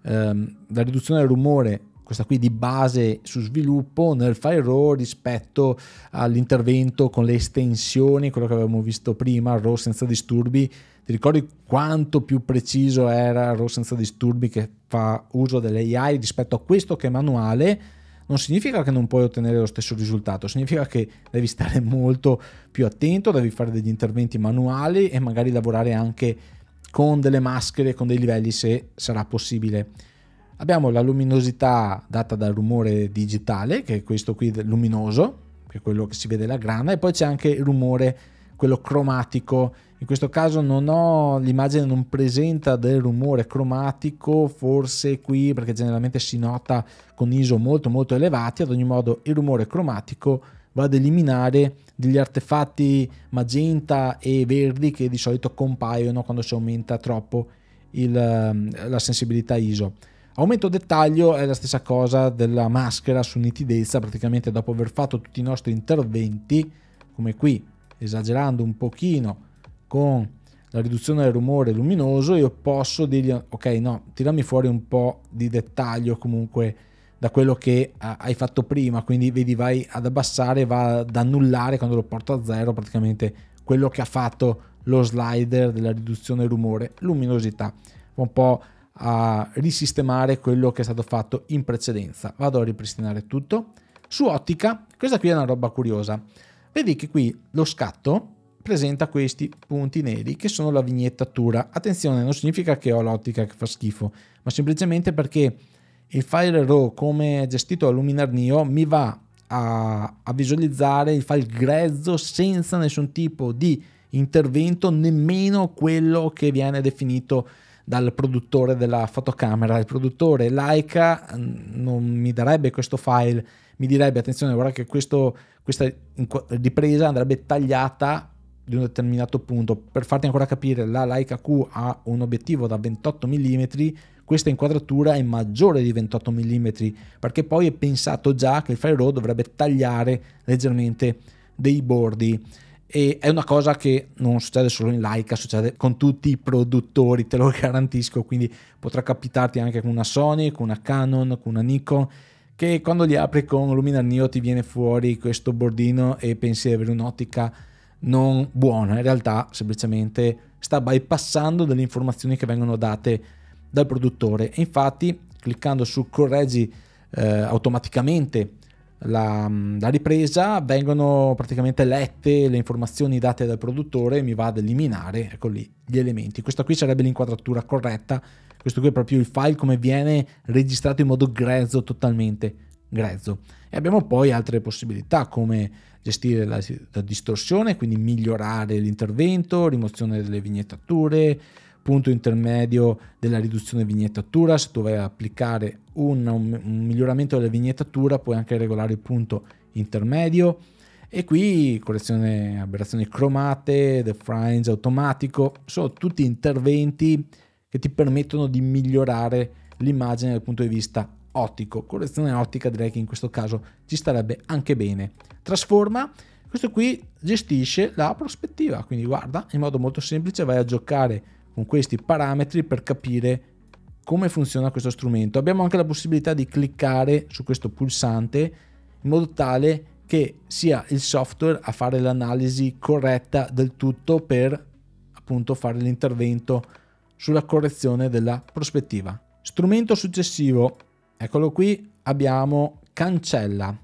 ehm, la riduzione del rumore, questa qui di base su sviluppo nel file RAW rispetto all'intervento con le estensioni, quello che avevamo visto prima, RAW senza disturbi, ti ricordi quanto più preciso era RAW senza disturbi che fa uso delle AI rispetto a questo che è manuale? non significa che non puoi ottenere lo stesso risultato, significa che devi stare molto più attento, devi fare degli interventi manuali e magari lavorare anche con delle maschere, con dei livelli se sarà possibile. Abbiamo la luminosità data dal rumore digitale, che è questo qui luminoso, che è quello che si vede la grana, e poi c'è anche il rumore, quello cromatico, in questo caso non ho, l'immagine non presenta del rumore cromatico, forse qui perché generalmente si nota con ISO molto molto elevati, ad ogni modo il rumore cromatico va ad eliminare degli artefatti magenta e verdi che di solito compaiono quando si aumenta troppo il, ehm, la sensibilità ISO. Aumento dettaglio è la stessa cosa della maschera su nitidezza, praticamente dopo aver fatto tutti i nostri interventi, come qui, esagerando un pochino con la riduzione del rumore luminoso io posso dirgli ok no tirami fuori un po' di dettaglio comunque da quello che hai fatto prima quindi vedi vai ad abbassare va ad annullare quando lo porto a zero praticamente quello che ha fatto lo slider della riduzione rumore luminosità va un po' a risistemare quello che è stato fatto in precedenza vado a ripristinare tutto su ottica questa qui è una roba curiosa vedi che qui lo scatto presenta questi punti neri che sono la vignettatura. Attenzione, non significa che ho l'ottica che fa schifo, ma semplicemente perché il file RAW come gestito da Luminar Neo mi va a, a visualizzare il file grezzo senza nessun tipo di intervento, nemmeno quello che viene definito dal produttore della fotocamera. Il produttore Leica mm, non mi darebbe questo file, mi direbbe attenzione, guarda che questo, questa ripresa andrebbe tagliata di un determinato punto. Per farti ancora capire, la Leica Q ha un obiettivo da 28 mm, questa inquadratura è maggiore di 28 mm, perché poi è pensato già che il file RAW dovrebbe tagliare leggermente dei bordi. E è una cosa che non succede solo in Leica, succede con tutti i produttori, te lo (laughs) garantisco, quindi potrà capitarti anche con una Sony, con una Canon, con una Nikon che quando li apri con Luminar Neo ti viene fuori questo bordino e pensi di avere un'ottica non buona, in realtà semplicemente sta bypassando delle informazioni che vengono date dal produttore. E infatti cliccando su correggi eh, automaticamente la, la, ripresa, vengono praticamente lette le informazioni date dal produttore e mi va ad eliminare ecco lì, gli elementi. Questa qui sarebbe l'inquadratura corretta, questo qui è proprio il file come viene registrato in modo grezzo totalmente grezzo. E abbiamo poi altre possibilità come gestire la, la distorsione, quindi migliorare l'intervento, rimozione delle vignettature, punto intermedio della riduzione vignettatura, se tu vai ad applicare un, un miglioramento della vignettatura puoi anche regolare il punto intermedio e qui correzione aberrazioni cromate, the fringe automatico, sono tutti interventi che ti permettono di migliorare l'immagine dal punto di vista ottico. Correzione ottica direi che in questo caso ci starebbe anche bene. Trasforma, questo qui gestisce la prospettiva, quindi guarda, in modo molto semplice vai a giocare con questi parametri per capire come funziona questo strumento. Abbiamo anche la possibilità di cliccare su questo pulsante in modo tale che sia il software a fare l'analisi corretta del tutto per appunto fare l'intervento sulla correzione della prospettiva. Strumento successivo Eccolo qui, abbiamo cancella.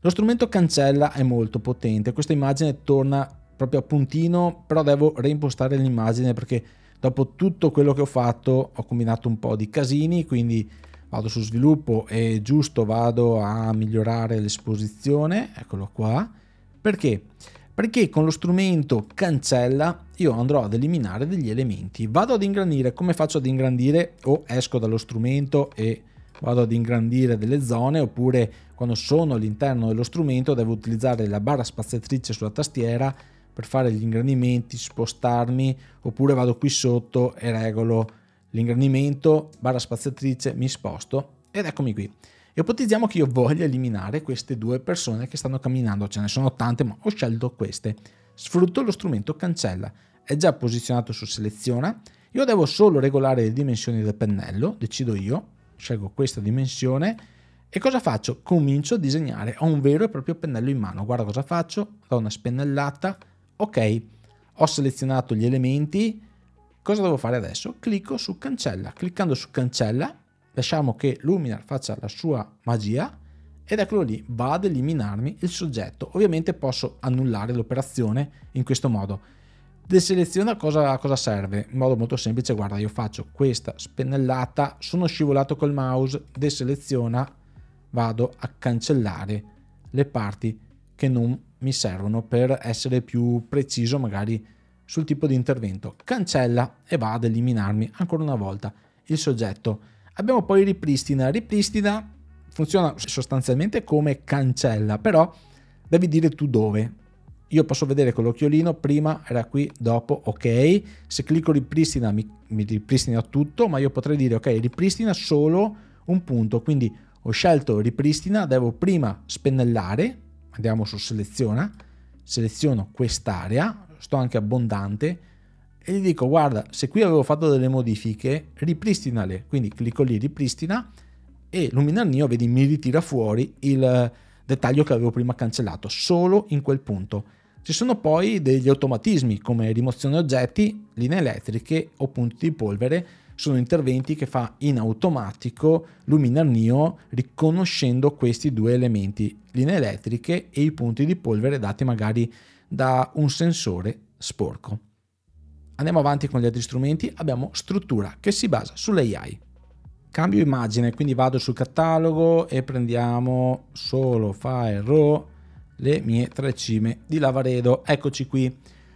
Lo strumento cancella è molto potente, questa immagine torna proprio a puntino, però devo reimpostare l'immagine perché dopo tutto quello che ho fatto ho combinato un po' di casini, quindi vado su sviluppo e giusto vado a migliorare l'esposizione, eccolo qua. Perché? Perché con lo strumento cancella io andrò ad eliminare degli elementi. Vado ad ingrandire, come faccio ad ingrandire? O esco dallo strumento e vado ad ingrandire delle zone oppure quando sono all'interno dello strumento devo utilizzare la barra spaziatrice sulla tastiera per fare gli ingrandimenti, spostarmi oppure vado qui sotto e regolo l'ingrandimento, barra spaziatrice, mi sposto ed eccomi qui. E ipotizziamo che io voglia eliminare queste due persone che stanno camminando, ce ne sono tante ma ho scelto queste. Sfrutto lo strumento cancella, è già posizionato su seleziona, io devo solo regolare le dimensioni del pennello, decido io, scelgo questa dimensione e cosa faccio? Comincio a disegnare, ho un vero e proprio pennello in mano, guarda cosa faccio, do una spennellata, ok, ho selezionato gli elementi, cosa devo fare adesso? Clicco su cancella, cliccando su cancella lasciamo che Luminar faccia la sua magia ed eccolo lì, va ad eliminarmi il soggetto, ovviamente posso annullare l'operazione in questo modo, Deseleziona cosa, cosa serve, in modo molto semplice, guarda io faccio questa spennellata, sono scivolato col mouse, deseleziona, vado a cancellare le parti che non mi servono per essere più preciso magari sul tipo di intervento. Cancella e va ad eliminarmi ancora una volta il soggetto. Abbiamo poi ripristina. Ripristina funziona sostanzialmente come cancella, però devi dire tu dove io posso vedere con l'occhiolino prima era qui, dopo, ok. Se clicco ripristina mi, mi ripristina tutto, ma io potrei dire ok, ripristina solo un punto. Quindi ho scelto ripristina, devo prima spennellare, andiamo su seleziona, seleziono quest'area, sto anche abbondante e gli dico guarda, se qui avevo fatto delle modifiche, ripristinale. Quindi clicco lì ripristina e luminar mio vedi, mi ritira fuori il dettaglio che avevo prima cancellato, solo in quel punto ci sono poi degli automatismi come rimozione oggetti, linee elettriche o punti di polvere, sono interventi che fa in automatico Luminar Neo riconoscendo questi due elementi, linee elettriche e i punti di polvere dati magari da un sensore sporco. Andiamo avanti con gli altri strumenti, abbiamo struttura che si basa sull'AI. Cambio immagine, quindi vado sul catalogo e prendiamo solo file RAW le mie tre cime di Lavaredo. Eccoci qui,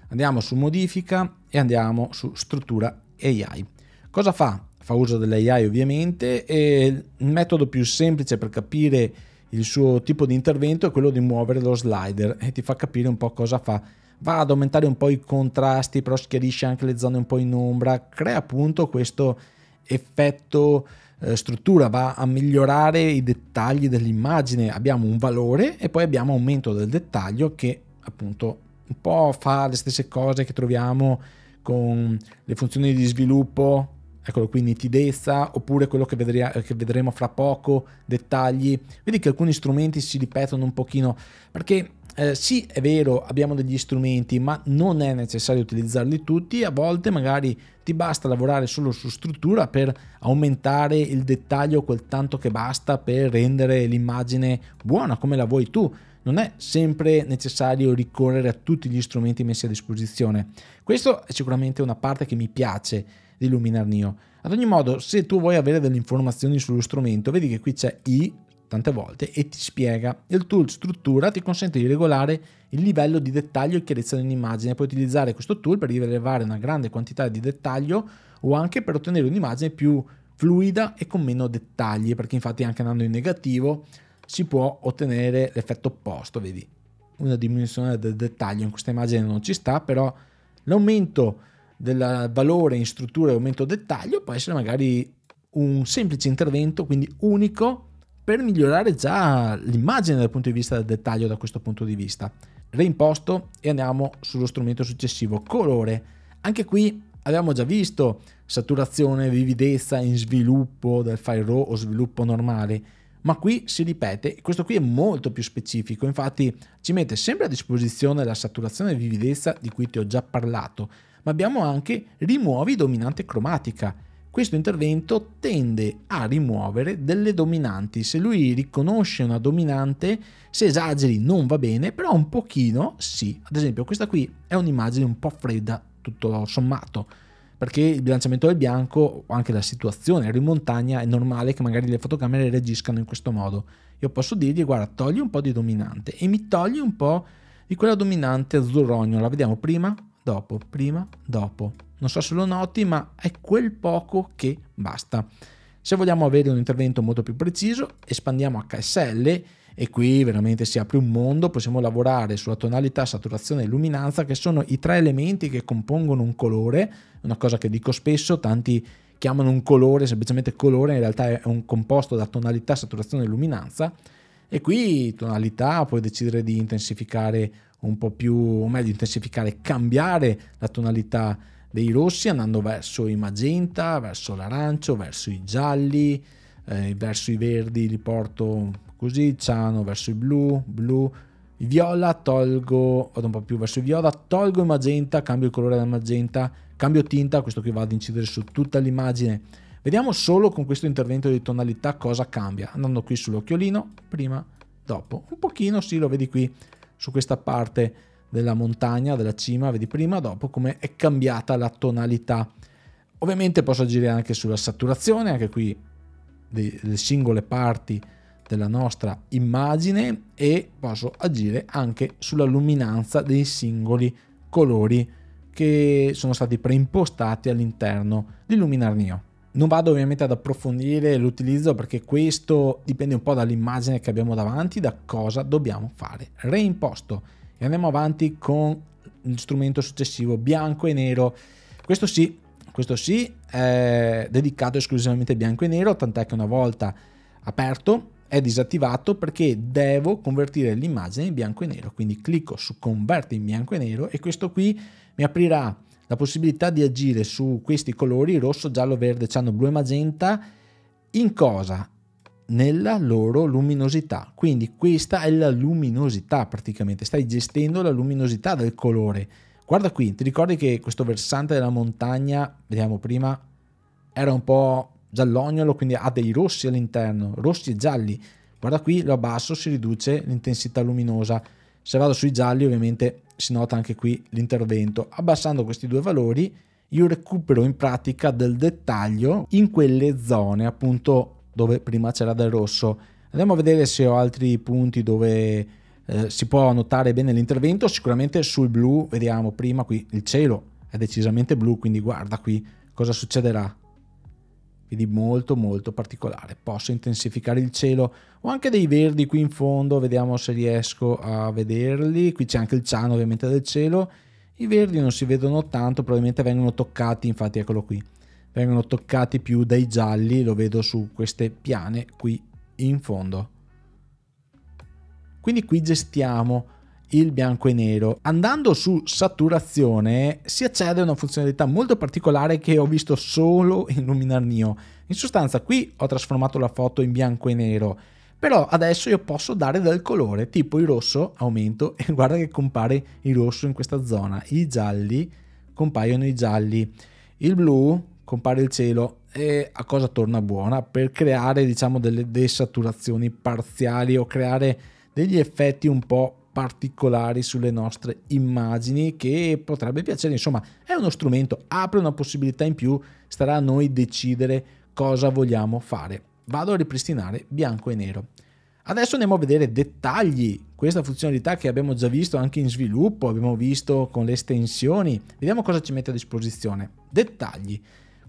andiamo su modifica e andiamo su struttura AI. Cosa fa? Fa uso dell'AI ovviamente e il metodo più semplice per capire il suo tipo di intervento è quello di muovere lo slider e ti fa capire un po' cosa fa. Va ad aumentare un po' i contrasti, però schiarisce anche le zone un po' in ombra, crea appunto questo effetto eh, struttura va a migliorare i dettagli dell'immagine, abbiamo un valore e poi abbiamo aumento del dettaglio che appunto un po' fa le stesse cose che troviamo con le funzioni di sviluppo, eccolo qui nitidezza, oppure quello che, vedremo, che vedremo fra poco, dettagli. Vedi che alcuni strumenti si ripetono un pochino perché eh, sì, è vero, abbiamo degli strumenti, ma non è necessario utilizzarli tutti. A volte magari ti basta lavorare solo su struttura per aumentare il dettaglio quel tanto che basta per rendere l'immagine buona come la vuoi tu. Non è sempre necessario ricorrere a tutti gli strumenti messi a disposizione. Questa è sicuramente una parte che mi piace di Luminar Neo. Ad ogni modo, se tu vuoi avere delle informazioni sullo strumento, vedi che qui c'è i tante volte e ti spiega. Il tool struttura ti consente di regolare il livello di dettaglio e chiarezza dell'immagine. Puoi utilizzare questo tool per rilevare una grande quantità di dettaglio o anche per ottenere un'immagine più fluida e con meno dettagli, perché infatti anche andando in negativo si può ottenere l'effetto opposto, vedi? Una diminuzione del dettaglio in questa immagine non ci sta, però l'aumento del valore in struttura e aumento dettaglio può essere magari un semplice intervento, quindi unico, per migliorare già l'immagine dal punto di vista del dettaglio da questo punto di vista. Reimposto e andiamo sullo strumento successivo, colore. Anche qui abbiamo già visto saturazione, vividezza in sviluppo del file RAW o sviluppo normale, ma qui si ripete, questo qui è molto più specifico, infatti ci mette sempre a disposizione la saturazione e vividezza di cui ti ho già parlato, ma abbiamo anche rimuovi dominante cromatica, questo intervento tende a rimuovere delle dominanti. Se lui riconosce una dominante, se esageri non va bene, però un pochino sì. Ad esempio questa qui è un'immagine un po' fredda tutto sommato, perché il bilanciamento del bianco, o anche la situazione, ero in montagna, è normale che magari le fotocamere reagiscano in questo modo. Io posso dirgli guarda togli un po' di dominante e mi togli un po' di quella dominante azzurrognola. vediamo prima, dopo, prima, dopo non so se lo noti, ma è quel poco che basta. Se vogliamo avere un intervento molto più preciso, espandiamo HSL e qui veramente si apre un mondo, possiamo lavorare sulla tonalità, saturazione e luminanza che sono i tre elementi che compongono un colore, una cosa che dico spesso, tanti chiamano un colore semplicemente colore, in realtà è un composto da tonalità, saturazione e luminanza e qui tonalità puoi decidere di intensificare un po' più, o meglio intensificare, cambiare la tonalità dei rossi andando verso i magenta, verso l'arancio, verso i gialli, eh, verso i verdi li porto così, ciano verso il blu, blu, il viola tolgo, vado un po' più verso il viola, tolgo il magenta, cambio il colore del magenta, cambio tinta, questo qui va ad incidere su tutta l'immagine. Vediamo solo con questo intervento di tonalità cosa cambia, andando qui sull'occhiolino, prima, dopo, un pochino, sì lo vedi qui su questa parte della montagna, della cima, vedi prima, dopo come è cambiata la tonalità. Ovviamente posso agire anche sulla saturazione, anche qui le singole parti della nostra immagine e posso agire anche sulla luminanza dei singoli colori che sono stati preimpostati all'interno di Luminar Neo. Non vado ovviamente ad approfondire l'utilizzo perché questo dipende un po' dall'immagine che abbiamo davanti, da cosa dobbiamo fare. Reimposto e andiamo avanti con lo strumento successivo, bianco e nero. Questo sì, questo sì, è dedicato esclusivamente a bianco e nero, tant'è che una volta aperto è disattivato perché devo convertire l'immagine in bianco e nero. Quindi clicco su converti in bianco e nero e questo qui mi aprirà la possibilità di agire su questi colori rosso, giallo, verde, ciano, blu e magenta in cosa? nella loro luminosità. Quindi questa è la luminosità praticamente, stai gestendo la luminosità del colore. Guarda qui, ti ricordi che questo versante della montagna, vediamo prima, era un po' giallognolo, quindi ha dei rossi all'interno, rossi e gialli. Guarda qui, lo abbasso, si riduce l'intensità luminosa. Se vado sui gialli ovviamente si nota anche qui l'intervento. Abbassando questi due valori io recupero in pratica del dettaglio in quelle zone appunto dove prima c'era del rosso. Andiamo a vedere se ho altri punti dove eh, si può notare bene l'intervento. Sicuramente sul blu, vediamo prima qui, il cielo è decisamente blu, quindi guarda qui cosa succederà. Quindi molto molto particolare. Posso intensificare il cielo. Ho anche dei verdi qui in fondo, vediamo se riesco a vederli. Qui c'è anche il ciano ovviamente del cielo. I verdi non si vedono tanto, probabilmente vengono toccati, infatti eccolo qui vengono toccati più dai gialli, lo vedo su queste piane qui in fondo. Quindi qui gestiamo il bianco e nero. Andando su saturazione si accede a una funzionalità molto particolare che ho visto solo in Luminar Neo. In sostanza qui ho trasformato la foto in bianco e nero, però adesso io posso dare del colore, tipo il rosso aumento e (laughs) guarda che compare il rosso in questa zona, i gialli compaiono i gialli, il blu compare il cielo e a cosa torna buona per creare diciamo delle desaturazioni parziali o creare degli effetti un po' particolari sulle nostre immagini che potrebbe piacere insomma è uno strumento apre una possibilità in più starà a noi decidere cosa vogliamo fare vado a ripristinare bianco e nero adesso andiamo a vedere dettagli questa funzionalità che abbiamo già visto anche in sviluppo abbiamo visto con le estensioni vediamo cosa ci mette a disposizione dettagli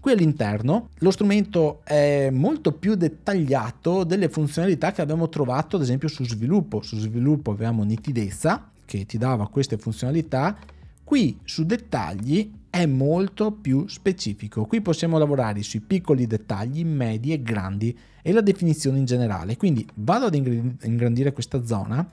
Qui all'interno lo strumento è molto più dettagliato delle funzionalità che abbiamo trovato ad esempio su sviluppo. Su sviluppo avevamo nitidezza che ti dava queste funzionalità. Qui su dettagli è molto più specifico. Qui possiamo lavorare sui piccoli dettagli, medi e grandi e la definizione in generale. Quindi vado ad ingrandire questa zona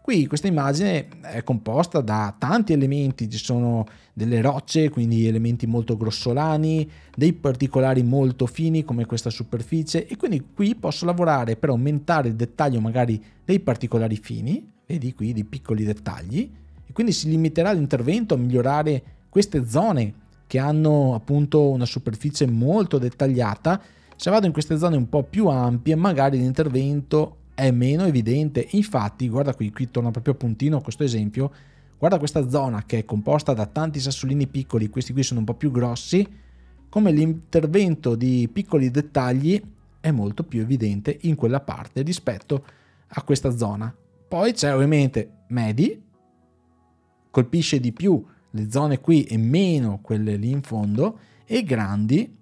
Qui questa immagine è composta da tanti elementi, ci sono delle rocce, quindi elementi molto grossolani, dei particolari molto fini come questa superficie e quindi qui posso lavorare per aumentare il dettaglio magari dei particolari fini, vedi qui di piccoli dettagli, e quindi si limiterà l'intervento a migliorare queste zone che hanno appunto una superficie molto dettagliata. Se vado in queste zone un po' più ampie magari l'intervento è meno evidente, infatti guarda qui, qui torna proprio a puntino questo esempio, guarda questa zona che è composta da tanti sassolini piccoli, questi qui sono un po' più grossi, come l'intervento di piccoli dettagli è molto più evidente in quella parte rispetto a questa zona. Poi c'è ovviamente Medi, colpisce di più le zone qui e meno quelle lì in fondo, e Grandi,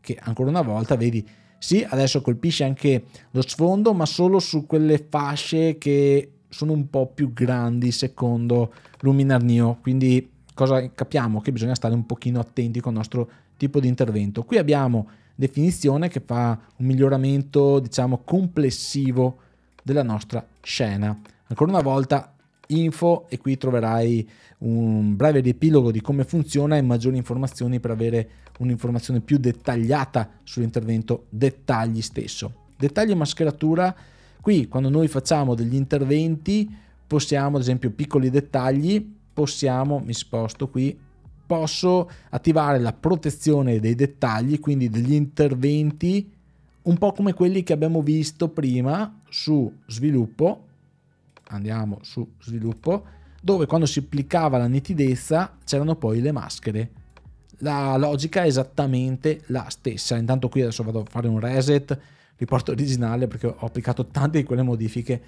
che ancora una volta, vedi, sì, adesso colpisce anche lo sfondo, ma solo su quelle fasce che sono un po' più grandi secondo Luminar Neo, quindi cosa capiamo? Che bisogna stare un pochino attenti con il nostro tipo di intervento. Qui abbiamo definizione che fa un miglioramento diciamo complessivo della nostra scena. Ancora una volta info e qui troverai un breve riepilogo di come funziona e maggiori informazioni per avere un'informazione più dettagliata sull'intervento dettagli stesso. Dettagli e mascheratura Qui quando noi facciamo degli interventi possiamo, ad esempio, piccoli dettagli, possiamo, mi sposto qui, posso attivare la protezione dei dettagli, quindi degli interventi, un po' come quelli che abbiamo visto prima su sviluppo, andiamo su sviluppo, dove quando si applicava la nitidezza c'erano poi le maschere. La logica è esattamente la stessa, intanto qui adesso vado a fare un reset, riporto originale perché ho applicato tante di quelle modifiche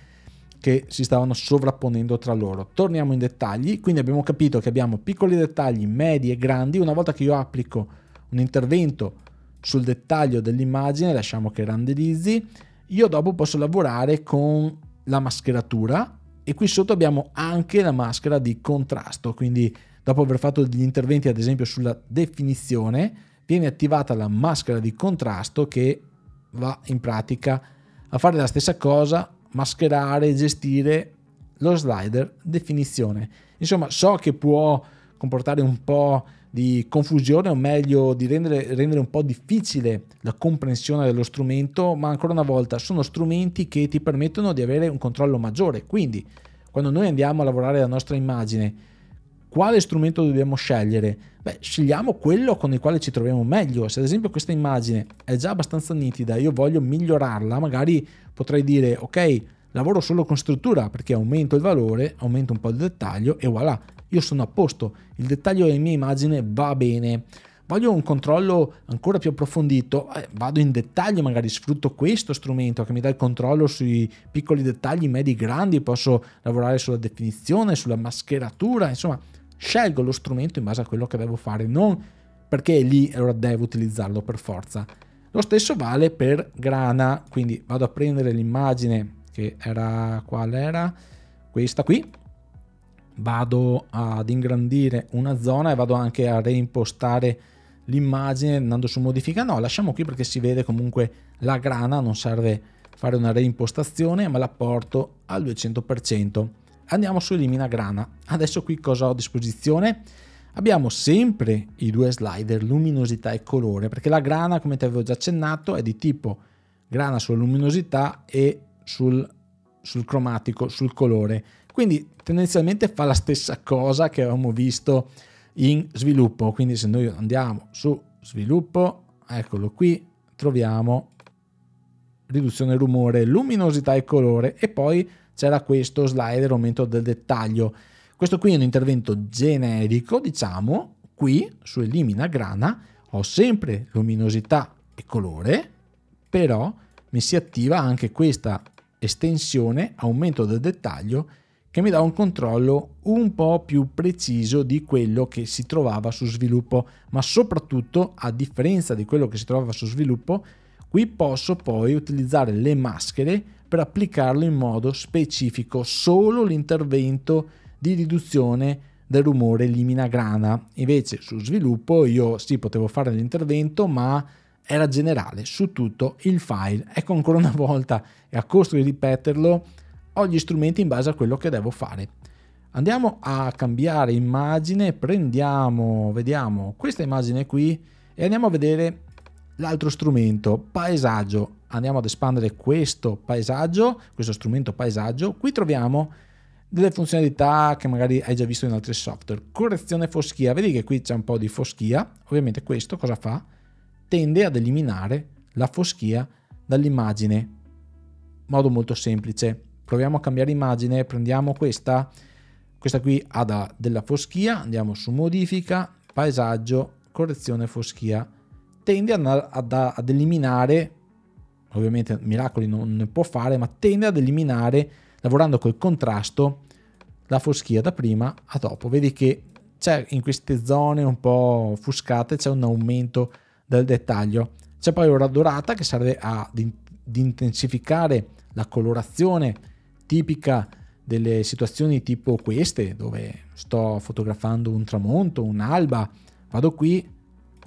che si stavano sovrapponendo tra loro. Torniamo in dettagli, quindi abbiamo capito che abbiamo piccoli dettagli, medi e grandi, una volta che io applico un intervento sul dettaglio dell'immagine, lasciamo che randomizzi, io dopo posso lavorare con la mascheratura e qui sotto abbiamo anche la maschera di contrasto, quindi dopo aver fatto degli interventi ad esempio sulla definizione, viene attivata la maschera di contrasto che va in pratica a fare la stessa cosa, mascherare e gestire lo slider definizione. Insomma, so che può comportare un po' di confusione o meglio di rendere, rendere, un po' difficile la comprensione dello strumento, ma ancora una volta sono strumenti che ti permettono di avere un controllo maggiore. Quindi quando noi andiamo a lavorare la nostra immagine, quale strumento dobbiamo scegliere? Beh, scegliamo quello con il quale ci troviamo meglio. Se ad esempio questa immagine è già abbastanza nitida, e io voglio migliorarla, magari potrei dire, ok, lavoro solo con struttura perché aumento il valore, aumento un po' il dettaglio e voilà, io sono a posto. Il dettaglio della mia immagine va bene voglio un controllo ancora più approfondito, eh, vado in dettaglio, magari sfrutto questo strumento che mi dà il controllo sui piccoli dettagli, medi, grandi, posso lavorare sulla definizione, sulla mascheratura, insomma scelgo lo strumento in base a quello che devo fare, non perché è lì allora devo utilizzarlo per forza. Lo stesso vale per grana, quindi vado a prendere l'immagine che era qual era questa qui. Vado ad ingrandire una zona e vado anche a reimpostare l'immagine andando su modifica. No, lasciamo qui perché si vede comunque la grana, non serve fare una reimpostazione, ma la porto al 200% andiamo su elimina grana. Adesso qui cosa ho a disposizione? Abbiamo sempre i due slider luminosità e colore perché la grana come ti avevo già accennato è di tipo grana sulla luminosità e sul, sul cromatico, sul colore. Quindi tendenzialmente fa la stessa cosa che avevamo visto in sviluppo. Quindi se noi andiamo su sviluppo, eccolo qui, troviamo riduzione rumore, luminosità e colore e poi c'era questo slider aumento del dettaglio. Questo qui è un intervento generico, diciamo, qui su elimina grana ho sempre luminosità e colore, però mi si attiva anche questa estensione aumento del dettaglio che mi dà un controllo un po' più preciso di quello che si trovava su sviluppo, ma soprattutto a differenza di quello che si trovava su sviluppo, qui posso poi utilizzare le maschere per applicarlo in modo specifico. Solo l'intervento di riduzione del rumore elimina grana. Invece su sviluppo io sì potevo fare l'intervento ma era generale su tutto il file. Ecco ancora una volta e a costo di ripeterlo ho gli strumenti in base a quello che devo fare. Andiamo a cambiare immagine, prendiamo, vediamo questa immagine qui e andiamo a vedere l'altro strumento, paesaggio. Andiamo ad espandere questo paesaggio, questo strumento paesaggio. Qui troviamo delle funzionalità che magari hai già visto in altri software. Correzione foschia, vedi che qui c'è un po' di foschia. Ovviamente questo cosa fa? Tende ad eliminare la foschia dall'immagine. Modo molto semplice. Proviamo a cambiare immagine, prendiamo questa. Questa qui ha della foschia, andiamo su modifica, paesaggio, correzione foschia tende ad, ad, ad eliminare, ovviamente miracoli non ne può fare, ma tende ad eliminare, lavorando col contrasto, la foschia da prima a dopo. Vedi che c'è in queste zone un po' offuscate, c'è un aumento del dettaglio. C'è poi ora dorata che serve ad intensificare la colorazione tipica delle situazioni tipo queste, dove sto fotografando un tramonto, un'alba, vado qui,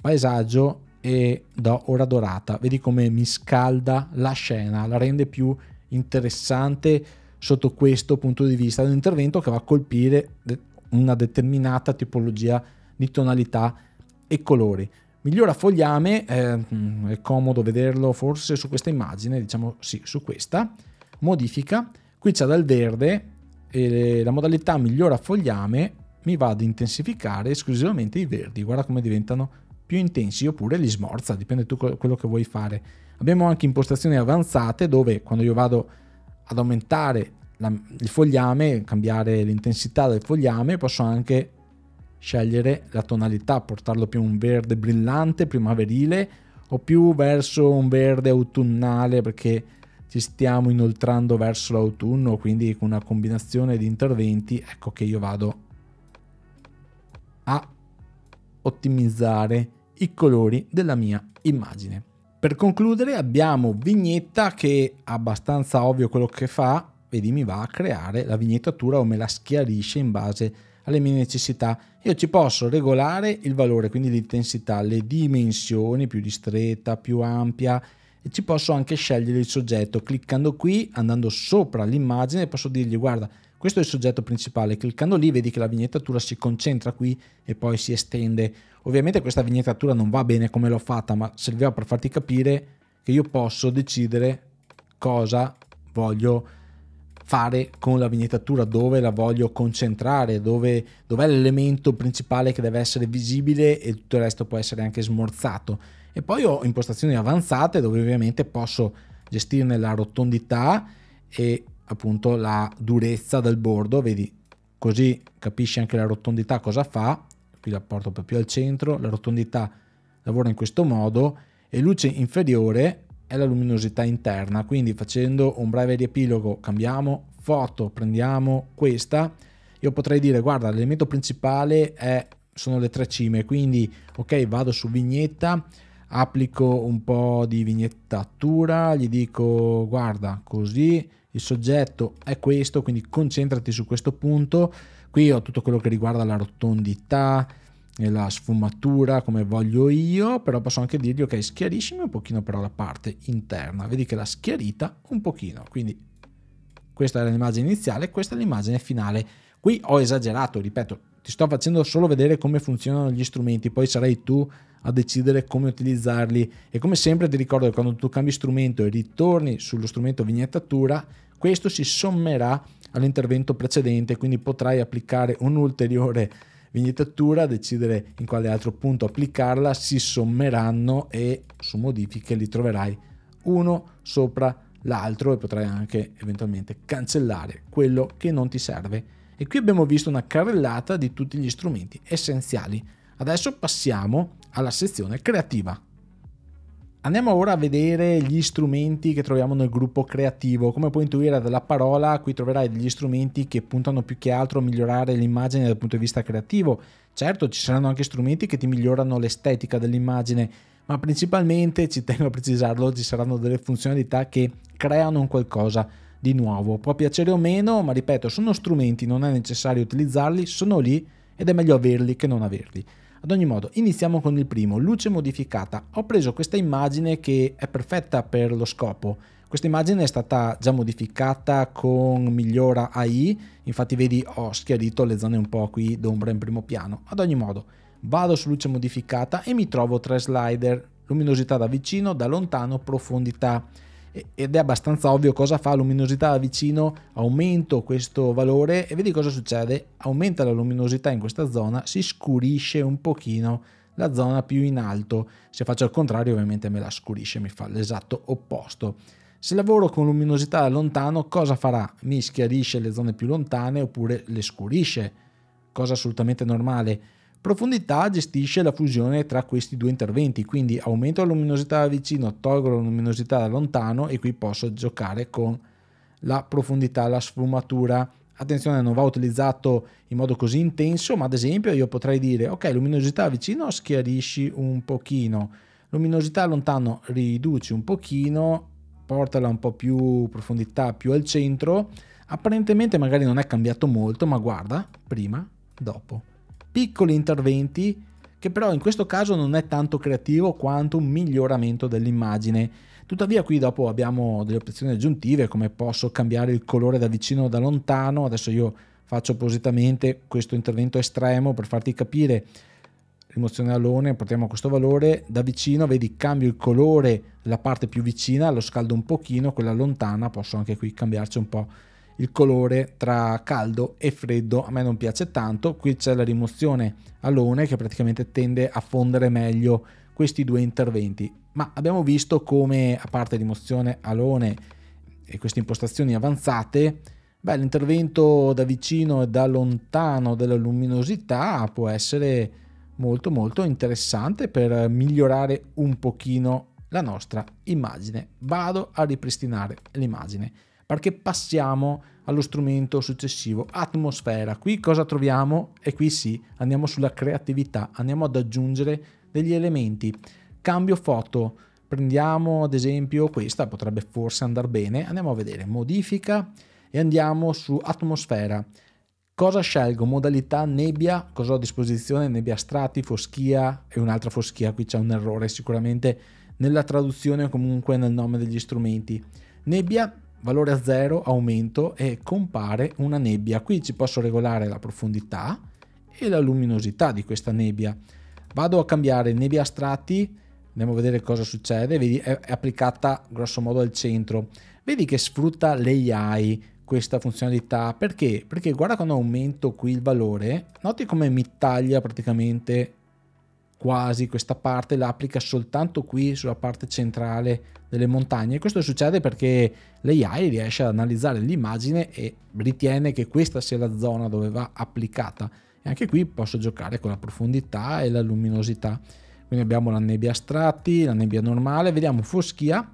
paesaggio, e do ora dorata. Vedi come mi scalda la scena, la rende più interessante sotto questo punto di vista. È un intervento che va a colpire una determinata tipologia di tonalità e colori. Migliora fogliame, eh, è comodo vederlo forse su questa immagine, diciamo sì, su questa. Modifica, qui c'è dal verde, e la modalità migliora fogliame mi va ad intensificare esclusivamente i verdi. Guarda come diventano più intensi oppure li smorza, dipende tu quello che vuoi fare. Abbiamo anche impostazioni avanzate dove quando io vado ad aumentare la, il fogliame, cambiare l'intensità del fogliame, posso anche scegliere la tonalità, portarlo più un verde brillante, primaverile, o più verso un verde autunnale perché ci stiamo inoltrando verso l'autunno, quindi con una combinazione di interventi, ecco che io vado a ottimizzare i colori della mia immagine. Per concludere abbiamo vignetta che è abbastanza ovvio quello che fa, vedi mi va a creare la vignettatura o me la schiarisce in base alle mie necessità. Io ci posso regolare il valore, quindi l'intensità, le dimensioni, più ristretta, più ampia, e ci posso anche scegliere il soggetto. Cliccando qui, andando sopra l'immagine, posso dirgli guarda, questo è il soggetto principale, cliccando lì vedi che la vignettatura si concentra qui e poi si estende Ovviamente questa vignettatura non va bene come l'ho fatta, ma serviva per farti capire che io posso decidere cosa voglio fare con la vignettatura, dove la voglio concentrare, dove, dove l'elemento principale che deve essere visibile e tutto il resto può essere anche smorzato. E poi ho impostazioni avanzate dove ovviamente posso gestirne la rotondità e appunto la durezza del bordo, vedi così capisci anche la rotondità cosa fa qui la porto un più al centro, la rotondità lavora in questo modo e luce inferiore è la luminosità interna, quindi facendo un breve riepilogo cambiamo foto, prendiamo questa, io potrei dire guarda l'elemento principale è, sono le tre cime, quindi ok vado su vignetta, applico un po' di vignettatura, gli dico guarda così, il soggetto è questo, quindi concentrati su questo punto, Qui ho tutto quello che riguarda la rotondità, e la sfumatura come voglio io, però posso anche dirgli ok schiariscimi un pochino però la parte interna, vedi che l'ha schiarita un pochino, quindi questa era l'immagine iniziale, questa è l'immagine finale. Qui ho esagerato, ripeto, ti sto facendo solo vedere come funzionano gli strumenti, poi sarai tu a decidere come utilizzarli e come sempre ti ricordo che quando tu cambi strumento e ritorni sullo strumento vignettatura, questo si sommerà all'intervento precedente, quindi potrai applicare un'ulteriore vignettatura, decidere in quale altro punto applicarla, si sommeranno e su modifiche li troverai uno sopra l'altro e potrai anche eventualmente cancellare quello che non ti serve. E qui abbiamo visto una carrellata di tutti gli strumenti essenziali. Adesso passiamo alla sezione creativa. Andiamo ora a vedere gli strumenti che troviamo nel gruppo creativo. Come puoi intuire dalla parola, qui troverai degli strumenti che puntano più che altro a migliorare l'immagine dal punto di vista creativo. Certo, ci saranno anche strumenti che ti migliorano l'estetica dell'immagine, ma principalmente, ci tengo a precisarlo, ci saranno delle funzionalità che creano un qualcosa di nuovo. Può piacere o meno, ma ripeto, sono strumenti, non è necessario utilizzarli, sono lì ed è meglio averli che non averli. Ad ogni modo, iniziamo con il primo, luce modificata. Ho preso questa immagine che è perfetta per lo scopo. Questa immagine è stata già modificata con migliora AI, infatti vedi ho schiarito le zone un po' qui d'ombra in primo piano. Ad ogni modo, vado su luce modificata e mi trovo tre slider, luminosità da vicino, da lontano, profondità ed è abbastanza ovvio cosa fa, luminosità da vicino, aumento questo valore e vedi cosa succede, aumenta la luminosità in questa zona, si scurisce un pochino la zona più in alto, se faccio il contrario ovviamente me la scurisce, mi fa l'esatto opposto. Se lavoro con luminosità da lontano cosa farà? Mi schiarisce le zone più lontane oppure le scurisce, cosa assolutamente normale Profondità gestisce la fusione tra questi due interventi, quindi aumento la luminosità da vicino, tolgo la luminosità da lontano e qui posso giocare con la profondità, la sfumatura. Attenzione, non va utilizzato in modo così intenso, ma ad esempio io potrei dire, ok, luminosità vicino schiarisci un pochino, luminosità lontano riduci un pochino, portala un po' più profondità, più al centro. Apparentemente magari non è cambiato molto, ma guarda, prima, dopo piccoli interventi che però in questo caso non è tanto creativo quanto un miglioramento dell'immagine. Tuttavia qui dopo abbiamo delle opzioni aggiuntive come posso cambiare il colore da vicino o da lontano, adesso io faccio appositamente questo intervento estremo per farti capire rimozione alone, portiamo questo valore, da vicino vedi cambio il colore, la parte più vicina, lo scaldo un pochino, quella lontana posso anche qui cambiarci un po' il colore tra caldo e freddo a me non piace tanto, qui c'è la rimozione alone che praticamente tende a fondere meglio questi due interventi, ma abbiamo visto come a parte rimozione alone e queste impostazioni avanzate, beh, l'intervento da vicino e da lontano della luminosità può essere molto molto interessante per migliorare un pochino la nostra immagine. Vado a ripristinare l'immagine perché passiamo allo strumento successivo, atmosfera. Qui cosa troviamo? E qui sì, andiamo sulla creatività, andiamo ad aggiungere degli elementi. Cambio foto, prendiamo ad esempio questa, potrebbe forse andare bene, andiamo a vedere, modifica e andiamo su atmosfera. Cosa scelgo? Modalità nebbia, cosa ho a disposizione? Nebbia strati, foschia e un'altra foschia, qui c'è un errore sicuramente nella traduzione o comunque nel nome degli strumenti. Nebbia valore a zero, aumento e compare una nebbia. Qui ci posso regolare la profondità e la luminosità di questa nebbia. Vado a cambiare nebbia a strati, andiamo a vedere cosa succede, vedi è applicata grosso modo al centro. Vedi che sfrutta l'AI questa funzionalità, perché? Perché guarda quando aumento qui il valore, noti come mi taglia praticamente quasi questa parte la applica soltanto qui sulla parte centrale delle montagne. Questo succede perché l'AI riesce ad analizzare l'immagine e ritiene che questa sia la zona dove va applicata. E anche qui posso giocare con la profondità e la luminosità. Quindi abbiamo la nebbia a strati, la nebbia normale, vediamo foschia.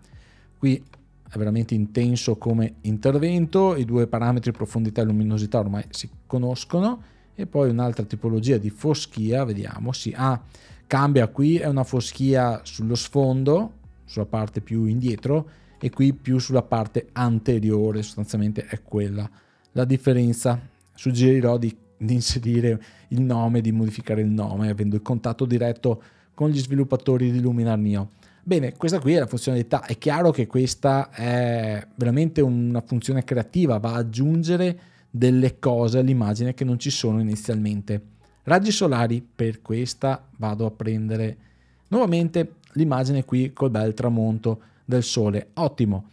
Qui è veramente intenso come intervento, i due parametri profondità e luminosità ormai si conoscono. E poi un'altra tipologia di foschia, vediamo, si ha ah, Cambia qui è una foschia sullo sfondo, sulla parte più indietro, e qui più sulla parte anteriore, sostanzialmente è quella la differenza. Suggerirò di, di inserire il nome, di modificare il nome, avendo il contatto diretto con gli sviluppatori di Luminar Neo. Bene, questa qui è la funzionalità. È chiaro che questa è veramente una funzione creativa, va ad aggiungere delle cose all'immagine che non ci sono inizialmente. Raggi solari, per questa vado a prendere nuovamente l'immagine qui col bel tramonto del sole. Ottimo.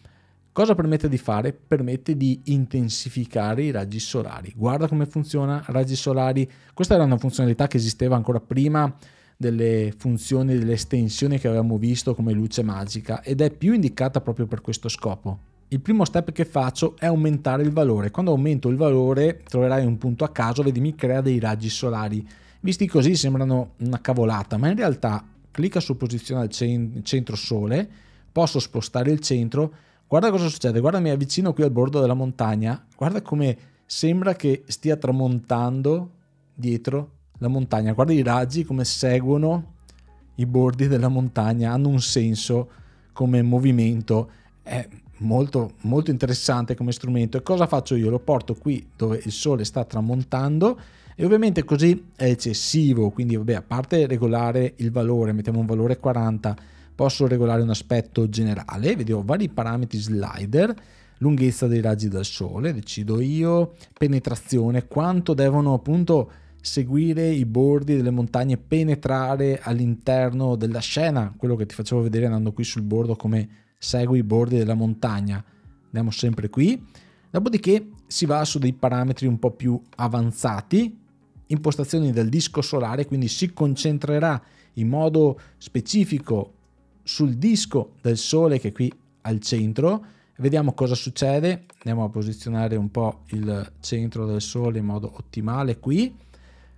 Cosa permette di fare? Permette di intensificare i raggi solari. Guarda come funziona raggi solari. Questa era una funzionalità che esisteva ancora prima delle funzioni, delle estensioni che avevamo visto come luce magica ed è più indicata proprio per questo scopo il primo step che faccio è aumentare il valore. Quando aumento il valore troverai un punto a caso, vedi mi crea dei raggi solari. Visti così sembrano una cavolata, ma in realtà clicca su posizione al centro sole, posso spostare il centro, guarda cosa succede, guarda mi avvicino qui al bordo della montagna, guarda come sembra che stia tramontando dietro la montagna, guarda i raggi come seguono i bordi della montagna, hanno un senso come movimento. Eh, molto, molto interessante come strumento. E cosa faccio io? Lo porto qui dove il sole sta tramontando e ovviamente così è eccessivo, quindi vabbè, a parte regolare il valore, mettiamo un valore 40, posso regolare un aspetto generale, vediamo vari parametri slider, lunghezza dei raggi del sole, decido io, penetrazione, quanto devono appunto seguire i bordi delle montagne, penetrare all'interno della scena, quello che ti facevo vedere andando qui sul bordo come segue i bordi della montagna. Andiamo sempre qui. Dopodiché si va su dei parametri un po' più avanzati, impostazioni del disco solare, quindi si concentrerà in modo specifico sul disco del Sole che è qui al centro. Vediamo cosa succede. Andiamo a posizionare un po' il centro del Sole in modo ottimale qui.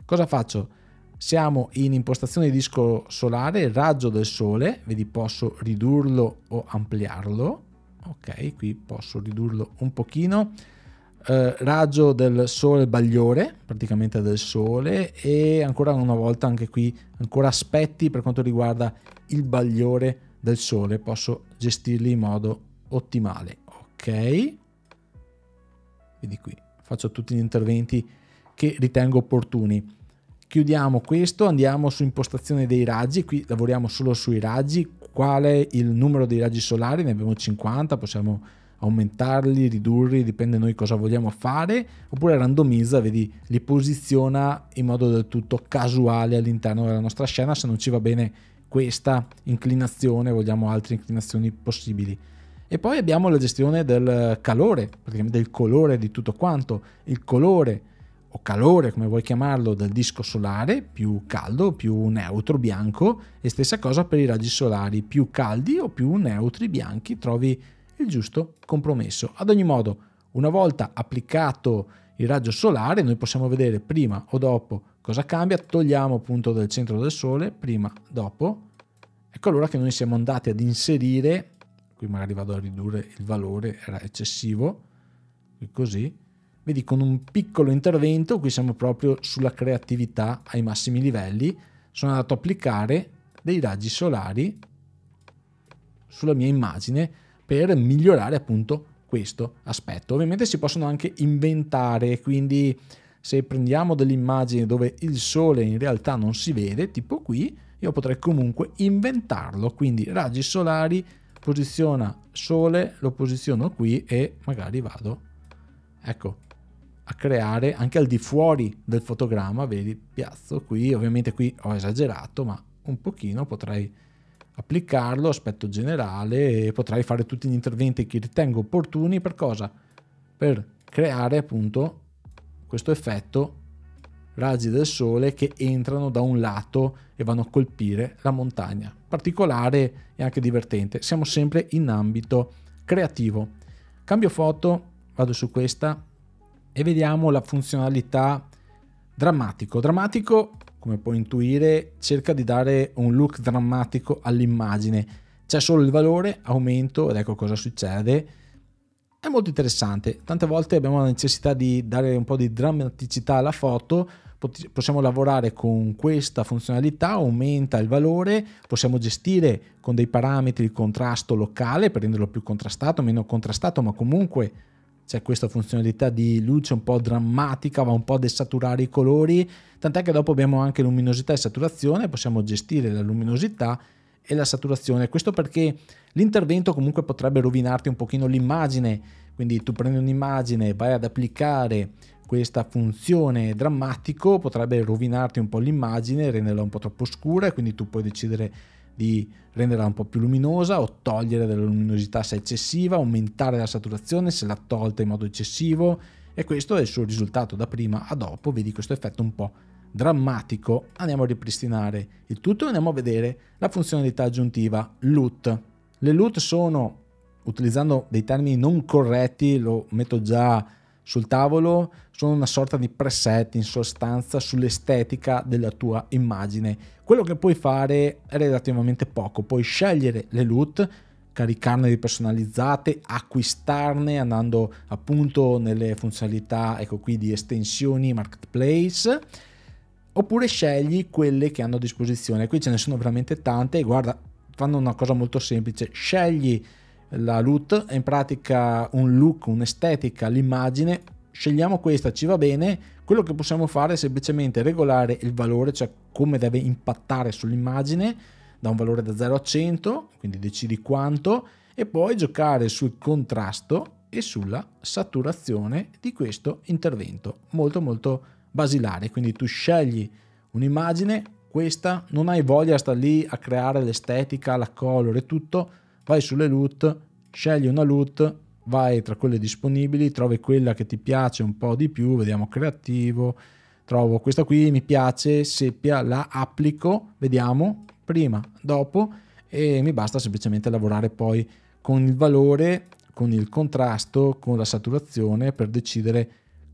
Cosa faccio? siamo in impostazione di disco solare, raggio del sole, vedi posso ridurlo o ampliarlo, ok qui posso ridurlo un pochino, eh, raggio del sole bagliore, praticamente del sole e ancora una volta anche qui ancora aspetti per quanto riguarda il bagliore del sole, posso gestirli in modo ottimale, ok? Vedi qui, faccio tutti gli interventi che ritengo opportuni chiudiamo questo andiamo su impostazione dei raggi qui lavoriamo solo sui raggi qual è il numero dei raggi solari ne abbiamo 50 possiamo aumentarli, ridurli, dipende noi cosa vogliamo fare, oppure randomizza, vedi, li posiziona in modo del tutto casuale all'interno della nostra scena, se non ci va bene questa inclinazione, vogliamo altre inclinazioni possibili. E poi abbiamo la gestione del calore, praticamente il colore di tutto quanto, il colore o calore, come vuoi chiamarlo, del disco solare, più caldo, più neutro, bianco, e stessa cosa per i raggi solari, più caldi o più neutri, bianchi, trovi il giusto compromesso. Ad ogni modo, una volta applicato il raggio solare, noi possiamo vedere prima o dopo cosa cambia, togliamo appunto dal centro del sole, prima, dopo, ecco allora che noi siamo andati ad inserire, qui magari vado a ridurre il valore, era eccessivo, così, Vedi, con un piccolo intervento, qui siamo proprio sulla creatività ai massimi livelli, sono andato a applicare dei raggi solari sulla mia immagine per migliorare appunto questo aspetto. Ovviamente si possono anche inventare, quindi se prendiamo dell'immagine dove il sole in realtà non si vede, tipo qui, io potrei comunque inventarlo, quindi raggi solari, posiziona sole, lo posiziono qui e magari vado. Ecco, a creare anche al di fuori del fotogramma, vedi, piazzo qui, ovviamente qui ho esagerato, ma un pochino potrei applicarlo, aspetto generale, e potrei fare tutti gli interventi che ritengo opportuni per cosa? Per creare appunto questo effetto raggi del sole che entrano da un lato e vanno a colpire la montagna. Particolare e anche divertente. Siamo sempre in ambito creativo. Cambio foto, vado su questa, e vediamo la funzionalità drammatico. Drammatico, come puoi intuire, cerca di dare un look drammatico all'immagine. C'è solo il valore, aumento ed ecco cosa succede. È molto interessante. Tante volte abbiamo la necessità di dare un po' di drammaticità alla foto. Possiamo lavorare con questa funzionalità, aumenta il valore, possiamo gestire con dei parametri il contrasto locale per renderlo più contrastato, meno contrastato, ma comunque c'è questa funzionalità di luce un po' drammatica, va un po' a desaturare i colori, tant'è che dopo abbiamo anche luminosità e saturazione, possiamo gestire la luminosità e la saturazione, questo perché l'intervento comunque potrebbe rovinarti un pochino l'immagine, quindi tu prendi un'immagine, vai ad applicare questa funzione drammatico potrebbe rovinarti un po' l'immagine, renderla un po' troppo scura e quindi tu puoi decidere di renderla un po' più luminosa o togliere della luminosità se eccessiva, aumentare la saturazione se l'ha tolta in modo eccessivo e questo è il suo risultato da prima a dopo, vedi questo effetto un po' drammatico. Andiamo a ripristinare il tutto e andiamo a vedere la funzionalità aggiuntiva LUT. Le LUT sono, utilizzando dei termini non corretti, lo metto già sul tavolo sono una sorta di preset in sostanza sull'estetica della tua immagine. Quello che puoi fare è relativamente poco, puoi scegliere le loot, caricarne di personalizzate, acquistarne andando appunto nelle funzionalità, ecco qui di estensioni, marketplace, oppure scegli quelle che hanno a disposizione. Qui ce ne sono veramente tante e guarda, fanno una cosa molto semplice, scegli la LUT è in pratica un look, un'estetica, l'immagine. Scegliamo questa, ci va bene. Quello che possiamo fare è semplicemente regolare il valore, cioè come deve impattare sull'immagine, da un valore da 0 a 100, quindi decidi quanto, e poi giocare sul contrasto e sulla saturazione di questo intervento. Molto molto basilare, quindi tu scegli un'immagine, questa, non hai voglia di stare lì a creare l'estetica, la color e tutto, vai sulle loot, scegli una loot, vai tra quelle disponibili, trovi quella che ti piace un po' di più, vediamo creativo, trovo questa qui, mi piace, seppia, la applico, vediamo, prima, dopo e mi basta semplicemente lavorare poi con il valore, con il contrasto, con la saturazione per decidere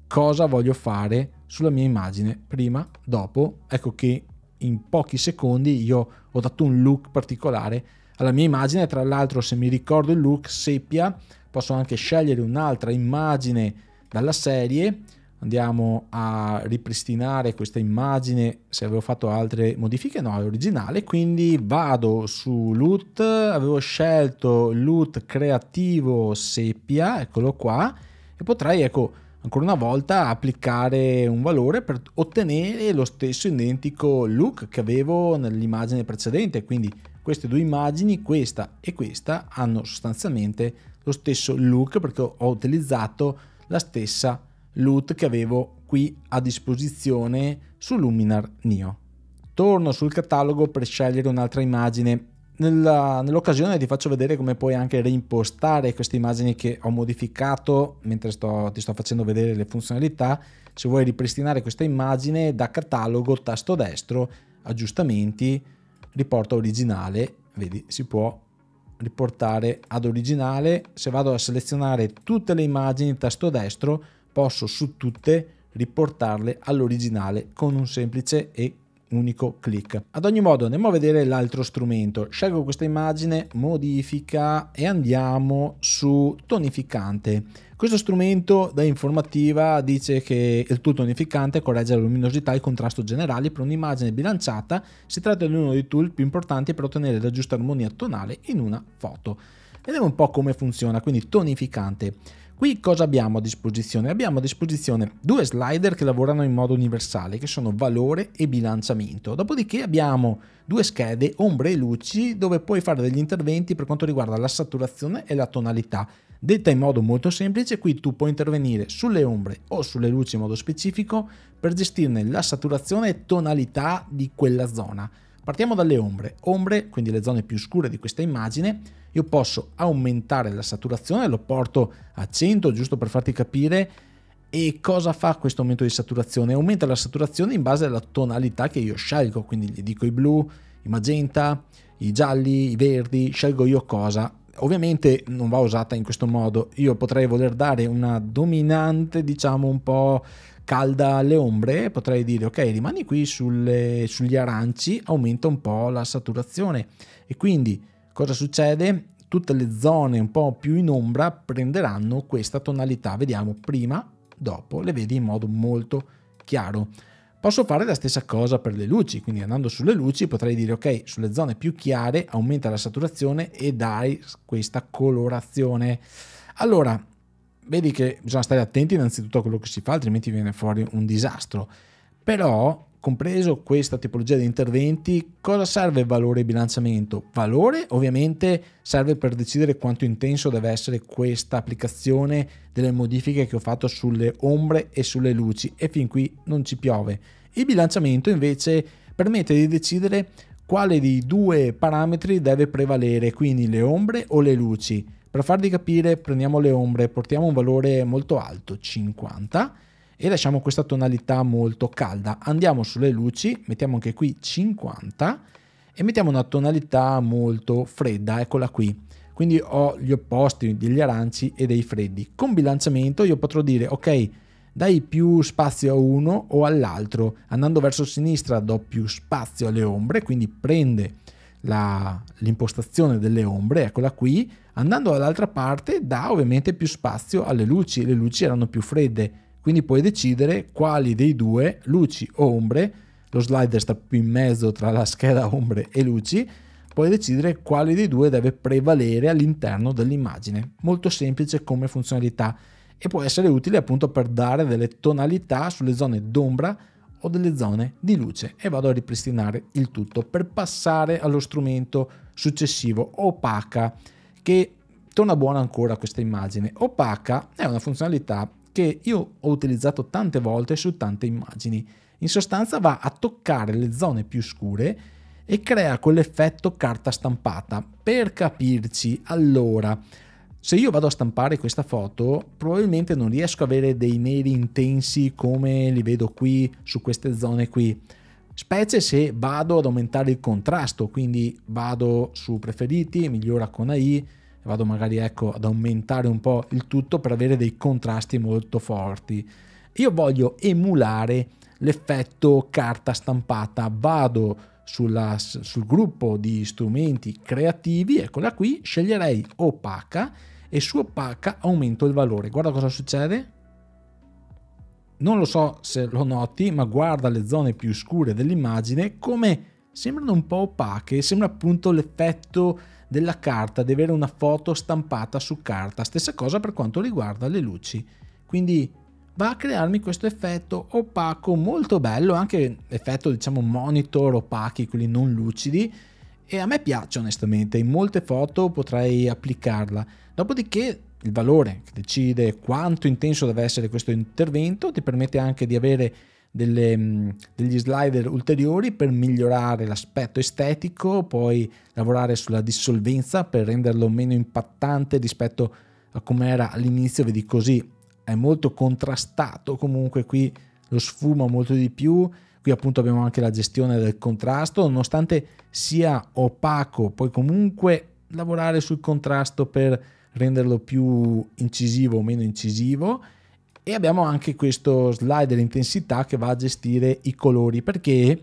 cosa voglio fare sulla mia immagine prima, dopo. Ecco che in pochi secondi io ho dato un look particolare alla mia immagine, tra l'altro se mi ricordo il look seppia, posso anche scegliere un'altra immagine dalla serie, andiamo a ripristinare questa immagine se avevo fatto altre modifiche no è originale quindi vado su loot avevo scelto loot creativo seppia eccolo qua e potrei ecco ancora una volta applicare un valore per ottenere lo stesso identico look che avevo nell'immagine precedente quindi queste due immagini, questa e questa, hanno sostanzialmente lo stesso look perché ho utilizzato la stessa LUT che avevo qui a disposizione su Luminar Neo. Torno sul catalogo per scegliere un'altra immagine. nell'occasione ti faccio vedere come puoi anche reimpostare queste immagini che ho modificato mentre sto, ti sto facendo vedere le funzionalità. Se vuoi ripristinare questa immagine da catalogo, tasto destro, aggiustamenti, riporta originale, vedi, si può riportare ad originale. Se vado a selezionare tutte le immagini, tasto destro, posso su tutte riportarle all'originale con un semplice e unico clic. Ad ogni modo andiamo a vedere l'altro strumento. Scelgo questa immagine, modifica e andiamo su tonificante questo strumento da informativa dice che il tutto unificante corregge la luminosità e il contrasto generali per un'immagine bilanciata, si tratta di uno dei tool più importanti per ottenere la giusta armonia tonale in una foto. Vediamo un po' come funziona, quindi tonificante. Qui cosa abbiamo a disposizione? Abbiamo a disposizione due slider che lavorano in modo universale, che sono valore e bilanciamento. Dopodiché abbiamo due schede, ombre e luci, dove puoi fare degli interventi per quanto riguarda la saturazione e la tonalità. Detta in modo molto semplice, qui tu puoi intervenire sulle ombre o sulle luci in modo specifico per gestirne la saturazione e tonalità di quella zona. Partiamo dalle ombre. Ombre, quindi le zone più scure di questa immagine, io posso aumentare la saturazione, lo porto a 100 giusto per farti capire e cosa fa questo aumento di saturazione? Aumenta la saturazione in base alla tonalità che io scelgo, quindi gli dico i blu, i magenta, i gialli, i verdi, scelgo io cosa ovviamente non va usata in questo modo. Io potrei voler dare una dominante, diciamo un po' calda alle ombre, potrei dire ok, rimani qui sulle, sugli aranci, aumenta un po' la saturazione e quindi cosa succede? Tutte le zone un po' più in ombra prenderanno questa tonalità. Vediamo prima, dopo, le vedi in modo molto chiaro. Posso fare la stessa cosa per le luci, quindi andando sulle luci potrei dire ok, sulle zone più chiare aumenta la saturazione e dai questa colorazione. Allora, vedi che bisogna stare attenti innanzitutto a quello che si fa, altrimenti viene fuori un disastro. Però compreso questa tipologia di interventi, cosa serve valore e bilanciamento? Valore ovviamente serve per decidere quanto intenso deve essere questa applicazione delle modifiche che ho fatto sulle ombre e sulle luci e fin qui non ci piove. Il bilanciamento invece permette di decidere quale dei due parametri deve prevalere, quindi le ombre o le luci. Per farvi capire prendiamo le ombre, portiamo un valore molto alto, 50, e lasciamo questa tonalità molto calda. Andiamo sulle luci, mettiamo anche qui 50 e mettiamo una tonalità molto fredda, eccola qui. Quindi ho gli opposti degli aranci e dei freddi. Con bilanciamento io potrò dire ok, dai più spazio a uno o all'altro. Andando verso sinistra do più spazio alle ombre, quindi prende l'impostazione delle ombre, eccola qui. Andando dall'altra parte dà ovviamente più spazio alle luci, le luci erano più fredde quindi puoi decidere quali dei due, luci o ombre, lo slider sta più in mezzo tra la scheda ombre e luci, puoi decidere quale dei due deve prevalere all'interno dell'immagine. Molto semplice come funzionalità e può essere utile appunto per dare delle tonalità sulle zone d'ombra o delle zone di luce e vado a ripristinare il tutto per passare allo strumento successivo opaca che torna buona ancora questa immagine opaca è una funzionalità che io ho utilizzato tante volte su tante immagini. In sostanza va a toccare le zone più scure e crea quell'effetto carta stampata. Per capirci, allora, se io vado a stampare questa foto, probabilmente non riesco a avere dei neri intensi come li vedo qui, su queste zone qui. Specie se vado ad aumentare il contrasto, quindi vado su preferiti, migliora con AI, vado magari ecco, ad aumentare un po' il tutto per avere dei contrasti molto forti. Io voglio emulare l'effetto carta stampata, vado sulla, sul gruppo di strumenti creativi, eccola qui, sceglierei opaca e su opaca aumento il valore. Guarda cosa succede. Non lo so se lo noti, ma guarda le zone più scure dell'immagine come sembrano un po' opache, sembra appunto l'effetto della carta, di avere una foto stampata su carta. Stessa cosa per quanto riguarda le luci. Quindi va a crearmi questo effetto opaco molto bello, anche effetto diciamo monitor opachi, quelli non lucidi e a me piace onestamente, in molte foto potrei applicarla. Dopodiché il valore che decide quanto intenso deve essere questo intervento ti permette anche di avere delle, mm, degli slider ulteriori per migliorare l'aspetto estetico, poi lavorare sulla dissolvenza per renderlo meno impattante rispetto a come era all'inizio, vedi così è molto contrastato, comunque qui lo sfuma molto di più, qui appunto abbiamo anche la gestione del contrasto, nonostante sia opaco, poi comunque lavorare sul contrasto per renderlo più incisivo o meno incisivo e abbiamo anche questo slider intensità che va a gestire i colori perché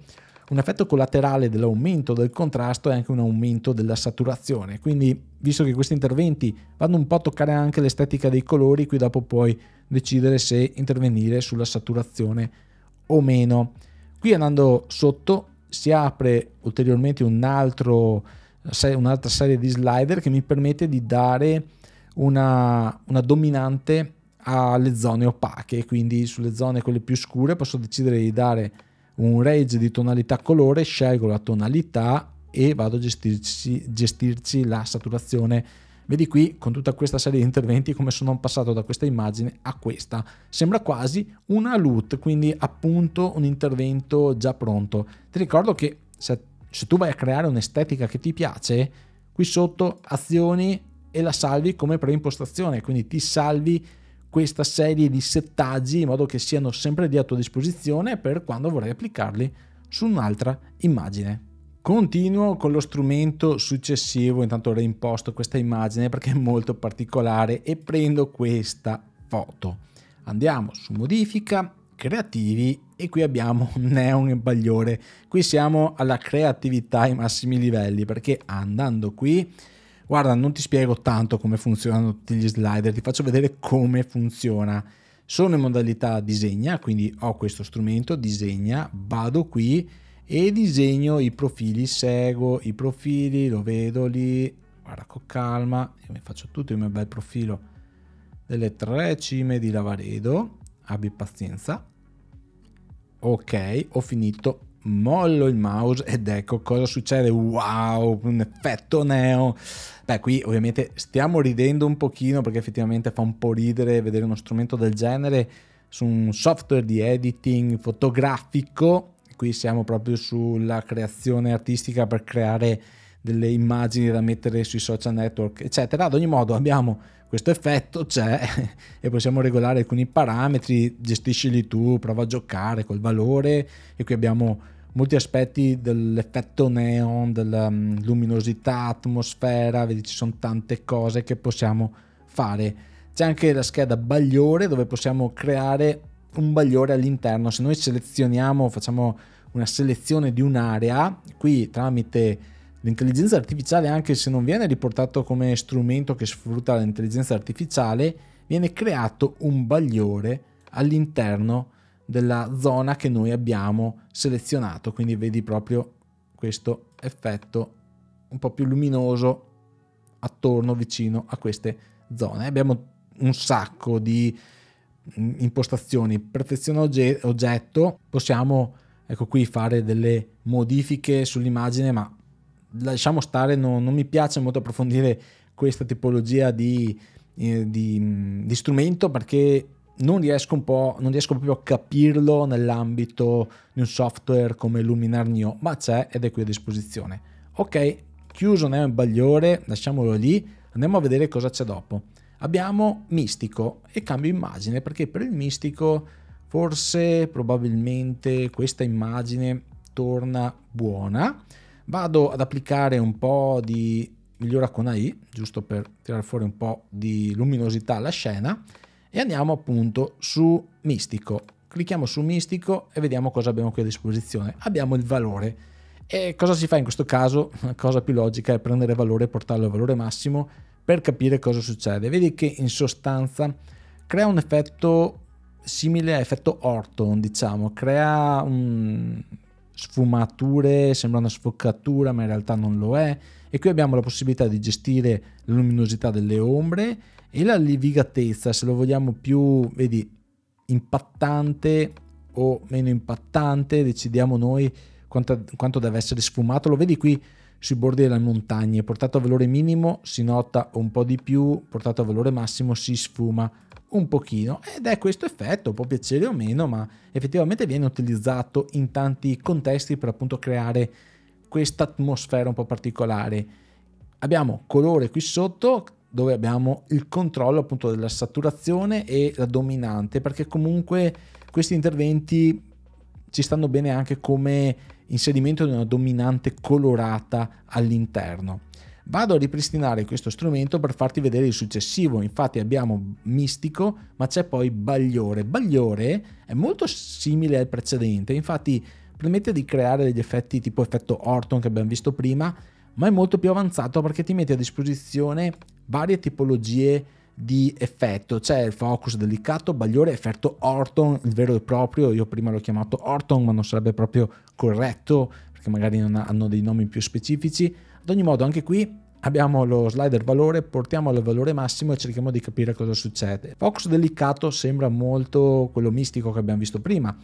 un effetto collaterale dell'aumento del contrasto è anche un aumento della saturazione quindi visto che questi interventi vanno un po' a toccare anche l'estetica dei colori qui dopo puoi decidere se intervenire sulla saturazione o meno qui andando sotto si apre ulteriormente un altro, un'altra serie di slider che mi permette di dare una, una dominante alle zone opache, quindi sulle zone quelle più scure posso decidere di dare un range di tonalità colore, scelgo la tonalità e vado a gestirci, gestirci la saturazione. Vedi qui con tutta questa serie di interventi come sono passato da questa immagine a questa. Sembra quasi una loot, quindi appunto un intervento già pronto. Ti ricordo che se, se tu vai a creare un'estetica che ti piace, qui sotto azioni e la salvi come preimpostazione, quindi ti salvi questa serie di settaggi in modo che siano sempre lì a tua disposizione per quando vorrai applicarli su un'altra immagine. Continuo con lo strumento successivo, intanto reimposto questa immagine perché è molto particolare e prendo questa foto. Andiamo su modifica, creativi e qui abbiamo neon e bagliore. Qui siamo alla creatività ai massimi livelli perché andando qui guarda non ti spiego tanto come funzionano tutti gli slider, ti faccio vedere come funziona. Sono in modalità disegna, quindi ho questo strumento, disegna, vado qui e disegno i profili, seguo i profili, lo vedo lì, guarda con calma, io mi faccio tutto il mio bel profilo delle tre cime di Lavaredo, abbi pazienza. Ok, ho finito mollo il mouse ed ecco cosa succede. Wow, un effetto neo. Beh, qui ovviamente stiamo ridendo un pochino perché effettivamente fa un po' ridere vedere uno strumento del genere su un software di editing fotografico. Qui siamo proprio sulla creazione artistica per creare delle immagini da mettere sui social network, eccetera. Ad ogni modo abbiamo questo effetto c'è (laughs) e possiamo regolare alcuni parametri, gestiscili tu, prova a giocare col valore e qui abbiamo molti aspetti dell'effetto neon, della mm, luminosità, atmosfera, vedi ci sono tante cose che possiamo fare. C'è anche la scheda bagliore dove possiamo creare un bagliore all'interno. Se noi selezioniamo, facciamo una selezione di un'area, qui tramite l'intelligenza artificiale, anche se non viene riportato come strumento che sfrutta l'intelligenza artificiale, viene creato un bagliore all'interno della zona che noi abbiamo selezionato, quindi vedi proprio questo effetto un po' più luminoso attorno vicino a queste zone. Abbiamo un sacco di mm, impostazioni, perfezione oggetto, possiamo ecco qui fare delle modifiche sull'immagine, ma lasciamo stare, no, non mi piace molto approfondire questa tipologia di, eh, di, mm, di strumento perché non riesco, un po', non riesco proprio a capirlo nell'ambito di un software come Luminar Neo, ma c'è ed è qui a disposizione. Ok, chiuso Neo in bagliore, lasciamolo lì, andiamo a vedere cosa c'è dopo. Abbiamo Mistico e cambio immagine perché per il Mistico forse probabilmente questa immagine torna buona. Vado ad applicare un po' di migliora con AI, giusto per tirare fuori un po' di luminosità alla scena e andiamo appunto su mistico. Clicchiamo su mistico e vediamo cosa abbiamo qui a disposizione. Abbiamo il valore. E cosa si fa in questo caso? La cosa più logica è prendere valore e portarlo al valore massimo per capire cosa succede. Vedi che in sostanza crea un effetto simile a effetto Orton, diciamo, crea un... sfumature, sembra una sfoccatura, ma in realtà non lo è. E qui abbiamo la possibilità di gestire la luminosità delle ombre e la levigatezza, se lo vogliamo più, vedi, impattante o meno impattante, decidiamo noi quanto, quanto deve essere sfumato. Lo vedi qui sui bordi delle montagne, portato a valore minimo si nota un po' di più, portato a valore massimo si sfuma un pochino ed è questo effetto, può piacere o meno, ma effettivamente viene utilizzato in tanti contesti per appunto creare questa atmosfera un po' particolare. Abbiamo colore qui sotto dove abbiamo il controllo appunto della saturazione e la dominante, perché comunque questi interventi ci stanno bene anche come inserimento di una dominante colorata all'interno. Vado a ripristinare questo strumento per farti vedere il successivo, infatti abbiamo Mistico ma c'è poi Bagliore. Bagliore è molto simile al precedente, infatti permette di creare degli effetti tipo effetto Orton che abbiamo visto prima ma è molto più avanzato perché ti mette a disposizione varie tipologie di effetto, c'è il focus delicato, bagliore, effetto Orton, il vero e proprio, io prima l'ho chiamato Orton ma non sarebbe proprio corretto perché magari non hanno dei nomi più specifici, ad ogni modo anche qui abbiamo lo slider valore, portiamo al valore massimo e cerchiamo di capire cosa succede. Focus delicato sembra molto quello mistico che abbiamo visto prima,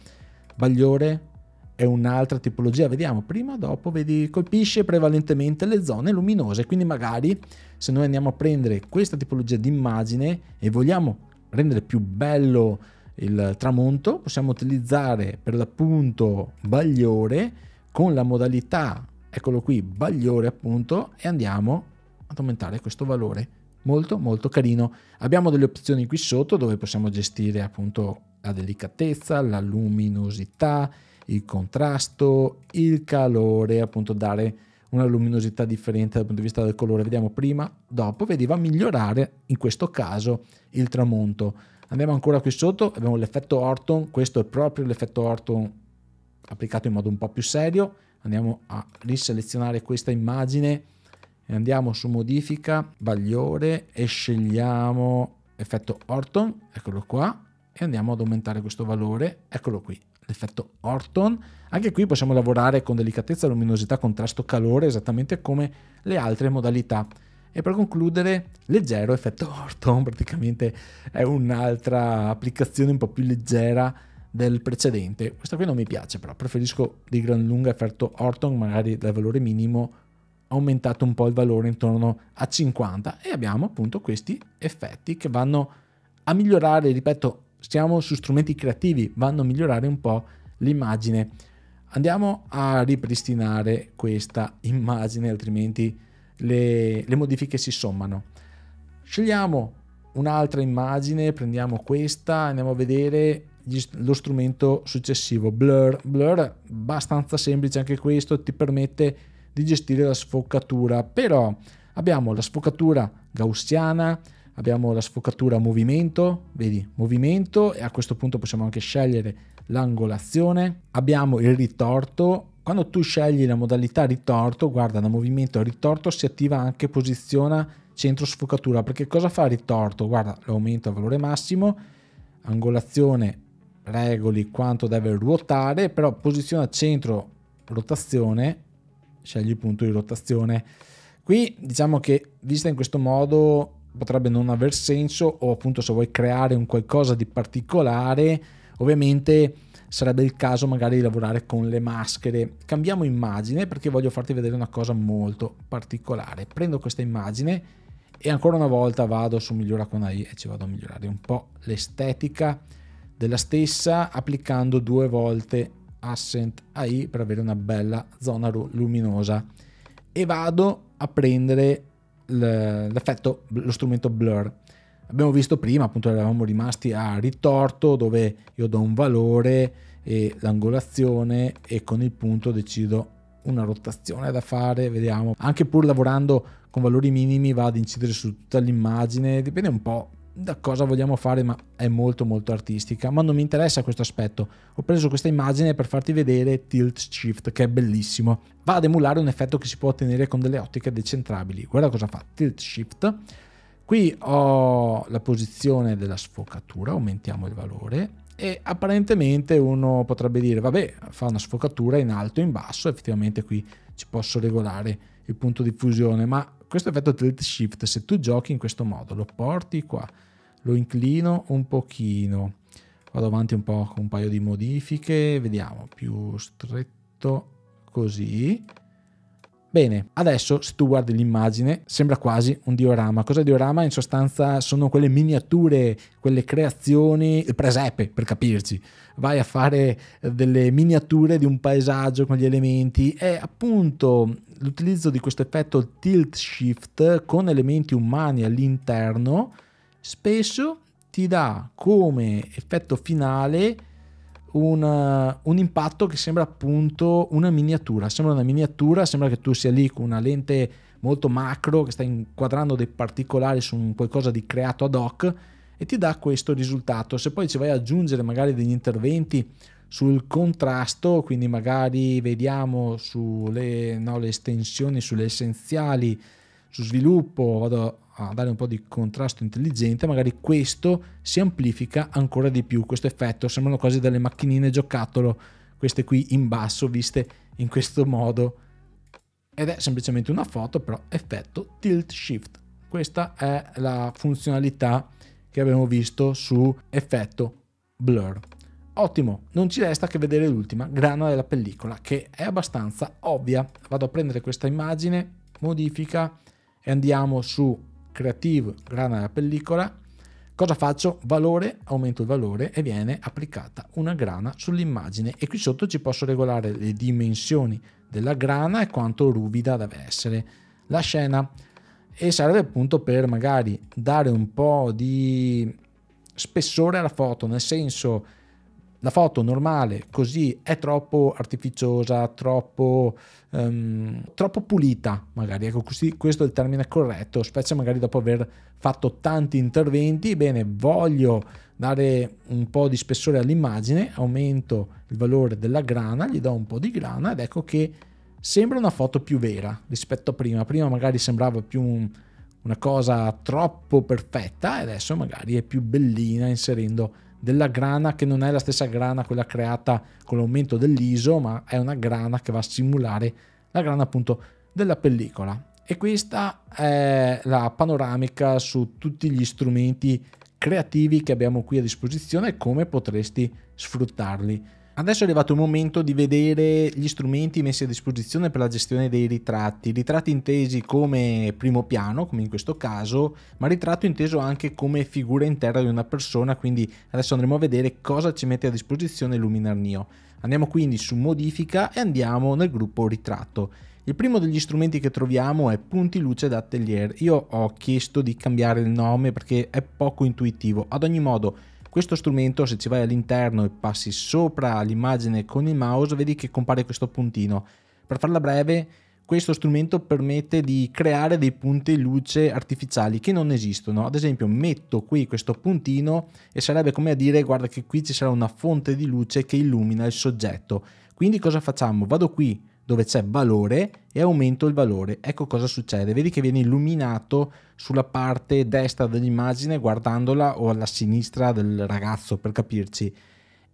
bagliore è un'altra tipologia, vediamo, prima o dopo, vedi, colpisce prevalentemente le zone luminose, quindi magari se noi andiamo a prendere questa tipologia di immagine e vogliamo rendere più bello il tramonto, possiamo utilizzare per l'appunto bagliore con la modalità, eccolo qui, bagliore appunto, e andiamo ad aumentare questo valore. Molto molto carino. Abbiamo delle opzioni qui sotto dove possiamo gestire appunto la delicatezza, la luminosità, il contrasto, il calore, appunto dare una luminosità differente dal punto di vista del colore. Vediamo prima, dopo, vedi migliorare in questo caso il tramonto. Andiamo ancora qui sotto, abbiamo l'effetto Orton, questo è proprio l'effetto Orton applicato in modo un po' più serio. Andiamo a riselezionare questa immagine e andiamo su modifica, bagliore e scegliamo effetto Orton, eccolo qua, e andiamo ad aumentare questo valore, eccolo qui l'effetto Orton. Anche qui possiamo lavorare con delicatezza, luminosità, contrasto, calore, esattamente come le altre modalità. E per concludere, leggero effetto Orton, (laughs) praticamente è un'altra applicazione un po' più leggera del precedente. Questa qui non mi piace però, preferisco di gran lunga effetto Orton, magari dal valore minimo aumentato un po' il valore intorno a 50 e abbiamo appunto questi effetti che vanno a migliorare, ripeto, siamo su strumenti creativi, vanno a migliorare un po' l'immagine. Andiamo a ripristinare questa immagine, altrimenti le, le modifiche si sommano. Scegliamo un'altra immagine, prendiamo questa, andiamo a vedere gli, lo strumento successivo, Blur. Blur, abbastanza semplice anche questo, ti permette di gestire la sfocatura, però abbiamo la sfocatura gaussiana, abbiamo la sfocatura movimento, vedi, movimento e a questo punto possiamo anche scegliere l'angolazione, abbiamo il ritorto, quando tu scegli la modalità ritorto, guarda da movimento a ritorto si attiva anche posiziona centro sfocatura, perché cosa fa ritorto? Guarda, l'aumento aumenta al valore massimo, angolazione regoli quanto deve ruotare, però posiziona centro rotazione, scegli il punto di rotazione. Qui diciamo che vista in questo modo potrebbe non aver senso o appunto se vuoi creare un qualcosa di particolare, ovviamente sarebbe il caso magari di lavorare con le maschere. Cambiamo immagine perché voglio farti vedere una cosa molto particolare. Prendo questa immagine e ancora una volta vado su migliora con AI e ci vado a migliorare un po' l'estetica della stessa applicando due volte Ascent AI per avere una bella zona luminosa e vado a prendere l'effetto, lo strumento blur. Abbiamo visto prima, appunto, eravamo rimasti a ritorto dove io do un valore e l'angolazione e con il punto decido una rotazione da fare, vediamo. Anche pur lavorando con valori minimi va ad incidere su tutta l'immagine, dipende un po' da cosa vogliamo fare, ma è molto molto artistica, ma non mi interessa questo aspetto. Ho preso questa immagine per farti vedere Tilt Shift, che è bellissimo. Va ad emulare un effetto che si può ottenere con delle ottiche decentrabili. Guarda cosa fa Tilt Shift. Qui ho la posizione della sfocatura, aumentiamo il valore e apparentemente uno potrebbe dire vabbè fa una sfocatura in alto e in basso, effettivamente qui ci posso regolare il punto di fusione, ma questo effetto tilt shift se tu giochi in questo modo lo porti qua lo inclino un pochino, vado avanti un po' con un paio di modifiche, vediamo, più stretto così. Bene, adesso se tu guardi l'immagine sembra quasi un diorama. Cos'è diorama? In sostanza sono quelle miniature, quelle creazioni, il presepe per capirci. Vai a fare delle miniature di un paesaggio con gli elementi e appunto l'utilizzo di questo effetto tilt shift con elementi umani all'interno spesso ti dà come effetto finale un, uh, un, impatto che sembra appunto una miniatura. Sembra una miniatura, sembra che tu sia lì con una lente molto macro che sta inquadrando dei particolari su un qualcosa di creato ad hoc e ti dà questo risultato. Se poi ci vai ad aggiungere magari degli interventi sul contrasto, quindi magari vediamo sulle no, estensioni, sulle essenziali, su sviluppo, vado a dare un po' di contrasto intelligente, magari questo si amplifica ancora di più, questo effetto, sembrano quasi delle macchinine giocattolo, queste qui in basso viste in questo modo. Ed è semplicemente una foto, però effetto tilt shift. Questa è la funzionalità che abbiamo visto su effetto blur. Ottimo, non ci resta che vedere l'ultima, grana della pellicola, che è abbastanza ovvia. Vado a prendere questa immagine, modifica e andiamo su creative grana alla pellicola, cosa faccio? Valore, aumento il valore e viene applicata una grana sull'immagine e qui sotto ci posso regolare le dimensioni della grana e quanto ruvida deve essere la scena e serve appunto per magari dare un po' di spessore alla foto, nel senso la foto normale così è troppo artificiosa, troppo, um, troppo pulita, magari. Ecco, così, questo è il termine corretto, specie magari dopo aver fatto tanti interventi. Bene, voglio dare un po' di spessore all'immagine, aumento il valore della grana, gli do un po' di grana ed ecco che sembra una foto più vera rispetto a prima. Prima magari sembrava più un, una cosa troppo perfetta e adesso magari è più bellina inserendo della grana che non è la stessa grana quella creata con l'aumento dell'ISO, ma è una grana che va a simulare la grana appunto della pellicola. E questa è la panoramica su tutti gli strumenti creativi che abbiamo qui a disposizione e come potresti sfruttarli. Adesso è arrivato il momento di vedere gli strumenti messi a disposizione per la gestione dei ritratti, ritratti intesi come primo piano, come in questo caso, ma ritratto inteso anche come figura intera di una persona, quindi adesso andremo a vedere cosa ci mette a disposizione Luminar Neo. Andiamo quindi su modifica e andiamo nel gruppo ritratto. Il primo degli strumenti che troviamo è punti luce d'atelier. Io ho chiesto di cambiare il nome perché è poco intuitivo. Ad ogni modo, questo strumento se ci vai all'interno e passi sopra l'immagine con il mouse vedi che compare questo puntino. Per farla breve questo strumento permette di creare dei punti luce artificiali che non esistono. Ad esempio, metto qui questo puntino e sarebbe come a dire guarda che qui ci sarà una fonte di luce che illumina il soggetto. Quindi cosa facciamo? Vado qui dove c'è valore e aumento il valore. Ecco cosa succede, vedi che viene illuminato sulla parte destra dell'immagine guardandola o alla sinistra del ragazzo per capirci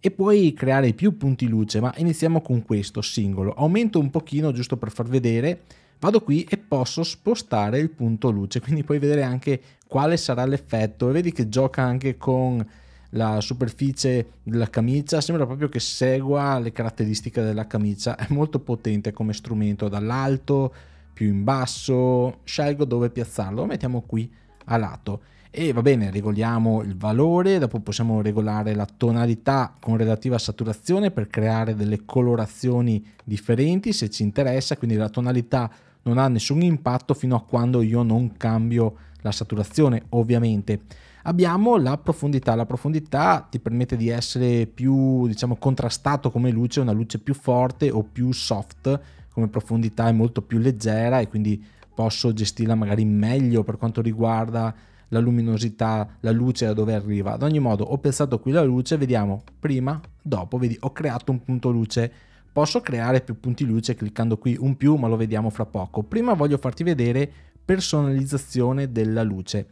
e puoi creare più punti luce, ma iniziamo con questo singolo. Aumento un pochino giusto per far vedere, vado qui e posso spostare il punto luce, quindi puoi vedere anche quale sarà l'effetto. Vedi che gioca anche con la superficie della camicia sembra proprio che segua le caratteristiche della camicia è molto potente come strumento dall'alto più in basso scelgo dove piazzarlo mettiamo qui a lato e va bene regoliamo il valore dopo possiamo regolare la tonalità con relativa saturazione per creare delle colorazioni differenti se ci interessa quindi la tonalità non ha nessun impatto fino a quando io non cambio la saturazione ovviamente abbiamo la profondità. La profondità ti permette di essere più, diciamo, contrastato come luce, una luce più forte o più soft, come profondità è molto più leggera e quindi posso gestirla magari meglio per quanto riguarda la luminosità, la luce da dove arriva. Ad ogni modo, ho pensato qui la luce, vediamo prima, dopo, vedi, ho creato un punto luce. Posso creare più punti luce cliccando qui un più, ma lo vediamo fra poco. Prima voglio farti vedere personalizzazione della luce.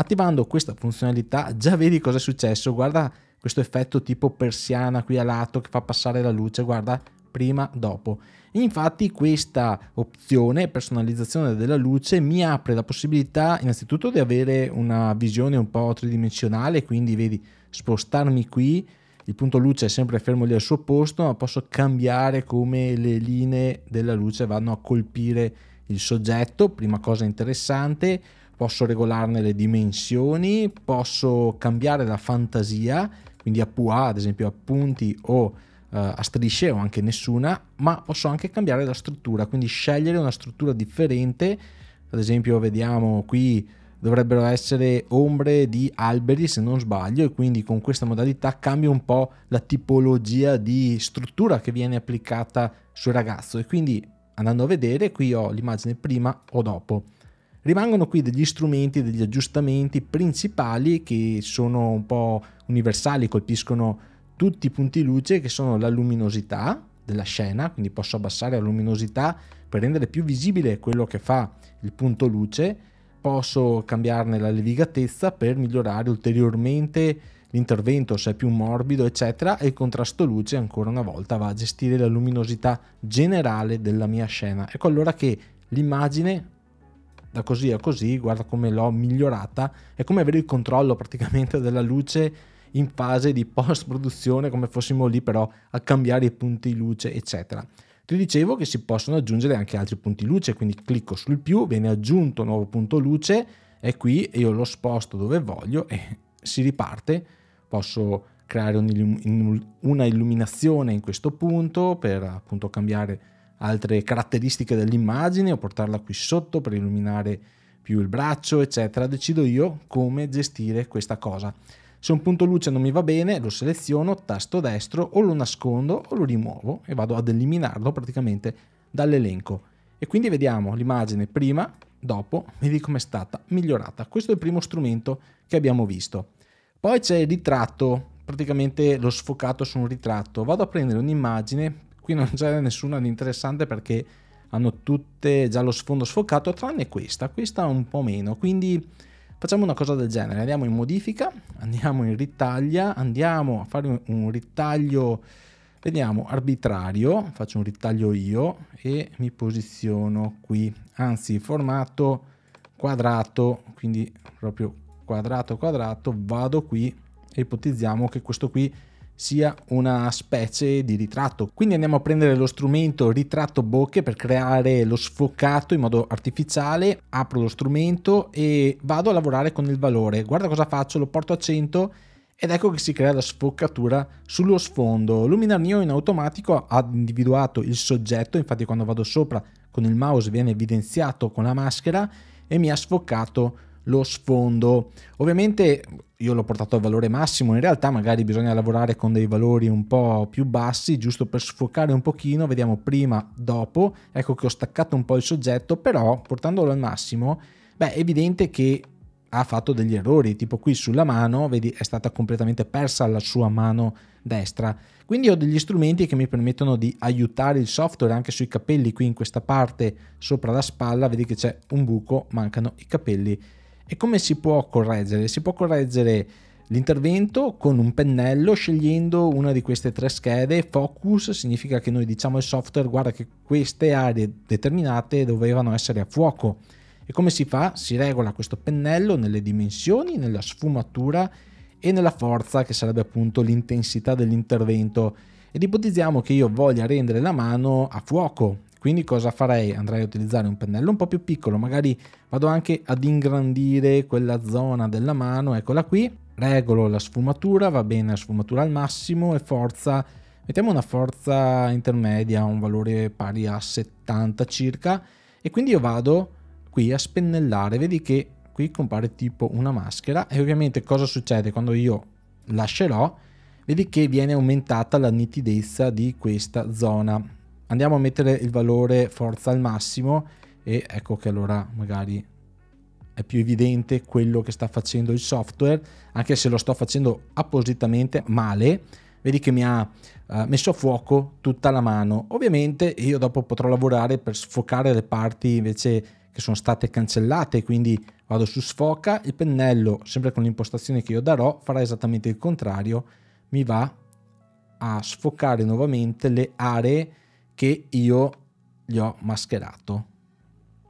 Attivando questa funzionalità già vedi cosa è successo, guarda questo effetto tipo persiana qui a lato che fa passare la luce, guarda prima dopo. Infatti questa opzione personalizzazione della luce mi apre la possibilità innanzitutto di avere una visione un po' tridimensionale, quindi vedi spostarmi qui, il punto luce è sempre fermo lì al suo posto, ma posso cambiare come le linee della luce vanno a colpire il soggetto, prima cosa interessante, posso regolarne le dimensioni, posso cambiare la fantasia, quindi a PUA ad esempio a punti o eh, a strisce o anche nessuna, ma posso anche cambiare la struttura, quindi scegliere una struttura differente, ad esempio vediamo qui dovrebbero essere ombre di alberi se non sbaglio e quindi con questa modalità cambia un po' la tipologia di struttura che viene applicata sul ragazzo e quindi andando a vedere qui ho l'immagine prima o dopo. Rimangono qui degli strumenti, degli aggiustamenti principali che sono un po' universali, colpiscono tutti i punti luce che sono la luminosità della scena, quindi posso abbassare la luminosità per rendere più visibile quello che fa il punto luce, posso cambiarne la levigatezza per migliorare ulteriormente l'intervento se è più morbido eccetera e il contrasto luce ancora una volta va a gestire la luminosità generale della mia scena. Ecco allora che l'immagine da così a così, guarda come l'ho migliorata, è come avere il controllo praticamente (laughs) della luce in fase di post produzione come fossimo lì però a cambiare i punti luce eccetera. Ti dicevo che si possono aggiungere anche altri punti luce, quindi clicco sul più, viene aggiunto un nuovo punto luce, è qui e io lo sposto dove voglio e (laughs) si riparte, posso creare una illuminazione in questo punto per appunto cambiare altre caratteristiche dell'immagine o portarla qui sotto per illuminare più il braccio, eccetera. Decido io come gestire questa cosa. Se un punto luce non mi va bene, lo seleziono, tasto destro o lo nascondo o lo rimuovo e vado ad eliminarlo praticamente dall'elenco. E quindi vediamo l'immagine prima, dopo, vedi com'è stata migliorata. Questo è il primo strumento che abbiamo visto. Poi c'è il ritratto, praticamente lo sfocato su un ritratto. Vado a prendere un'immagine qui non c'è nessuna di interessante perché hanno tutte già lo sfondo sfocato, tranne questa, questa un po' meno, quindi facciamo una cosa del genere, andiamo in modifica, andiamo in ritaglia, andiamo a fare un ritaglio, vediamo, arbitrario, faccio un ritaglio io e mi posiziono qui, anzi formato quadrato, quindi proprio quadrato quadrato, vado qui e ipotizziamo che questo qui sia una specie di ritratto. Quindi andiamo a prendere lo strumento ritratto bocche per creare lo sfocato in modo artificiale, apro lo strumento e vado a lavorare con il valore. Guarda cosa faccio, lo porto a 100 ed ecco che si crea la sfoccatura sullo sfondo. Luminar Neo in automatico ha individuato il soggetto, infatti quando vado sopra con il mouse viene evidenziato con la maschera e mi ha sfocato lo sfondo. Ovviamente io l'ho portato al valore massimo, in realtà magari bisogna lavorare con dei valori un po' più bassi, giusto per sfocare un pochino, vediamo prima, dopo, ecco che ho staccato un po' il soggetto, però portandolo al massimo, beh è evidente che ha fatto degli errori, tipo qui sulla mano, vedi è stata completamente persa la sua mano destra, quindi ho degli strumenti che mi permettono di aiutare il software anche sui capelli, qui in questa parte sopra la spalla, vedi che c'è un buco, mancano i capelli, e come si può correggere? Si può correggere l'intervento con un pennello scegliendo una di queste tre schede. Focus significa che noi diciamo al software guarda che queste aree determinate dovevano essere a fuoco. E come si fa? Si regola questo pennello nelle dimensioni, nella sfumatura e nella forza che sarebbe appunto l'intensità dell'intervento ed ipotizziamo che io voglia rendere la mano a fuoco quindi cosa farei? Andrei a utilizzare un pennello un po' più piccolo, magari vado anche ad ingrandire quella zona della mano, eccola qui, regolo la sfumatura, va bene la sfumatura al massimo e forza, mettiamo una forza intermedia, un valore pari a 70 circa e quindi io vado qui a spennellare, vedi che qui compare tipo una maschera e ovviamente cosa succede quando io lascerò? Vedi che viene aumentata la nitidezza di questa zona andiamo a mettere il valore forza al massimo e ecco che allora magari è più evidente quello che sta facendo il software, anche se lo sto facendo appositamente male, vedi che mi ha eh, messo a fuoco tutta la mano. Ovviamente io dopo potrò lavorare per sfocare le parti invece che sono state cancellate, quindi vado su sfoca, il pennello, sempre con l'impostazione che io darò, farà esattamente il contrario, mi va a sfocare nuovamente le aree che io gli ho mascherato.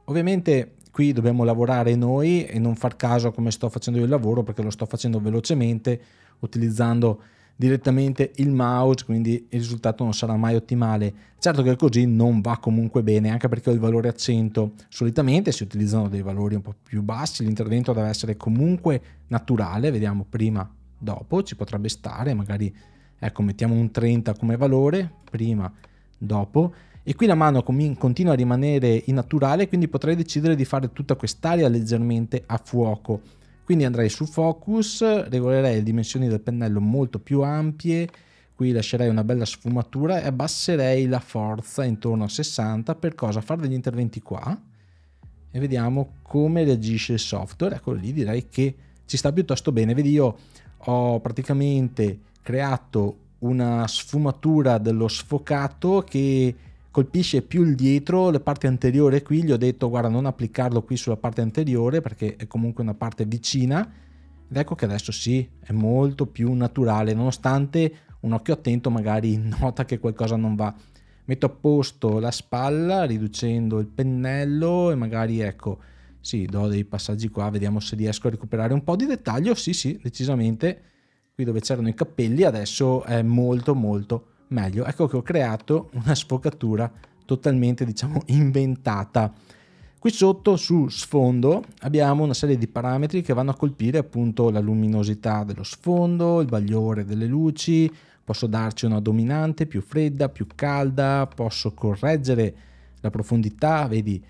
Ovviamente qui dobbiamo lavorare noi e non far caso a come sto facendo io il lavoro perché lo sto facendo velocemente utilizzando direttamente il mouse, quindi il risultato non sarà mai ottimale. Certo che così non va comunque bene, anche perché ho il valore accento Solitamente si utilizzano dei valori un po' più bassi, l'intervento deve essere comunque naturale, vediamo prima, dopo, ci potrebbe stare, magari ecco, mettiamo un 30 come valore, prima dopo e qui la mano continua a rimanere in naturale, quindi potrei decidere di fare tutta quest'area leggermente a fuoco quindi andrei su focus regolerei le dimensioni del pennello molto più ampie qui lascerei una bella sfumatura e abbasserei la forza intorno a 60 per cosa? fare degli interventi qua e vediamo come reagisce il software ecco lì direi che ci sta piuttosto bene vedi io ho praticamente creato una sfumatura dello sfocato che colpisce più il dietro, la parte anteriore qui, gli ho detto guarda non applicarlo qui sulla parte anteriore perché è comunque una parte vicina ed ecco che adesso sì, è molto più naturale nonostante un occhio attento magari (laughs) nota che qualcosa non va. Metto a posto la spalla riducendo il pennello e magari ecco, sì, do dei passaggi qua, vediamo se riesco a recuperare un po' di dettaglio, sì sì, decisamente qui dove c'erano i capelli adesso è molto molto meglio. Ecco che ho creato una sfocatura totalmente diciamo (laughs) inventata. Qui sotto su sfondo abbiamo una serie di parametri che vanno a colpire appunto la luminosità dello sfondo, il bagliore delle luci, posso darci una dominante più fredda, più calda, posso correggere la profondità, vedi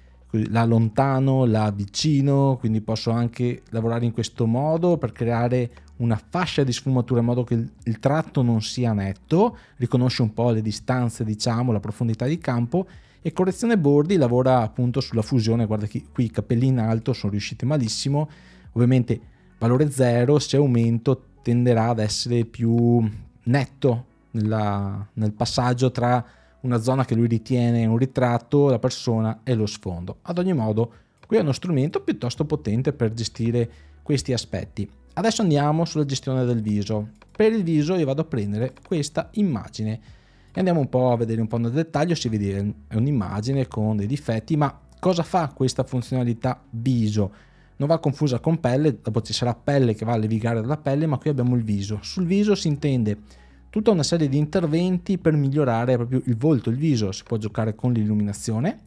la lontano, la vicino, quindi posso anche lavorare in questo modo per creare una fascia di sfumatura in modo che il, il tratto non sia netto, riconosce un po' le distanze, diciamo, la profondità di campo e correzione bordi lavora appunto sulla fusione, guarda che qui i capelli in alto sono riusciti malissimo, ovviamente valore zero se aumento tenderà ad essere più netto nella, nel passaggio tra una zona che lui ritiene un ritratto, la persona e lo sfondo. Ad ogni modo qui è uno strumento piuttosto potente per gestire questi aspetti. Adesso andiamo sulla gestione del viso. Per il viso io vado a prendere questa immagine e andiamo un po' a vedere un po' nel dettaglio, si vede è un'immagine con dei difetti, ma cosa fa questa funzionalità viso? Non va confusa con pelle, dopo ci sarà pelle che va a levigare la pelle, ma qui abbiamo il viso. Sul viso si intende tutta una serie di interventi per migliorare proprio il volto, il viso. Si può giocare con l'illuminazione,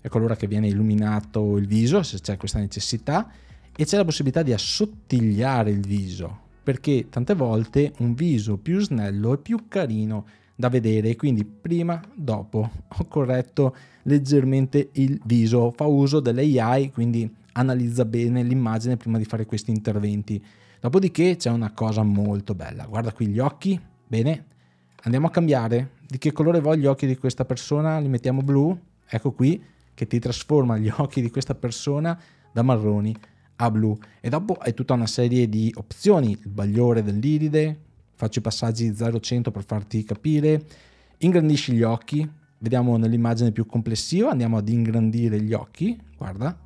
ecco allora che viene illuminato il viso se c'è questa necessità e c'è la possibilità di assottigliare il viso, perché tante volte un viso più snello è più carino da vedere, quindi prima, dopo ho corretto leggermente il viso, fa uso dell'AI, quindi analizza bene l'immagine prima di fare questi interventi. Dopodiché c'è una cosa molto bella, guarda qui gli occhi, bene, andiamo a cambiare, di che colore voglio gli occhi di questa persona, li mettiamo blu, ecco qui, che ti trasforma gli (laughs) occhi di questa persona da marroni a blu e dopo hai tutta una serie di opzioni, il bagliore dell'iride, faccio i passaggi 0-100 per farti capire, ingrandisci gli occhi, vediamo nell'immagine più complessiva, andiamo ad ingrandire gli occhi, guarda,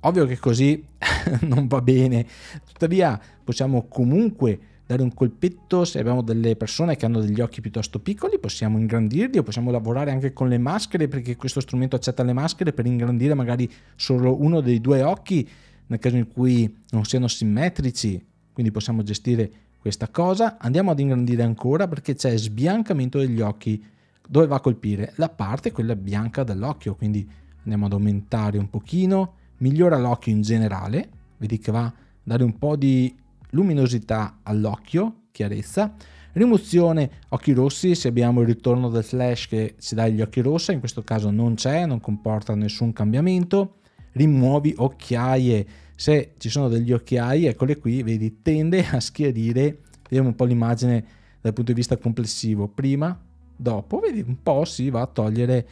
ovvio che così (laughs) non va bene, tuttavia possiamo comunque dare un colpetto se abbiamo delle persone che hanno degli occhi piuttosto piccoli possiamo ingrandirli o possiamo lavorare anche con le maschere perché questo strumento accetta le maschere per ingrandire magari solo uno dei due occhi nel caso in cui non siano simmetrici, quindi possiamo gestire questa cosa. Andiamo ad ingrandire ancora perché c'è sbiancamento degli occhi, dove va a colpire? La parte, quella bianca dell'occhio, quindi andiamo ad aumentare un pochino, migliora l'occhio in generale, vedi che va a dare un po' di luminosità all'occhio, chiarezza, Rimozione occhi rossi se abbiamo il ritorno del flash che ci dà gli occhi rossi, in questo caso non c'è, non comporta nessun cambiamento, rimuovi occhiaie se ci sono degli occhiai, eccole qui, vedi, tende a schiarire, vediamo un po' l'immagine dal punto di vista complessivo, prima, dopo, vedi, un po' si va a togliere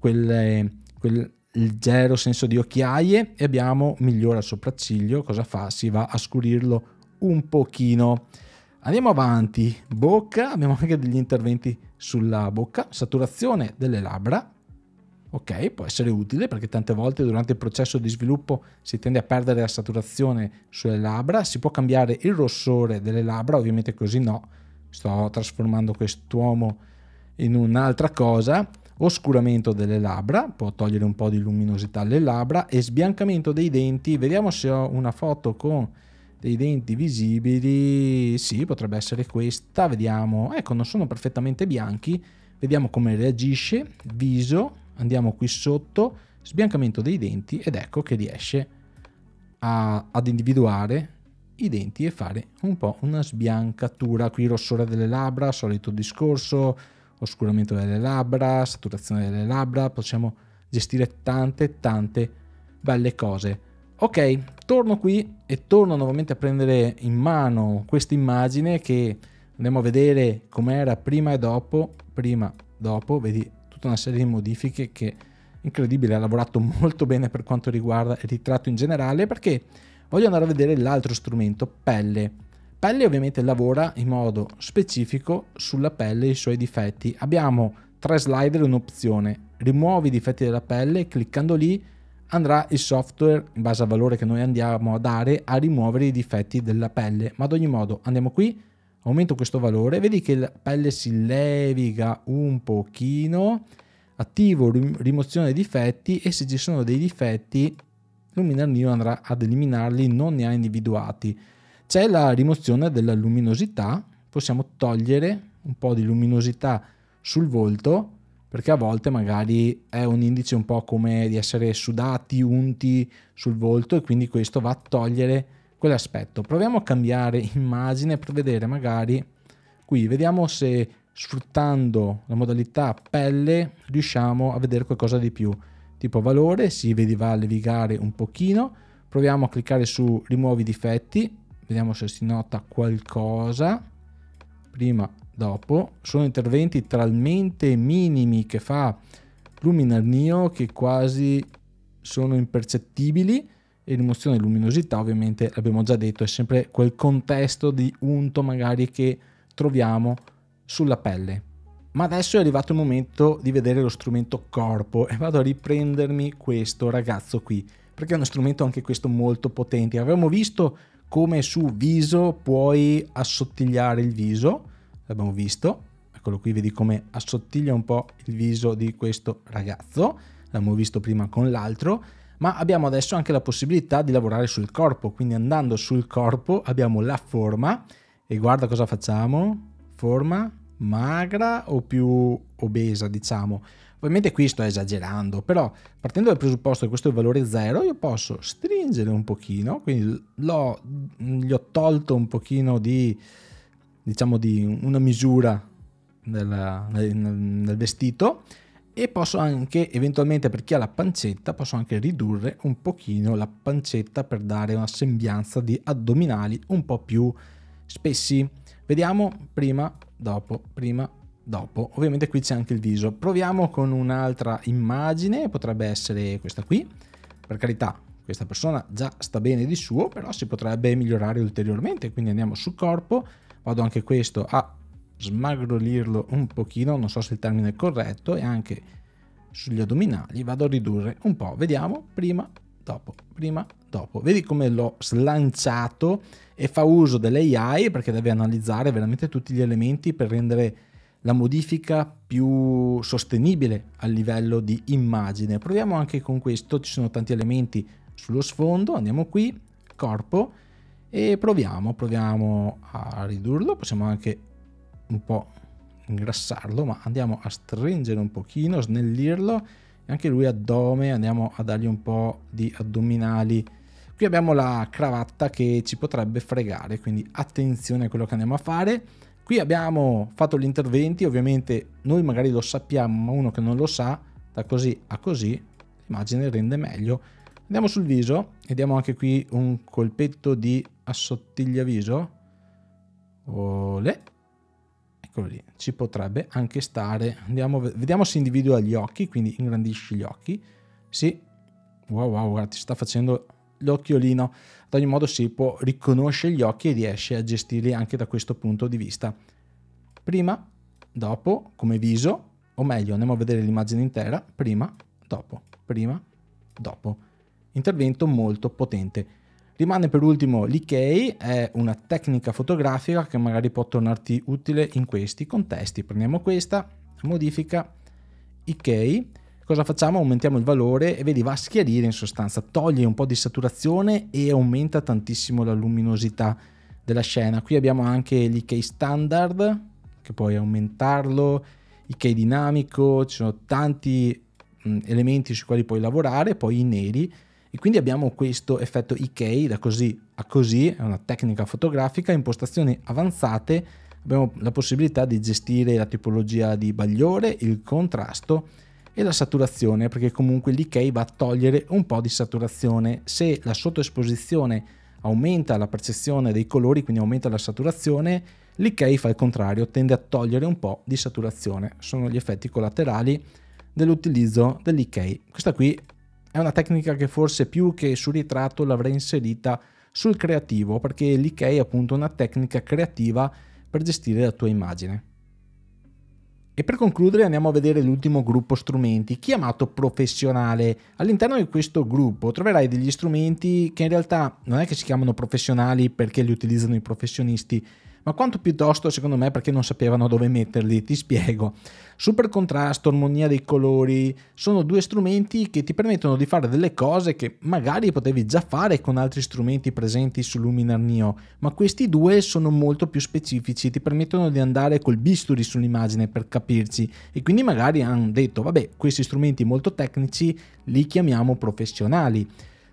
quel, quel leggero senso di occhiaie e abbiamo migliora il sopracciglio, cosa fa? Si va a scurirlo un pochino. Andiamo avanti, bocca, abbiamo anche degli interventi sulla bocca, saturazione delle labbra, Ok, può essere utile perché tante volte durante il processo di sviluppo si tende a perdere la saturazione sulle labbra, si può cambiare il rossore delle labbra, ovviamente così no, sto trasformando quest'uomo in un'altra cosa, oscuramento delle labbra, può togliere un po' di luminosità alle labbra e sbiancamento dei denti, vediamo se ho una foto con dei denti visibili, sì potrebbe essere questa, vediamo, ecco non sono perfettamente bianchi, vediamo come reagisce, viso, Andiamo qui sotto, sbiancamento dei denti ed ecco che riesce a, ad individuare i denti e fare un po' una sbiancatura. Qui rossore delle labbra, solito discorso, oscuramento delle labbra, saturazione delle labbra, possiamo gestire tante tante belle cose. Ok, torno qui e torno nuovamente a prendere in mano questa immagine che andiamo a vedere com'era prima e dopo. Prima, dopo, vedi tutta una serie di modifiche che incredibile, ha lavorato (laughs) molto bene per quanto riguarda il ritratto in generale perché voglio andare a vedere l'altro strumento, pelle. Pelle ovviamente lavora in modo specifico sulla pelle e i suoi difetti. Abbiamo tre slider un'opzione. Rimuovi i difetti della pelle, cliccando lì andrà il software, in base al valore che noi andiamo a dare, a rimuovere i difetti della pelle. Ma ad ogni modo andiamo qui, aumento questo valore, vedi che la pelle si leviga un pochino, attivo rimozione dei difetti e se ci sono dei difetti luminarnino andrà ad eliminarli, non ne ha individuati. C'è la rimozione della luminosità, possiamo togliere un po' di luminosità sul volto perché a volte magari è un indice un po' come di essere sudati, unti sul volto e quindi questo va a togliere quell'aspetto. Proviamo a cambiare immagine per vedere magari qui, vediamo se sfruttando la modalità pelle riusciamo a vedere qualcosa di più. Tipo valore, si vedi va a levigare un pochino, proviamo a cliccare su rimuovi difetti, vediamo se si nota qualcosa. Prima, dopo, sono interventi talmente minimi che fa Luminar Neo che quasi sono impercettibili e rimozione luminosità ovviamente l'abbiamo già detto è sempre quel contesto di unto magari che troviamo sulla pelle ma adesso è arrivato il momento di vedere lo strumento corpo e vado a riprendermi questo ragazzo qui perché è uno strumento anche questo molto potente avevamo visto come su viso puoi assottigliare il viso l'abbiamo visto eccolo qui vedi come assottiglia un po' il viso di questo ragazzo l'abbiamo visto prima con l'altro ma abbiamo adesso anche la possibilità di lavorare sul corpo, quindi andando sul corpo abbiamo la forma e guarda cosa facciamo, forma magra o più obesa diciamo. Ovviamente qui sto esagerando, però partendo dal presupposto che questo è il valore 0, io posso stringere un pochino, quindi l'ho, gli ho tolto un pochino di, diciamo, di una misura nel, nel, nel vestito, e posso anche eventualmente per chi ha la pancetta posso anche ridurre un pochino la pancetta per dare una sembianza di addominali un po' più spessi vediamo prima dopo prima dopo ovviamente qui c'è anche il viso proviamo con un'altra immagine potrebbe essere questa qui per carità questa persona già sta bene di suo però si potrebbe migliorare ulteriormente quindi andiamo sul corpo vado anche questo a smagrolirlo un pochino, non so se il termine è corretto, e anche sugli addominali vado a ridurre un po'. Vediamo, prima, dopo, prima, dopo. Vedi come l'ho slanciato e fa uso dell'AI perché deve analizzare veramente tutti gli elementi per rendere la modifica più sostenibile a livello di immagine. Proviamo anche con questo, ci sono tanti elementi sullo sfondo, andiamo qui, corpo, e proviamo, proviamo a ridurlo, possiamo anche un po' ingrassarlo, ma andiamo a stringere un pochino, snellirlo e anche lui addome, andiamo a dargli un po' di addominali. Qui abbiamo la cravatta che ci potrebbe fregare, quindi attenzione a quello che andiamo a fare. Qui abbiamo fatto gli interventi, ovviamente noi magari lo sappiamo, ma uno che non lo sa, da così a così, l'immagine rende meglio. Andiamo sul viso e diamo anche qui un colpetto di assottigliaviso. Olè eccolo lì, ci potrebbe anche stare. Andiamo, vediamo se individua gli occhi, quindi ingrandisci gli occhi. Sì, wow, wow, guarda, ti sta facendo l'occhiolino. Ad ogni modo si può riconoscere gli occhi e riesce a gestirli anche da questo punto di vista. Prima, dopo, come viso, o meglio, andiamo a vedere l'immagine intera, prima, dopo, prima, dopo. Intervento molto potente. Rimane per ultimo l'IK, è una tecnica fotografica che magari può tornarti utile in questi contesti. Prendiamo questa, modifica IK, cosa facciamo? Aumentiamo il valore e vedi va a schiarire in sostanza, toglie un po' di saturazione e aumenta tantissimo la luminosità della scena. Qui abbiamo anche l'IK standard, che puoi aumentarlo, IK dinamico, ci sono tanti elementi sui quali puoi lavorare, poi i neri e quindi abbiamo questo effetto IK da così a così, è una tecnica fotografica, impostazioni avanzate, abbiamo la possibilità di gestire la tipologia di bagliore, il contrasto e la saturazione, perché comunque l'IK va a togliere un po' di saturazione. Se la sottoesposizione aumenta la percezione dei colori, quindi aumenta la saturazione, l'IK fa il contrario, tende a togliere un po' di saturazione. Sono gli effetti collaterali dell'utilizzo dell'IK. Questa qui è una tecnica che forse più che sul ritratto l'avrei inserita sul creativo, perché l'IKEA è appunto una tecnica creativa per gestire la tua immagine. E per concludere andiamo a vedere l'ultimo gruppo strumenti, chiamato professionale. All'interno di questo gruppo troverai degli strumenti che in realtà non è che si chiamano professionali perché li utilizzano i professionisti, ma quanto piuttosto secondo me perché non sapevano dove metterli, ti spiego. Super contrasto, armonia dei colori, sono due strumenti che ti permettono di fare delle cose che magari potevi già fare con altri strumenti presenti su Luminar Neo, ma questi due sono molto più specifici, ti permettono di andare col bisturi sull'immagine per capirci e quindi magari hanno detto vabbè questi strumenti molto tecnici li chiamiamo professionali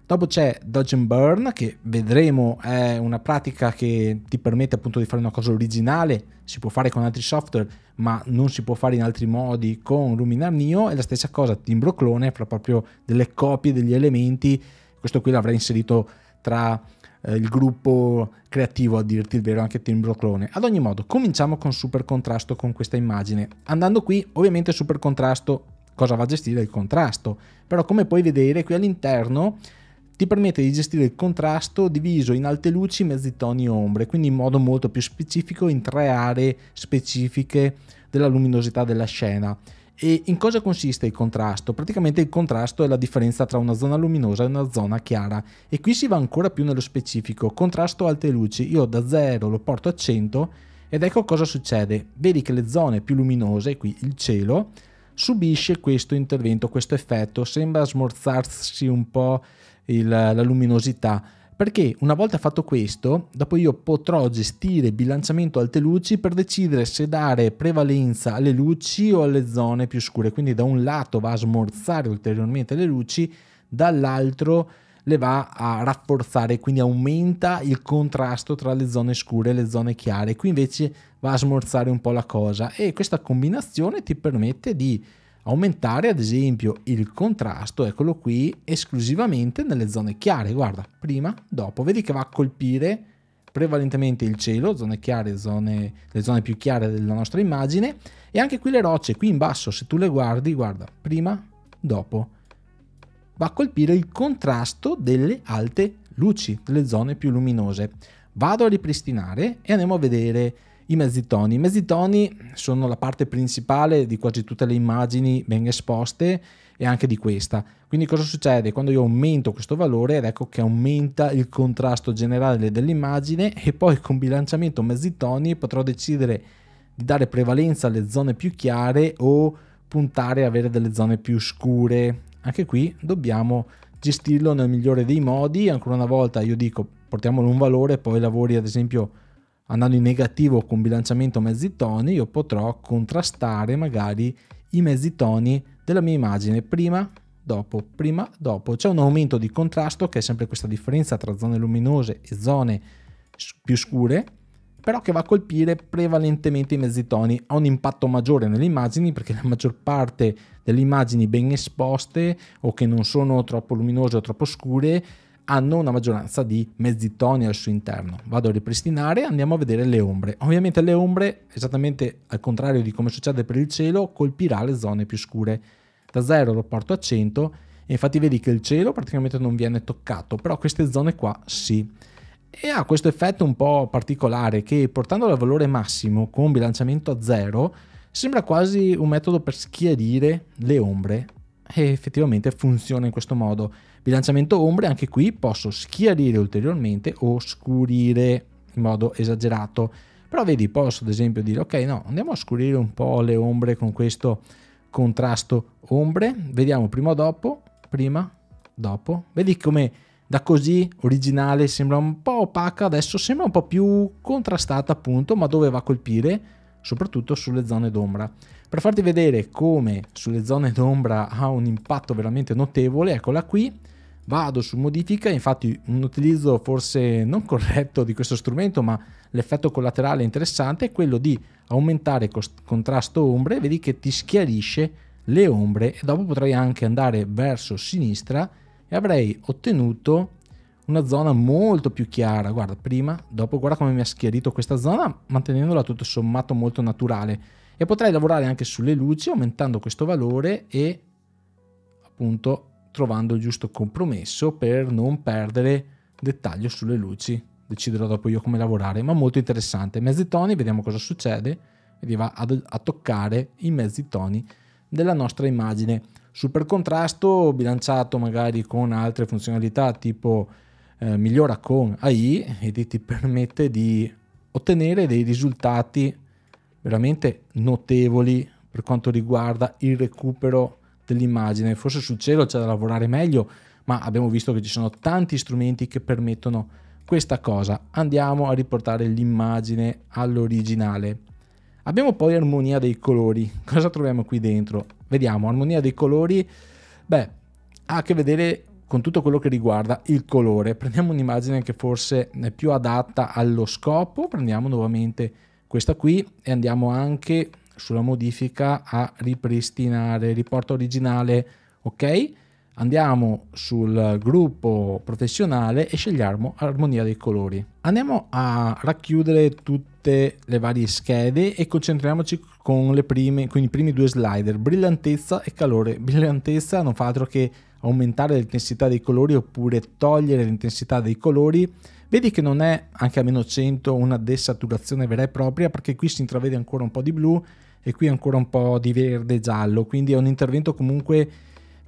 Dopo c'è Dodge and Burn, che vedremo è una pratica che ti permette appunto di fare una cosa originale, si può fare con altri software, ma non si può fare in altri modi con Luminar Neo, e la stessa cosa timbro clone fra proprio delle copie degli elementi, questo qui l'avrei inserito tra eh, il gruppo creativo a dirti il vero anche timbro clone. Ad ogni modo, cominciamo con super contrasto con questa immagine. Andando qui, ovviamente super contrasto cosa va a gestire il contrasto, però come puoi vedere qui all'interno ti permette di gestire il contrasto diviso in alte luci, mezzi toni e ombre, quindi in modo molto più specifico in tre aree specifiche della luminosità della scena. E in cosa consiste il contrasto? Praticamente il contrasto è la differenza tra una zona luminosa e una zona chiara e qui si va ancora più nello specifico. Contrasto alte luci, io da 0 lo porto a 100 ed ecco cosa succede. Vedi che le zone più luminose, qui il cielo, subisce questo intervento, questo effetto, sembra smorzarsi un po' il, la luminosità. Perché una volta fatto questo, dopo io potrò gestire bilanciamento alte luci per decidere se dare prevalenza alle luci o alle zone più scure. Quindi da un lato va a smorzare ulteriormente le luci, dall'altro le va a rafforzare, quindi aumenta il contrasto tra le zone scure e le zone chiare. Qui invece va a smorzare un po' la cosa e questa combinazione ti permette di aumentare ad esempio il contrasto, eccolo qui, esclusivamente nelle zone chiare, guarda, prima, dopo, vedi che va a colpire prevalentemente il cielo, zone chiare, zone, le zone più chiare della nostra immagine, e anche qui le rocce, qui in basso, se tu le guardi, guarda, prima, dopo, va a colpire il contrasto delle alte luci, delle zone più luminose. Vado a ripristinare e andiamo a vedere i mezzitoni. I mezzitoni sono la parte principale di quasi tutte le immagini ben esposte e anche di questa. Quindi cosa succede? Quando io aumento questo valore ed ecco che aumenta il contrasto generale dell'immagine e poi con bilanciamento mezzitoni potrò decidere di dare prevalenza alle zone più chiare o puntare a avere delle zone più scure. Anche qui dobbiamo gestirlo nel migliore dei modi. Ancora una volta io dico portiamolo un valore, poi lavori ad esempio andando in negativo con bilanciamento mezzi toni, io potrò contrastare magari i mezzi toni della mia immagine prima, dopo, prima, dopo. C'è un aumento di contrasto che è sempre questa differenza tra zone luminose e zone più scure, però che va a colpire prevalentemente i mezzi toni, ha un impatto maggiore nelle immagini perché la maggior parte delle immagini ben esposte o che non sono troppo luminose o troppo scure hanno una maggioranza di mezzi toni al suo interno. Vado a ripristinare e andiamo a vedere le ombre. Ovviamente le ombre, esattamente al contrario di come succede per il cielo, colpirà le zone più scure. Da 0 lo porto a 100 e infatti vedi che il cielo praticamente non viene toccato, però queste zone qua sì. E ha questo effetto un po' particolare che portandolo al valore massimo con bilanciamento a 0 sembra quasi un metodo per schiarire le ombre e effettivamente funziona in questo modo Bilanciamento ombre, anche qui posso schiarire ulteriormente o scurire in modo esagerato. Però vedi, posso ad esempio dire, ok, no, andiamo a scurire un po' le ombre con questo contrasto ombre. Vediamo prima o dopo, prima, dopo. Vedi come da così originale sembra un po' opaca, adesso sembra un po' più contrastata appunto, ma dove va a colpire? Soprattutto sulle zone d'ombra. Per farti vedere come sulle zone d'ombra ha un impatto veramente notevole, eccola qui vado su modifica, infatti un utilizzo forse non corretto di questo strumento, ma l'effetto collaterale interessante è quello di aumentare contrasto ombre, vedi che ti schiarisce le ombre e dopo potrei anche andare verso sinistra e avrei ottenuto una zona molto più chiara, guarda prima, dopo guarda come mi ha schiarito questa zona mantenendola tutto sommato molto naturale e potrei lavorare anche sulle luci aumentando questo valore e appunto trovando il giusto compromesso per non perdere dettaglio sulle luci. Deciderò dopo io come lavorare, ma molto interessante. Mezzi toni, vediamo cosa succede. Arriva ad, a toccare i mezzi toni della nostra immagine. Super contrasto, bilanciato magari con altre funzionalità tipo eh, migliora con AI e ti permette di ottenere dei risultati veramente notevoli per quanto riguarda il recupero dell'immagine, forse sul cielo c'è da lavorare meglio, ma abbiamo visto che ci sono tanti strumenti che permettono questa cosa. Andiamo a riportare l'immagine all'originale. Abbiamo poi armonia dei colori. (laughs) Cosa troviamo qui dentro? Vediamo, armonia dei colori, beh, ha a che vedere con tutto quello che riguarda il colore. Prendiamo un'immagine che forse è più adatta allo scopo, prendiamo nuovamente questa qui e andiamo anche sulla modifica a ripristinare riporto originale, ok? Andiamo sul gruppo professionale e scegliamo armonia dei colori. Andiamo a racchiudere tutte le varie schede e concentriamoci con, prime, con i primi due slider, brillantezza e calore. Brillantezza non fa altro che aumentare l'intensità dei colori oppure togliere l'intensità dei colori. Vedi che non è anche a meno 100 una desaturazione vera e propria perché qui si intravede ancora un po' di blu e qui ancora un po' di verde giallo, quindi è un intervento comunque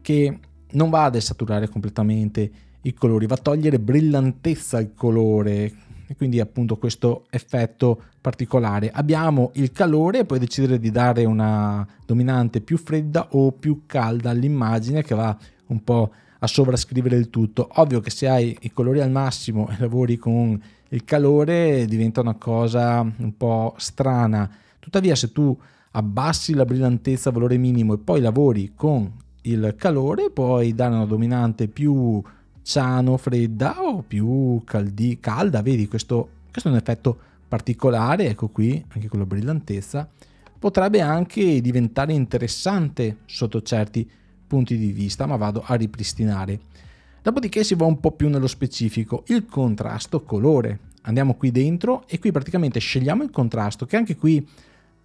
che non va a desaturare completamente i colori, va a togliere brillantezza al colore e quindi appunto questo effetto particolare. Abbiamo il calore e puoi decidere di dare una dominante più fredda o più calda all'immagine che va un po' a sovrascrivere il tutto. Ovvio che se hai i colori al massimo e lavori con il calore diventa una cosa un po' strana. Tuttavia se tu abbassi la brillantezza a valore minimo e poi lavori con il calore, puoi dare una dominante più ciano, fredda o più caldi, calda, vedi questo, questo è un effetto particolare, ecco qui, anche con la brillantezza, potrebbe anche diventare interessante sotto certi punti di vista, ma vado a ripristinare. Dopodiché si va un po' più nello specifico, il contrasto colore. Andiamo qui dentro e qui praticamente scegliamo il contrasto, che anche qui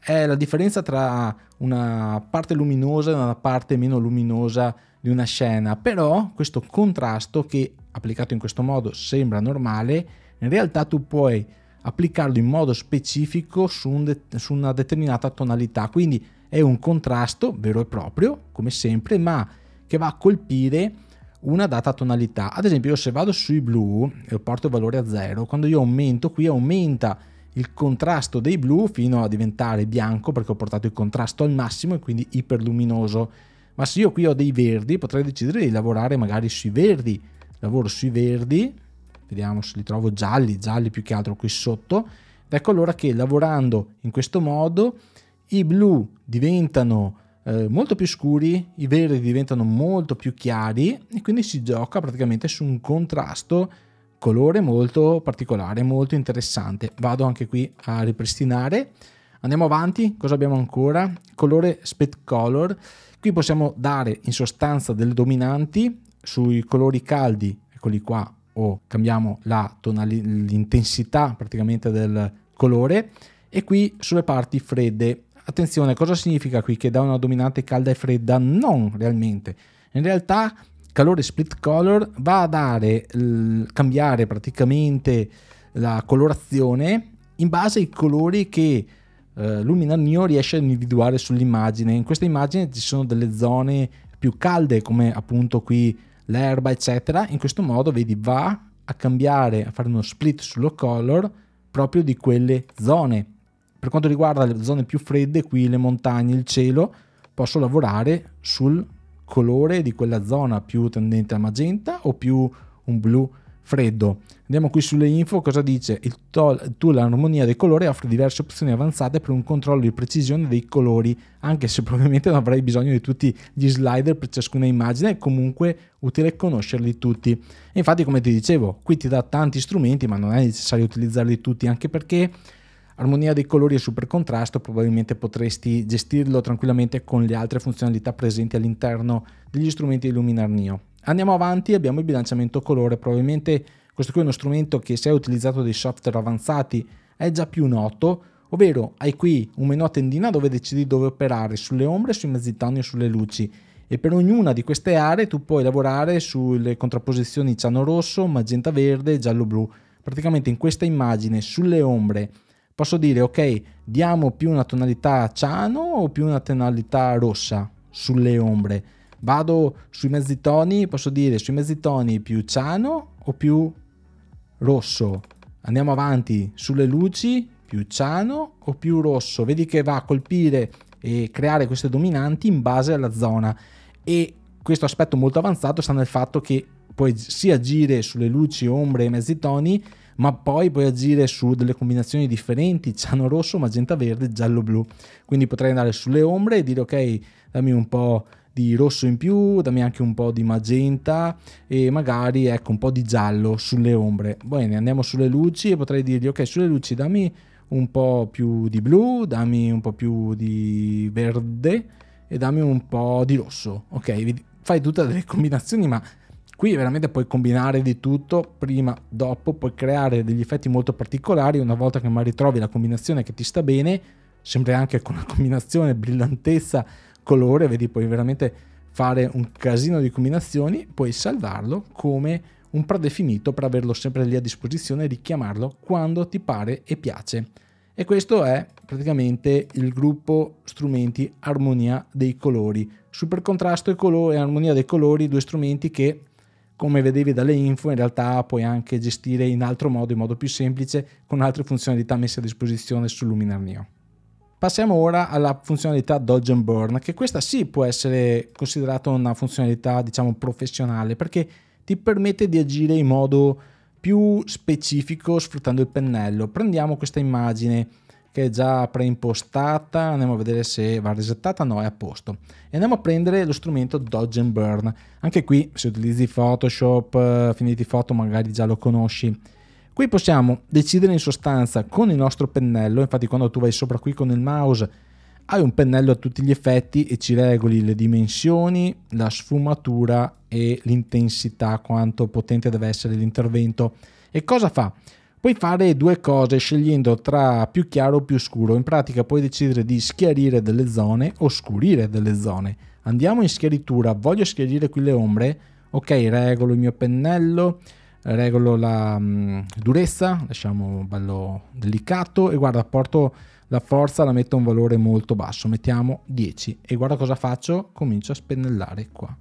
è la differenza tra una parte luminosa e una parte meno luminosa di una scena, però questo contrasto che applicato in questo modo sembra normale, in realtà tu puoi applicarlo in modo specifico su, un de- su una determinata tonalità, quindi è un contrasto vero e proprio, come sempre, ma che va a colpire una data tonalità. Ad esempio, se vado sui blu e porto il valore a 0, quando io aumento qui aumenta il contrasto dei blu fino a diventare bianco perché ho portato il contrasto al massimo e quindi iperluminoso. Ma se io qui ho dei verdi potrei decidere di lavorare magari sui verdi. Lavoro sui verdi, vediamo se li trovo gialli, gialli più che altro qui sotto. Ed ecco allora che lavorando in questo modo i blu diventano eh, molto più scuri, i verdi diventano molto più chiari e quindi si gioca praticamente su un contrasto colore molto particolare, molto interessante. Vado anche qui a ripristinare. Andiamo avanti, cosa abbiamo ancora? Colore spec color. Qui possiamo dare in sostanza delle dominanti sui colori caldi, eccoli qua, o cambiamo la l'intensità praticamente del colore e qui sulle parti fredde. Attenzione, cosa significa qui che da una dominante calda e fredda? Non realmente. In realtà calore split color va a dare, cambiare praticamente la colorazione in base ai colori che eh, Luminarnio riesce a individuare sull'immagine. In questa immagine ci sono delle zone più calde come appunto qui l'erba eccetera. In questo modo vedi va a cambiare, a fare uno split sullo color proprio di quelle zone. Per quanto riguarda le zone più fredde, qui le montagne, il cielo, posso lavorare sul colore di quella zona più tendente a magenta o più un blu freddo. Andiamo qui sulle info, cosa dice? Il tool Armonia dei colori offre diverse opzioni avanzate per un controllo di precisione dei colori, anche se probabilmente non avrai bisogno di tutti gli slider per ciascuna immagine, è comunque utile conoscerli tutti. E infatti come ti dicevo, qui ti dà tanti strumenti, ma non è necessario utilizzarli tutti, anche perché Armonia dei colori e super contrasto probabilmente potresti gestirlo tranquillamente con le altre funzionalità presenti all'interno degli strumenti di Luminar Neo. Andiamo avanti, abbiamo il bilanciamento colore, probabilmente questo qui è uno strumento che se hai utilizzato dei software avanzati è già più noto, ovvero hai qui un menu a tendina dove decidi dove operare, sulle ombre, sui mezzittoni o sulle luci e per ognuna di queste aree tu puoi lavorare sulle contrapposizioni ciano rosso, magenta verde, e giallo blu. Praticamente in questa immagine sulle ombre posso dire ok diamo più una tonalità ciano o più una tonalità rossa sulle ombre vado sui mezzi toni posso dire sui mezzi toni più ciano o più rosso andiamo avanti sulle luci più ciano o più rosso vedi che va a colpire e creare queste dominanti in base alla zona e questo aspetto molto avanzato sta nel fatto che puoi sia agire sulle luci ombre e mezzi toni ma poi puoi agire su delle combinazioni differenti, ciano rosso, magenta verde, giallo blu. Quindi potrei andare sulle ombre e dire ok, dammi un po' di rosso in più, dammi anche un po' di magenta e magari ecco un po' di giallo sulle ombre. Bene, andiamo sulle luci e potrei dirgli ok, sulle luci dammi un po' più di blu, dammi un po' più di verde e dammi un po' di rosso. Ok, fai tutte delle (laughs) combinazioni, ma Qui veramente puoi combinare di tutto, prima, dopo, puoi creare degli effetti molto particolari, una volta che magari trovi la combinazione che ti sta bene, sempre anche con la combinazione brillantezza, colore, vedi puoi veramente fare un casino di combinazioni, puoi salvarlo come un predefinito per averlo sempre lì a disposizione e richiamarlo quando ti pare e piace. E questo è praticamente il gruppo strumenti armonia dei colori. Super contrasto e, colore, armonia dei colori, due strumenti che come vedevi dalle info, in realtà puoi anche gestire in altro modo, in modo più semplice, con altre funzionalità messe a disposizione su Luminar Neo. Passiamo ora alla funzionalità Dodge and Burn, che questa sì può essere considerata una funzionalità, diciamo, professionale, perché ti permette di agire in modo più specifico sfruttando il pennello. Prendiamo questa immagine che è già preimpostata, andiamo a vedere se va resettata, no è a posto. E andiamo a prendere lo strumento Dodge and Burn, anche qui se utilizzi Photoshop, eh, Finiti foto magari già lo conosci. Qui possiamo decidere in sostanza con il nostro pennello, infatti quando tu vai sopra qui con il mouse hai un pennello a tutti gli effetti e ci regoli le dimensioni, la sfumatura e l'intensità, quanto potente deve essere l'intervento. E cosa fa? Puoi fare due cose scegliendo tra più chiaro o più scuro, in pratica puoi decidere di schiarire delle zone o scurire delle zone. Andiamo in schiaritura, voglio schiarire qui le ombre, ok regolo il mio pennello, regolo la mh, mm, durezza, lasciamo bello delicato e guarda porto la forza, la metto a un valore molto basso, mettiamo 10 e guarda cosa faccio, comincio a spennellare qua.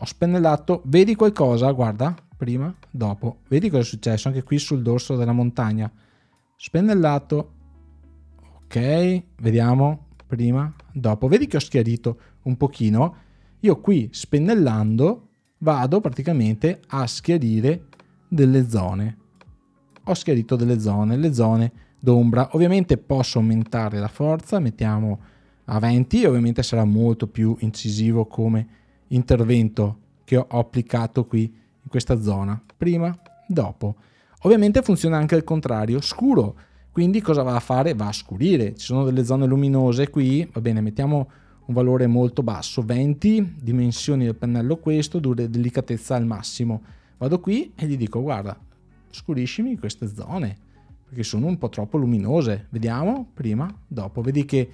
Ho spennellato, vedi qualcosa? Guarda, prima, dopo. Vedi cosa è successo anche qui sul dorso della montagna. Spennellato. Ok, vediamo. Prima, dopo. Vedi che ho schiarito un pochino. Io qui spennellando vado praticamente a schiarire delle zone. Ho schiarito delle zone, le zone d'ombra. Ovviamente posso aumentare la forza, mettiamo a 20 e ovviamente sarà molto più incisivo come intervento che ho applicato qui in questa zona, prima, dopo. Ovviamente funziona anche al contrario, scuro, quindi cosa va a fare? Va a scurire, ci sono delle zone luminose qui, va bene, mettiamo un valore molto basso, 20, dimensioni del pennello questo, delicatezza al massimo. Vado qui e gli dico guarda, scuriscimi queste zone, perché sono un po' troppo luminose. Vediamo prima, dopo, vedi che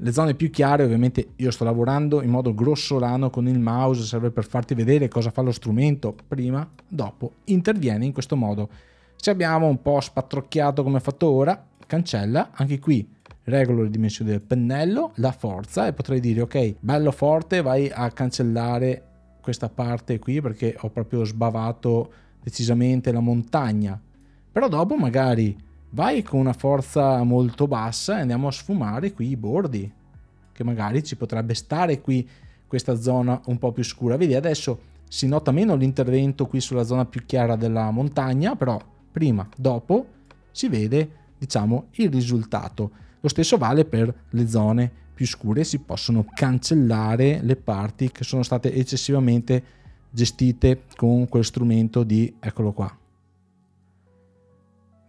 le zone più chiare, ovviamente io sto lavorando in modo grossolano con il mouse, serve per farti vedere cosa fa lo strumento prima, dopo, interviene in questo modo. Se abbiamo un po' spatrocchiato come ho fatto ora, cancella, anche qui regolo le dimensioni del pennello, la forza e potrei dire ok, bello forte, vai a cancellare questa parte qui perché ho proprio sbavato decisamente la montagna. Però dopo magari vai con una forza molto bassa e andiamo a sfumare qui i bordi, che magari ci potrebbe stare qui questa zona un po' più scura. Vedi, adesso si nota meno l'intervento qui sulla zona più chiara della montagna, però prima, dopo, si vede, diciamo, il risultato. Lo stesso vale per le zone più scure, si possono cancellare le parti che sono state eccessivamente gestite con quel strumento di, eccolo qua,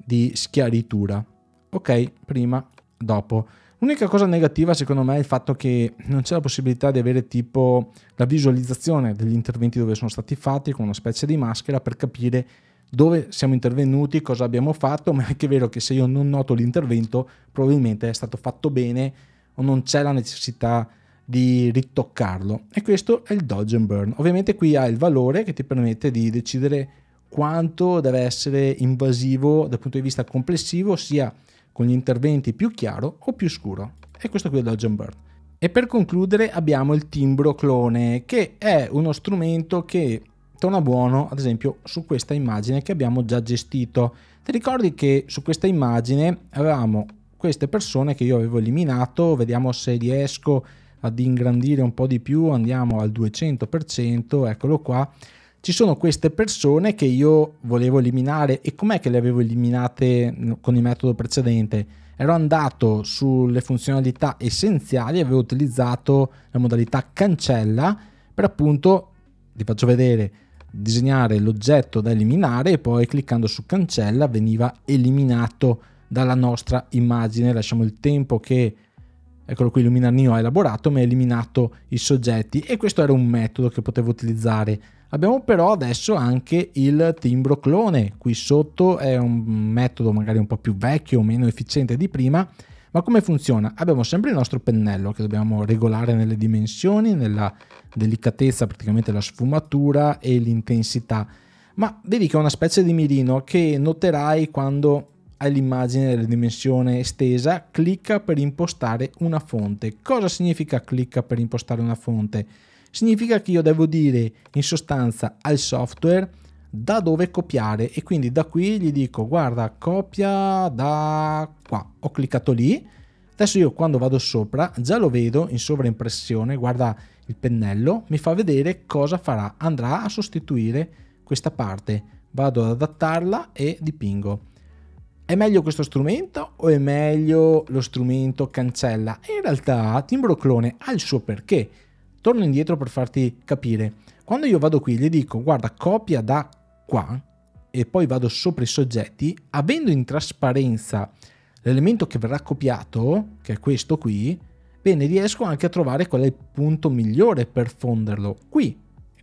di schiaritura. Ok, prima, dopo. L'unica cosa negativa secondo me è il fatto che non c'è la possibilità di avere tipo la visualizzazione degli interventi dove sono stati fatti con una specie di maschera per capire dove siamo intervenuti, cosa abbiamo fatto, ma è anche vero che se io non noto l'intervento probabilmente è stato fatto bene o non c'è la necessità di ritoccarlo. E questo è il dodge and burn. Ovviamente qui ha il valore che ti permette di decidere quanto deve essere invasivo dal punto di vista complessivo, sia con gli interventi più chiaro o più scuro. E questo qui è Dodge Burn. E per concludere abbiamo il timbro clone, che è uno strumento che torna buono, ad esempio, su questa immagine che abbiamo già gestito. Ti ricordi che su questa immagine avevamo queste persone che io avevo eliminato, vediamo se riesco ad ingrandire un po' di più, andiamo al 200%, eccolo qua ci sono queste persone che io volevo eliminare e com'è che le avevo eliminate con il metodo precedente? Ero andato sulle funzionalità essenziali, avevo utilizzato la modalità cancella per appunto, vi faccio vedere, disegnare l'oggetto da eliminare e poi cliccando su cancella veniva eliminato dalla nostra immagine. Lasciamo il tempo che, eccolo qui, Illuminar Neo ha elaborato, mi ha eliminato i soggetti e questo era un metodo che potevo utilizzare Abbiamo però adesso anche il timbro clone, qui sotto è un metodo magari un po' più vecchio, o meno efficiente di prima, ma come funziona? Abbiamo sempre il nostro pennello che dobbiamo regolare nelle dimensioni, nella delicatezza, praticamente la sfumatura e l'intensità, ma vedi che è una specie di mirino che noterai quando hai l'immagine della dimensione estesa, clicca per impostare una fonte. Cosa significa clicca per impostare una fonte? significa che io devo dire in sostanza al software da dove copiare e quindi da qui gli dico guarda copia da qua ho cliccato lì adesso io quando vado sopra già lo vedo in sovraimpressione guarda il pennello mi fa vedere cosa farà andrà a sostituire questa parte vado ad adattarla e dipingo è meglio questo strumento o è meglio lo strumento cancella in realtà timbro clone ha il suo perché Torno indietro per farti capire. Quando io vado qui gli dico guarda copia da qua e poi vado sopra i soggetti, avendo in trasparenza l'elemento che verrà copiato, che è questo qui, bene, riesco anche a trovare qual è il punto migliore per fonderlo qui.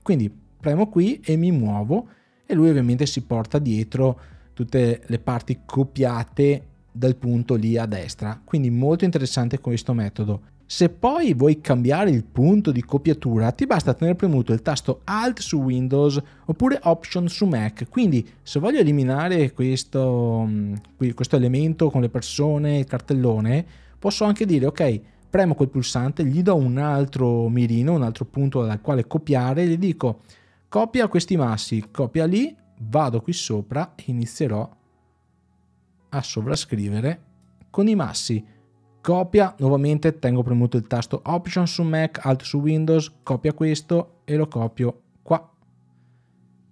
Quindi premo qui e mi muovo e lui ovviamente si porta dietro tutte le parti copiate dal punto lì a destra. Quindi molto interessante questo metodo. Se poi vuoi cambiare il punto di copiatura, ti basta tenere premuto il tasto Alt su Windows oppure Option su Mac. Quindi, se voglio eliminare questo, mm, questo elemento con le persone, il cartellone, posso anche dire, ok, premo quel pulsante, gli do un altro mirino, un altro punto dal quale copiare, gli dico copia questi massi, copia lì, vado qui sopra e inizierò a sovrascrivere con i massi copia, nuovamente tengo premuto il tasto Option su Mac, Alt su Windows, copia questo e lo copio qua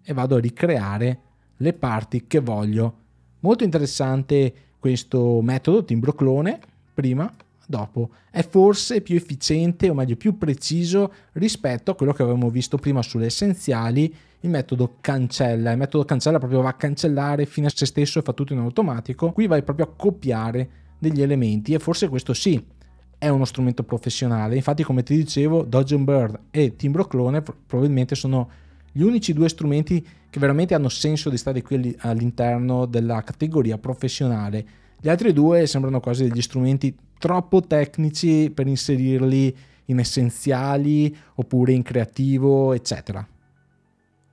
e vado a ricreare le parti che voglio. Molto interessante questo metodo timbro clone, prima, dopo. È forse più efficiente, o meglio più preciso, rispetto a quello che avevamo visto prima sulle essenziali, il metodo cancella. Il metodo cancella proprio va a cancellare fino a se stesso e fa tutto in automatico. Qui vai proprio a copiare degli elementi e forse questo sì è uno strumento professionale. Infatti, come ti dicevo, Dodge and Bird e Timbro Clone probabilmente sono gli unici due strumenti che veramente hanno senso di stare qui all'interno della categoria professionale. Gli altri due sembrano quasi degli strumenti troppo tecnici per inserirli in essenziali oppure in creativo, eccetera.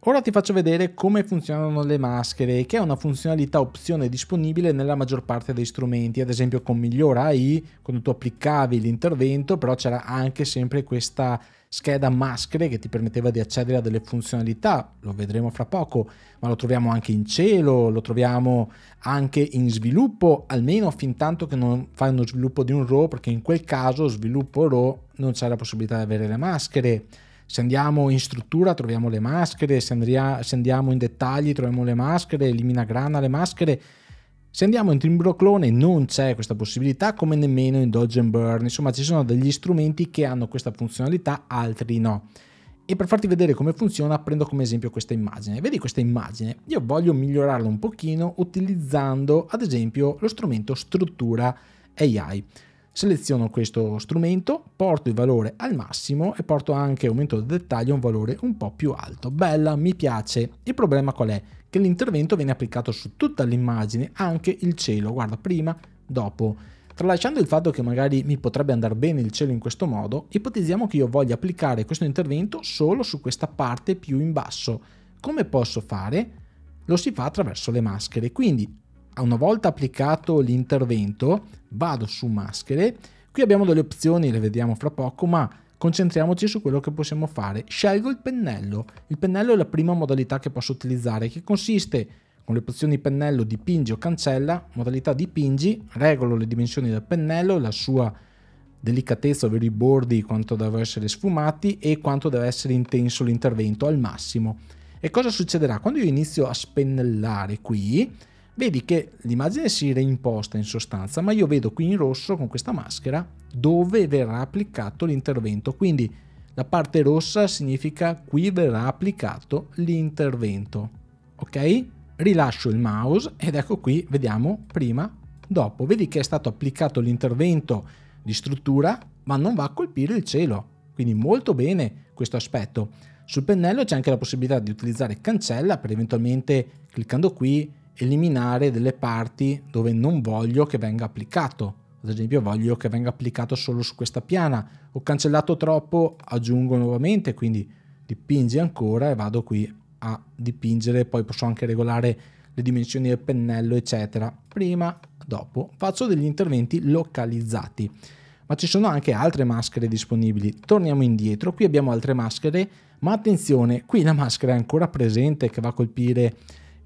Ora ti faccio vedere come funzionano le maschere, che è una funzionalità opzione disponibile nella maggior parte dei strumenti, ad esempio con Migliora AI, quando tu applicavi l'intervento, però c'era anche sempre questa scheda maschere che ti permetteva di accedere a delle funzionalità, lo vedremo fra poco, ma lo troviamo anche in cielo, lo troviamo anche in sviluppo, almeno fin tanto che non fai uno sviluppo di un RAW, perché in quel caso sviluppo RAW non c'è la possibilità di avere le maschere se andiamo in struttura troviamo le maschere, se, andiamo in dettagli troviamo le maschere, elimina grana le maschere. Se andiamo in Timbroclone non c'è questa possibilità, come nemmeno in Dodge and Burn. Insomma, ci sono degli strumenti che hanno questa funzionalità, altri no. E per farti vedere come funziona, prendo come esempio questa immagine. Vedi questa immagine? Io voglio migliorarla un pochino utilizzando, ad esempio, lo strumento struttura AI seleziono questo strumento, porto il valore al massimo e porto anche aumento del dettaglio un valore un po' più alto. Bella, mi piace. Il problema qual è? Che l'intervento viene applicato su tutta l'immagine, anche il cielo, guarda prima, dopo. Tralasciando il fatto che magari mi potrebbe andare bene il cielo in questo modo, ipotizziamo che io voglia applicare questo intervento solo su questa parte più in basso. Come posso fare? Lo si fa attraverso le maschere, quindi Ah, una volta applicato l'intervento vado su maschere, qui abbiamo delle opzioni, le vediamo fra poco, ma concentriamoci su quello che possiamo fare. Scelgo il pennello, il pennello è la prima modalità che posso utilizzare che consiste con le opzioni pennello dipingi o cancella, modalità dipingi, regolo le dimensioni del pennello, la sua delicatezza, ovvero i bordi, quanto devono essere sfumati e quanto deve essere intenso l'intervento al massimo. E cosa succederà? Quando io inizio a spennellare qui, vedi che l'immagine si reimposta in sostanza, ma io vedo qui in rosso con questa maschera dove verrà applicato l'intervento. Quindi la parte rossa significa qui verrà applicato l'intervento. Ok? Rilascio il mouse ed ecco qui, vediamo prima, dopo. Vedi che è stato applicato l'intervento di struttura, ma non va a colpire il cielo. Quindi molto bene questo aspetto. Sul pennello c'è anche la possibilità di utilizzare cancella per eventualmente cliccando qui eliminare delle parti dove non voglio che venga applicato. Ad esempio voglio che venga applicato solo su questa piana. Ho cancellato troppo, aggiungo nuovamente, quindi dipingi ancora e vado qui a dipingere. Poi posso anche regolare le dimensioni del pennello, eccetera. Prima, dopo, faccio degli interventi localizzati. Ma ci sono anche altre maschere disponibili. Torniamo indietro, qui abbiamo altre maschere, ma attenzione, qui la maschera è ancora presente che va a colpire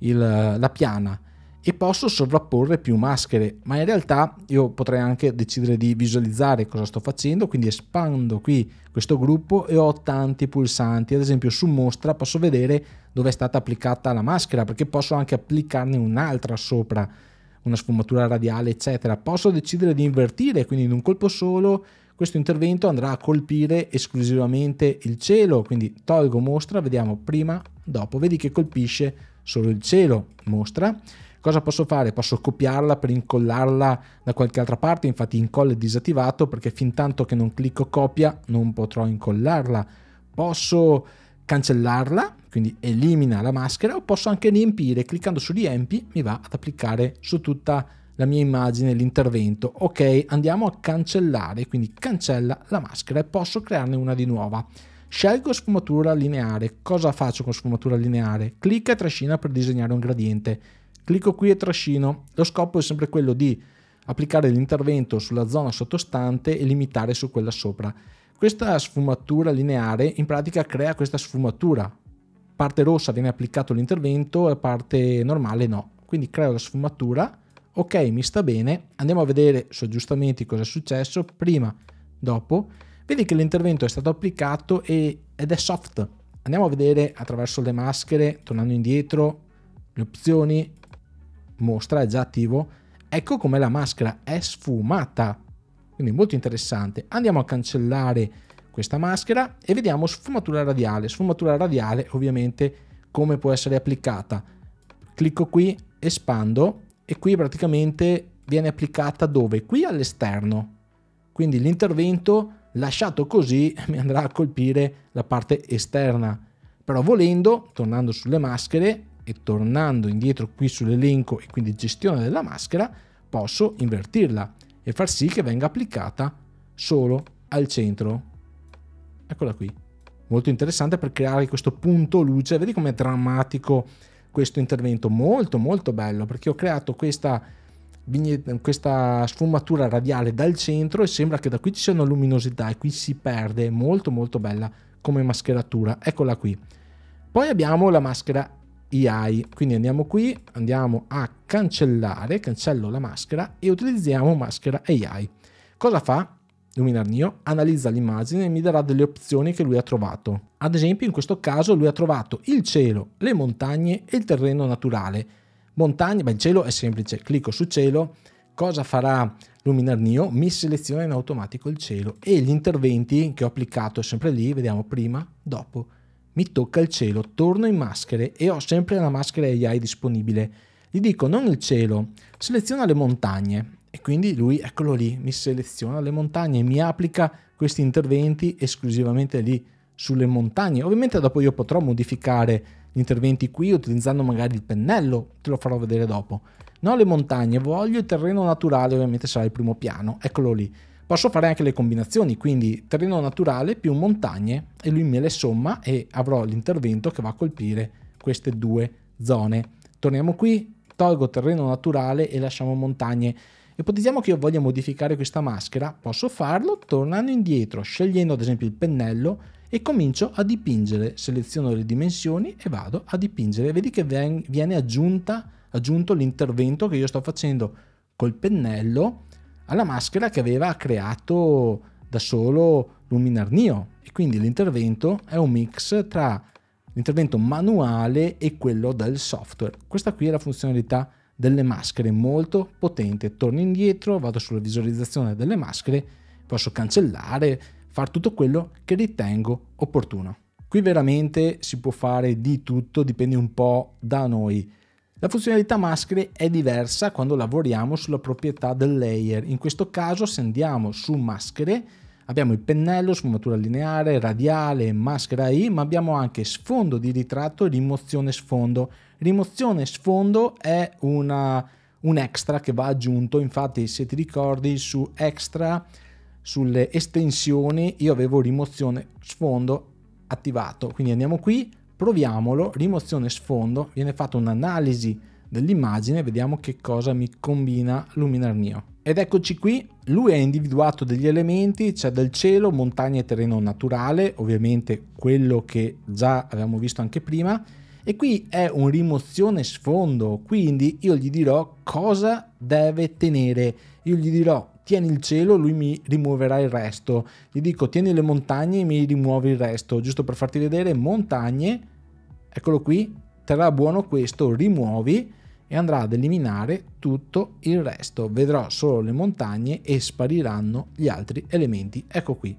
il, la piana e posso sovrapporre più maschere, ma in realtà io potrei anche decidere di visualizzare cosa sto facendo, quindi espando qui questo gruppo e ho tanti pulsanti, ad esempio su mostra posso vedere dove è stata applicata la maschera, perché posso anche applicarne un'altra sopra, una sfumatura radiale, eccetera. Posso decidere di invertire, quindi in un colpo solo questo intervento andrà a colpire esclusivamente il cielo, quindi tolgo mostra, vediamo prima, dopo, vedi che colpisce solo il cielo mostra. Cosa posso fare? Posso copiarla per incollarla da qualche altra parte, infatti incolla è disattivato perché fin tanto che non clicco copia non potrò incollarla. Posso cancellarla, quindi elimina la maschera, o posso anche riempire, cliccando su riempi mi va ad applicare su tutta la mia immagine l'intervento. Ok, andiamo a cancellare, quindi cancella la maschera e posso crearne una di nuova. Scelgo sfumatura lineare. Cosa faccio con sfumatura lineare? Clicca e trascina per disegnare un gradiente. Clicco qui e trascino. Lo scopo è sempre quello di applicare l'intervento sulla zona sottostante e limitare su quella sopra. Questa sfumatura lineare in pratica crea questa sfumatura. Parte rossa viene applicato l'intervento e parte normale no. Quindi creo la sfumatura. Ok, mi sta bene. Andiamo a vedere su aggiustamenti cosa è successo prima, dopo Vedi che l'intervento è stato applicato e, ed è soft. Andiamo a vedere attraverso le maschere, tornando indietro, le opzioni, mostra, è già attivo. Ecco come la maschera è sfumata, quindi molto interessante. Andiamo a cancellare questa maschera e vediamo sfumatura radiale. Sfumatura radiale ovviamente come può essere applicata. Clicco qui, espando e qui praticamente viene applicata dove? Qui all'esterno. Quindi l'intervento Lasciato così (laughs) mi andrà a colpire la parte esterna. Però volendo, tornando sulle maschere e tornando indietro qui sull'elenco e quindi gestione della maschera, posso invertirla e far sì che venga applicata solo al centro. Eccola qui. Molto interessante per creare questo punto luce. Vedi com'è drammatico questo intervento. Molto molto bello perché ho creato questa questa sfumatura radiale dal centro e sembra che da qui ci sia una luminosità e qui si perde, molto molto bella come mascheratura, eccola qui. Poi abbiamo la maschera AI, quindi andiamo qui, andiamo a cancellare, cancello la maschera e utilizziamo maschera AI. Cosa fa? Luminar Luminarnio analizza l'immagine e mi darà delle opzioni che lui ha trovato. Ad esempio in questo caso lui ha trovato il cielo, le montagne e il terreno naturale Montagne, beh, il cielo è semplice, clicco su cielo, cosa farà Luminar Neo? Mi seleziona in automatico il cielo e gli interventi che ho applicato sempre lì, vediamo prima, dopo, mi tocca il cielo, torno in maschere e ho sempre la maschera AI disponibile. Gli dico non il cielo, seleziona le montagne e quindi lui, eccolo lì, mi seleziona le montagne, e mi applica questi interventi esclusivamente lì sulle montagne. Ovviamente dopo io potrò modificare gli interventi qui utilizzando magari il pennello, te lo farò vedere dopo. No, le montagne, voglio il terreno naturale, ovviamente sarà il primo piano, eccolo lì. Posso fare anche le combinazioni, quindi terreno naturale più montagne e lui me le somma e avrò l'intervento che va a colpire queste due zone. Torniamo qui, tolgo terreno naturale e lasciamo montagne. Ipotizziamo che io voglia modificare questa maschera, posso farlo tornando indietro, scegliendo ad esempio il pennello e comincio a dipingere, seleziono le dimensioni e vado a dipingere. Vedi che viene aggiunta, aggiunto l'intervento che io sto facendo col pennello alla maschera che aveva creato da solo Luminar Luminarnio e quindi l'intervento è un mix tra l'intervento manuale e quello del software. Questa qui è la funzionalità delle maschere molto potente. Torno indietro, vado sulla visualizzazione delle maschere, posso cancellare, far tutto quello che ritengo opportuno. Qui veramente si può fare di tutto, dipende un po' da noi. La funzionalità maschere è diversa quando lavoriamo sulla proprietà del layer. In questo caso se andiamo su maschere abbiamo il pennello, sfumatura lineare, radiale, maschera I, ma abbiamo anche sfondo di ritratto e rimozione sfondo. Rimozione sfondo è una, un extra che va aggiunto, infatti se ti ricordi su extra sulle estensioni io avevo rimozione sfondo attivato. Quindi andiamo qui, proviamolo, rimozione sfondo, viene fatta un'analisi dell'immagine, vediamo che cosa mi combina Luminar mio Ed eccoci qui, lui ha individuato degli elementi, c'è del cielo, montagna e terreno naturale, ovviamente quello che già avevamo visto anche prima, e qui è un rimozione sfondo, quindi io gli dirò cosa deve tenere, io gli dirò tieni il cielo, lui mi rimuoverà il resto. Gli dico tieni le montagne e mi rimuovi il resto, giusto per farti vedere montagne, eccolo qui, terrà buono questo, rimuovi e andrà ad eliminare tutto il resto. Vedrò solo le montagne e spariranno gli altri elementi. Ecco qui,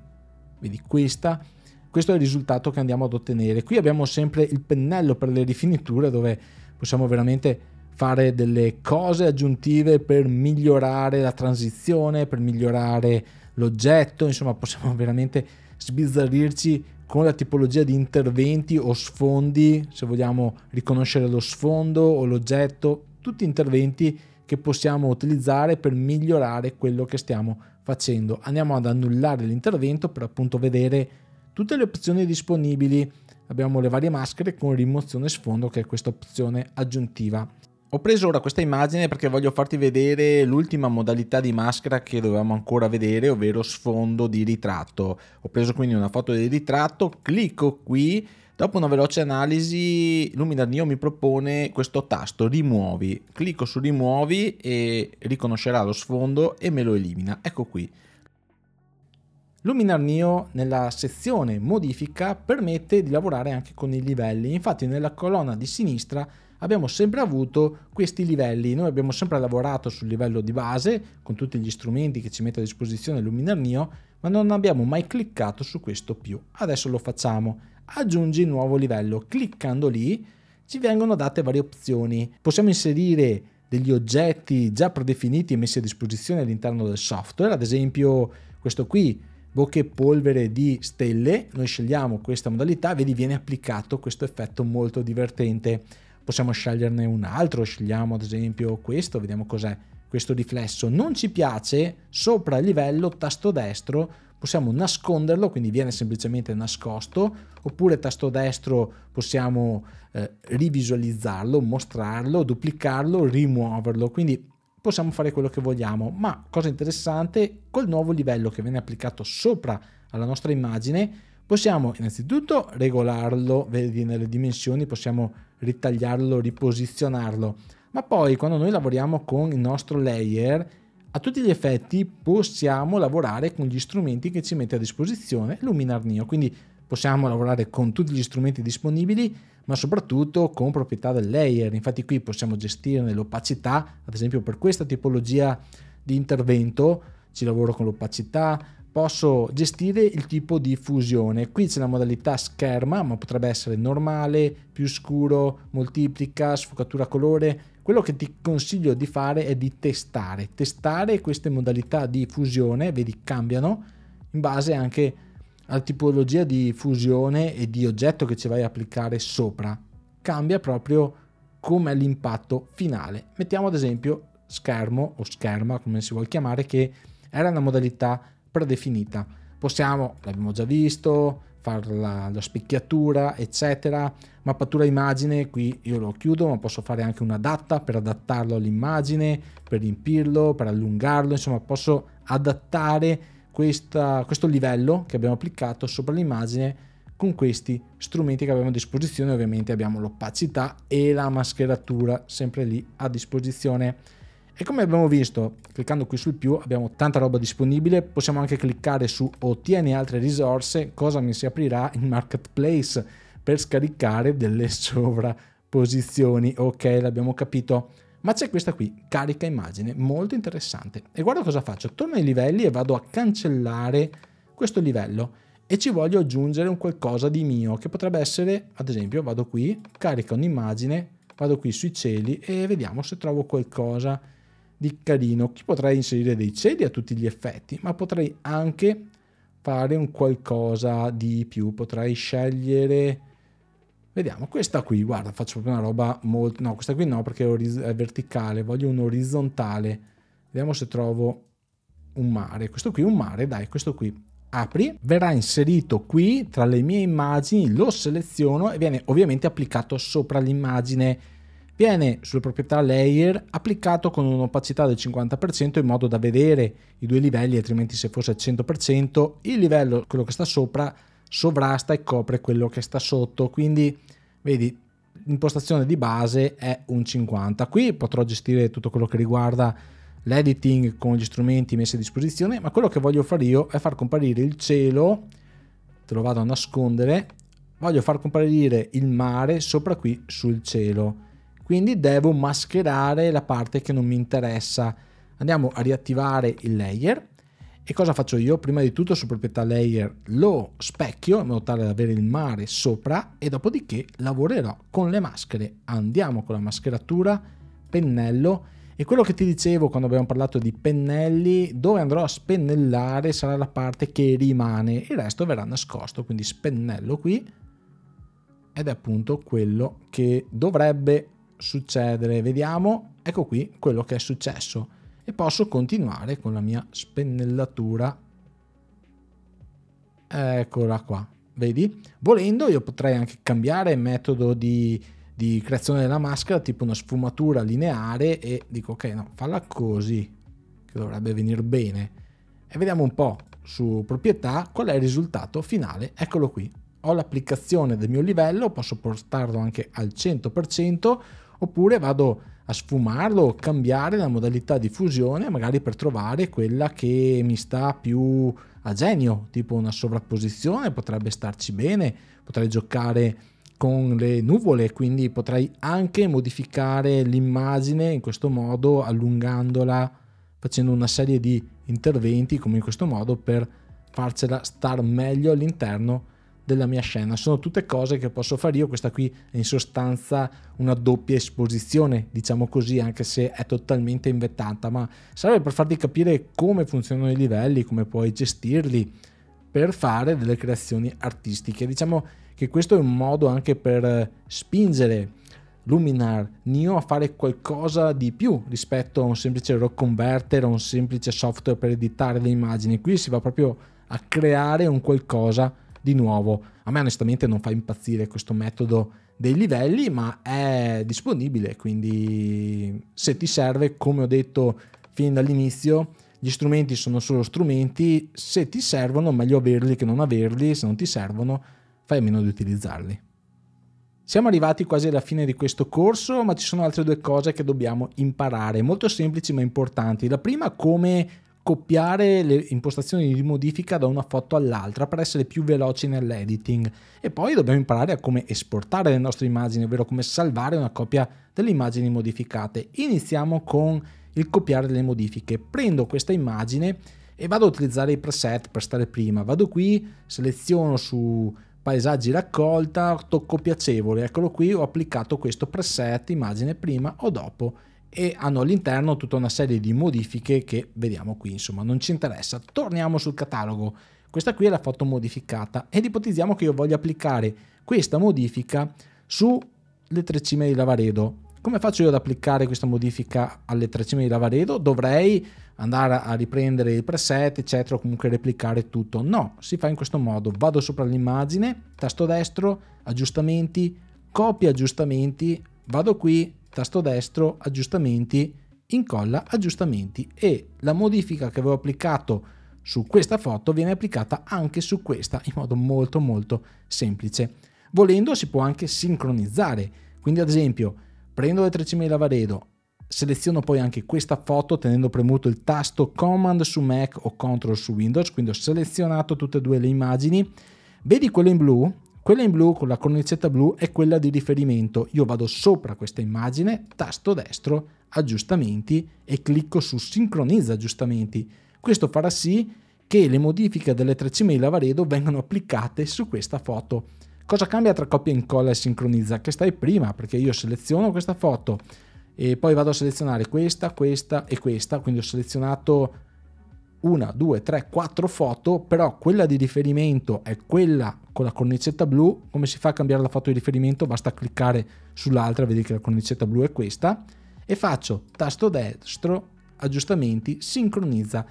vedi questa questo è il risultato che andiamo ad ottenere. Qui abbiamo sempre il pennello per le rifiniture dove possiamo veramente fare delle cose aggiuntive per migliorare la transizione, per migliorare l'oggetto, insomma possiamo (laughs) veramente sbizzarrirci con la tipologia di interventi o sfondi, se vogliamo riconoscere lo sfondo o l'oggetto, tutti interventi che possiamo utilizzare per migliorare quello che stiamo facendo. Andiamo ad annullare l'intervento per appunto vedere tutte le opzioni disponibili. Abbiamo le varie maschere con rimozione sfondo che è questa opzione aggiuntiva. Ho preso ora questa immagine perché voglio farti vedere l'ultima modalità di maschera che dovevamo ancora vedere, ovvero sfondo di ritratto. Ho preso quindi una foto del ritratto, clicco qui, dopo una veloce analisi Luminar Neo mi propone questo tasto rimuovi. Clicco su rimuovi e riconoscerà lo sfondo e me lo elimina. Ecco qui. Luminar Neo nella sezione modifica permette di lavorare anche con i livelli, infatti nella colonna di sinistra abbiamo sempre avuto questi livelli. Noi abbiamo sempre lavorato sul livello di base con tutti gli strumenti che ci mette a disposizione Luminar Neo, ma non abbiamo mai cliccato su questo più. Adesso lo facciamo. Aggiungi nuovo livello. Cliccando lì ci vengono date varie opzioni. Possiamo inserire degli oggetti già predefiniti e messi a disposizione all'interno del software, ad esempio questo qui bocche polvere di stelle, noi scegliamo questa modalità, vedi viene applicato questo effetto molto divertente possiamo sceglierne un altro, scegliamo ad esempio questo, vediamo cos'è questo riflesso. Non ci piace, sopra il livello, tasto destro, possiamo nasconderlo, quindi viene semplicemente nascosto, oppure tasto destro possiamo eh, rivisualizzarlo, mostrarlo, duplicarlo, rimuoverlo, quindi possiamo fare quello che vogliamo. Ma cosa interessante, col nuovo livello che viene applicato sopra alla nostra immagine, Possiamo innanzitutto regolarlo, vedi nelle dimensioni, possiamo ritagliarlo, riposizionarlo, ma poi quando noi lavoriamo con il nostro layer, a tutti gli effetti possiamo lavorare con gli strumenti che ci mette a disposizione Luminar Neo, quindi possiamo lavorare con tutti gli strumenti disponibili, ma soprattutto con proprietà del layer. Infatti qui possiamo gestirne l'opacità, ad esempio per questa tipologia di intervento ci lavoro con l'opacità, posso gestire il tipo di fusione. Qui c'è la modalità scherma, ma potrebbe essere normale, più scuro, moltiplica, sfocatura colore. Quello che ti consiglio di fare è di testare, testare queste modalità di fusione, vedi cambiano in base anche alla tipologia di fusione e di oggetto che ci vai a applicare sopra. Cambia proprio come l'impatto finale. Mettiamo ad esempio schermo o scherma, come si vuol chiamare, che era una modalità predefinita. Possiamo, l'abbiamo già visto, fare la, la spicchiatura, eccetera, mappatura immagine, qui io lo chiudo, ma posso fare anche una data per adattarlo all'immagine, per riempirlo, per allungarlo, insomma posso adattare questa, questo livello che abbiamo applicato sopra l'immagine con questi strumenti che abbiamo a disposizione ovviamente abbiamo l'opacità e la mascheratura sempre lì a disposizione e come abbiamo visto, cliccando qui sul più abbiamo tanta roba disponibile, possiamo anche cliccare su ottieni altre risorse, cosa mi si aprirà in marketplace per scaricare delle sovrapposizioni. Ok, l'abbiamo capito. Ma c'è questa qui, carica immagine, molto interessante. E guarda cosa faccio, torno ai livelli e vado a cancellare questo livello e ci voglio aggiungere un qualcosa di mio che potrebbe essere, ad esempio, vado qui, carica un'immagine, vado qui sui cieli e vediamo se trovo qualcosa di carino che potrei inserire dei cieli a tutti gli effetti, ma potrei anche fare un qualcosa di più, potrei scegliere... Vediamo, questa qui, guarda, faccio proprio una roba molto... No, questa qui no, perché è verticale, voglio un orizzontale. Vediamo se trovo un mare. Questo qui, un mare, dai, questo qui. Apri, verrà inserito qui tra le mie immagini, lo seleziono e viene ovviamente applicato sopra l'immagine Viene sulle proprietà layer applicato con un'opacità del 50% in modo da vedere i due livelli, altrimenti se fosse al 100% il livello, quello che sta sopra, sovrasta e copre quello che sta sotto. Quindi, vedi, l'impostazione di base è un 50. Qui potrò gestire tutto quello che riguarda l'editing con gli strumenti messi a disposizione, ma quello che voglio fare io è far comparire il cielo, te lo vado a nascondere, voglio far comparire il mare sopra qui sul cielo quindi devo mascherare la parte che non mi interessa. Andiamo a riattivare il layer e cosa faccio io? Prima di tutto su proprietà layer lo specchio in modo tale da avere il mare sopra e dopodiché lavorerò con le maschere. Andiamo con la mascheratura, pennello e quello che ti dicevo quando abbiamo parlato di pennelli, dove andrò a spennellare sarà la parte che rimane, il resto verrà nascosto, quindi spennello qui ed è appunto quello che dovrebbe succedere. Vediamo, ecco qui quello che è successo e posso continuare con la mia spennellatura. Eccola qua, vedi? Volendo io potrei anche cambiare metodo di, di creazione della maschera, tipo una sfumatura lineare e dico ok, no, falla così, che dovrebbe venire bene. E vediamo un po' su proprietà qual è il risultato finale, eccolo qui. Ho l'applicazione del mio livello, posso portarlo anche al 100%, oppure vado a sfumarlo, cambiare la modalità di fusione magari per trovare quella che mi sta più a genio, tipo una sovrapposizione potrebbe starci bene, potrei giocare con le nuvole, quindi potrei anche modificare l'immagine in questo modo allungandola facendo una serie di interventi come in questo modo per farcela star meglio all'interno della mia scena. Sono tutte cose che posso fare io, questa qui è in sostanza una doppia esposizione, diciamo così, anche se è totalmente invettata, ma serve per farti capire come funzionano i livelli, come puoi gestirli, per fare delle creazioni artistiche. Diciamo che questo è un modo anche per spingere Luminar Neo a fare qualcosa di più rispetto a un semplice rock converter o un semplice software per editare le immagini. Qui si va proprio a creare un qualcosa di nuovo, a me onestamente non fa impazzire questo metodo dei livelli, ma è disponibile, quindi se ti serve, come ho detto fin dall'inizio, gli strumenti sono solo strumenti, se ti servono meglio averli che non averli, se non ti servono fai a meno di utilizzarli. Siamo arrivati quasi alla fine di questo corso, ma ci sono altre due cose che dobbiamo imparare, molto semplici ma importanti. La prima come copiare le impostazioni di modifica da una foto all'altra per essere più veloci nell'editing e poi dobbiamo imparare a come esportare le nostre immagini, ovvero come salvare una copia delle immagini modificate. Iniziamo con il copiare le modifiche. Prendo questa immagine e vado a utilizzare i preset per stare prima. Vado qui, seleziono su paesaggi raccolta, tocco piacevole, eccolo qui, ho applicato questo preset, immagine prima o dopo e hanno all'interno tutta una serie di modifiche che vediamo qui, insomma non ci interessa. Torniamo sul catalogo, questa qui è la foto modificata ed ipotizziamo che io voglia applicare questa modifica sulle tre cime di lavaredo. Come faccio io ad applicare questa modifica alle tre cime di lavaredo? Dovrei andare a riprendere il preset eccetera o comunque replicare tutto. No, si fa in questo modo, vado sopra l'immagine, tasto destro, aggiustamenti, copia aggiustamenti, vado qui, tasto destro, aggiustamenti, incolla, aggiustamenti e la modifica che avevo applicato su questa foto viene applicata anche su questa in modo molto molto semplice. Volendo si può anche sincronizzare, quindi ad esempio prendo le 13.000 Lavaredo, seleziono poi anche questa foto tenendo premuto il tasto Command su Mac o Control su Windows, quindi ho selezionato tutte e due le immagini, vedi quello in blu, quella in blu con la cornicetta blu è quella di riferimento. Io vado sopra questa immagine, tasto destro, aggiustamenti e clicco su sincronizza aggiustamenti. Questo farà sì che le modifiche delle tre cime di lavaredo vengano applicate su questa foto. Cosa cambia tra copia e incolla e sincronizza? Che stai prima, perché io seleziono questa foto e poi vado a selezionare questa, questa e questa, quindi ho selezionato una, due, tre, quattro foto, però quella di riferimento è quella con la cornicetta blu. Come si fa a cambiare la foto di riferimento? Basta cliccare sull'altra, vedi che la cornicetta blu è questa, e faccio tasto destro, aggiustamenti, sincronizza,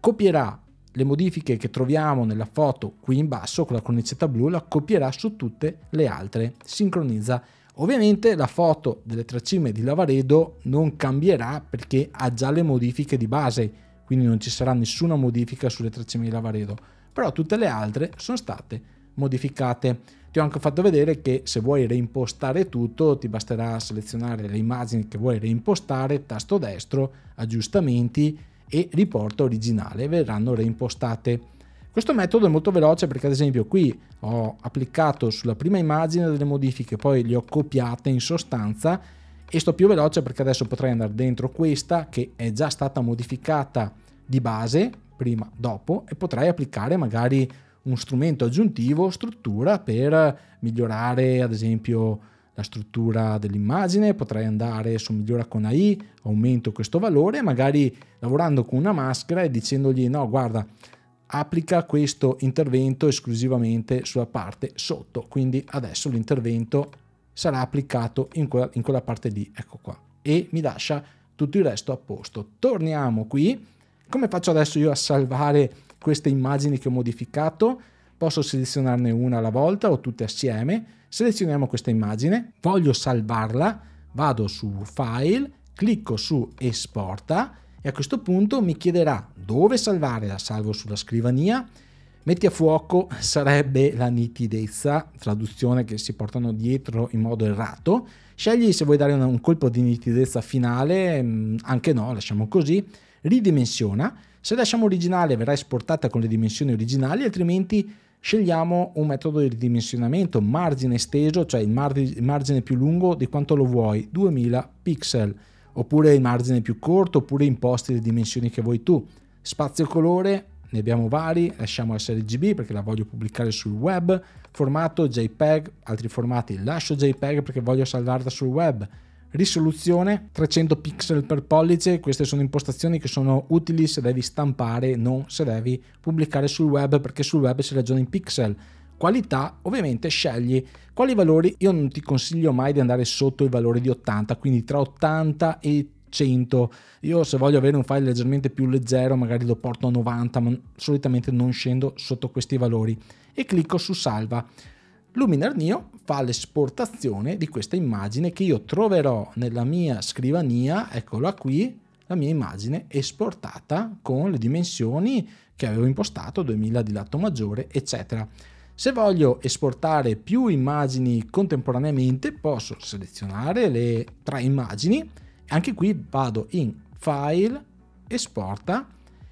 copierà le modifiche che troviamo nella foto qui in basso con la cornicetta blu, la copierà su tutte le altre, sincronizza. Ovviamente la foto delle tre cime di Lavaredo non cambierà perché ha già le modifiche di base, quindi non ci sarà nessuna modifica sulle 13.000 Varedo, però tutte le altre sono state modificate. Ti ho anche fatto vedere che se vuoi reimpostare tutto ti basterà selezionare le immagini che vuoi reimpostare, tasto destro, aggiustamenti e riporto originale, verranno reimpostate. Questo metodo è molto veloce perché ad esempio qui ho applicato sulla prima immagine delle modifiche, poi le ho copiate in sostanza e sto più veloce perché adesso potrei andare dentro questa che è già stata modificata di base prima dopo e potrei applicare magari un strumento aggiuntivo struttura per migliorare ad esempio la struttura dell'immagine potrei andare su migliora con AI aumento questo valore magari lavorando con una maschera e dicendogli no guarda applica questo intervento esclusivamente sulla parte sotto quindi adesso l'intervento sarà applicato in quella, in quella parte lì, ecco qua, e mi lascia tutto il resto a posto. Torniamo qui, come faccio adesso io a salvare queste immagini che ho modificato? Posso selezionarne una alla volta o tutte assieme, selezioniamo questa immagine, voglio salvarla, vado su File, clicco su Esporta e a questo punto mi chiederà dove salvare, la salvo sulla scrivania, Metti a fuoco sarebbe la nitidezza, traduzione che si portano dietro in modo errato. Scegli se vuoi dare un colpo di nitidezza finale, mm, anche no, lasciamo così. Ridimensiona, se lasciamo originale verrà esportata con le dimensioni originali, altrimenti scegliamo un metodo di ridimensionamento, margine esteso, cioè il margine più lungo di quanto lo vuoi, 2000 pixel, oppure il margine più corto, oppure imposti le dimensioni che vuoi tu. Spazio colore ne abbiamo vari, lasciamo sRGB perché la voglio pubblicare sul web, formato JPEG, altri formati, lascio JPEG perché voglio salvarla sul web, risoluzione 300 pixel per pollice, queste sono impostazioni che sono utili se devi stampare, non se devi pubblicare sul web perché sul web si ragiona in pixel. Qualità, ovviamente scegli quali valori, io non ti consiglio mai di andare sotto i valori di 80, quindi tra 80 e 100. Io se voglio avere un file leggermente più leggero, magari lo porto a 90, ma solitamente non scendo sotto questi valori e clicco su salva. Luminar Neo fa l'esportazione di questa immagine che io troverò nella mia scrivania, eccola qui, la mia immagine esportata con le dimensioni che avevo impostato, 2000 di lato maggiore, eccetera. Se voglio esportare più immagini contemporaneamente, posso selezionare le tre immagini, anche qui vado in File, Esporta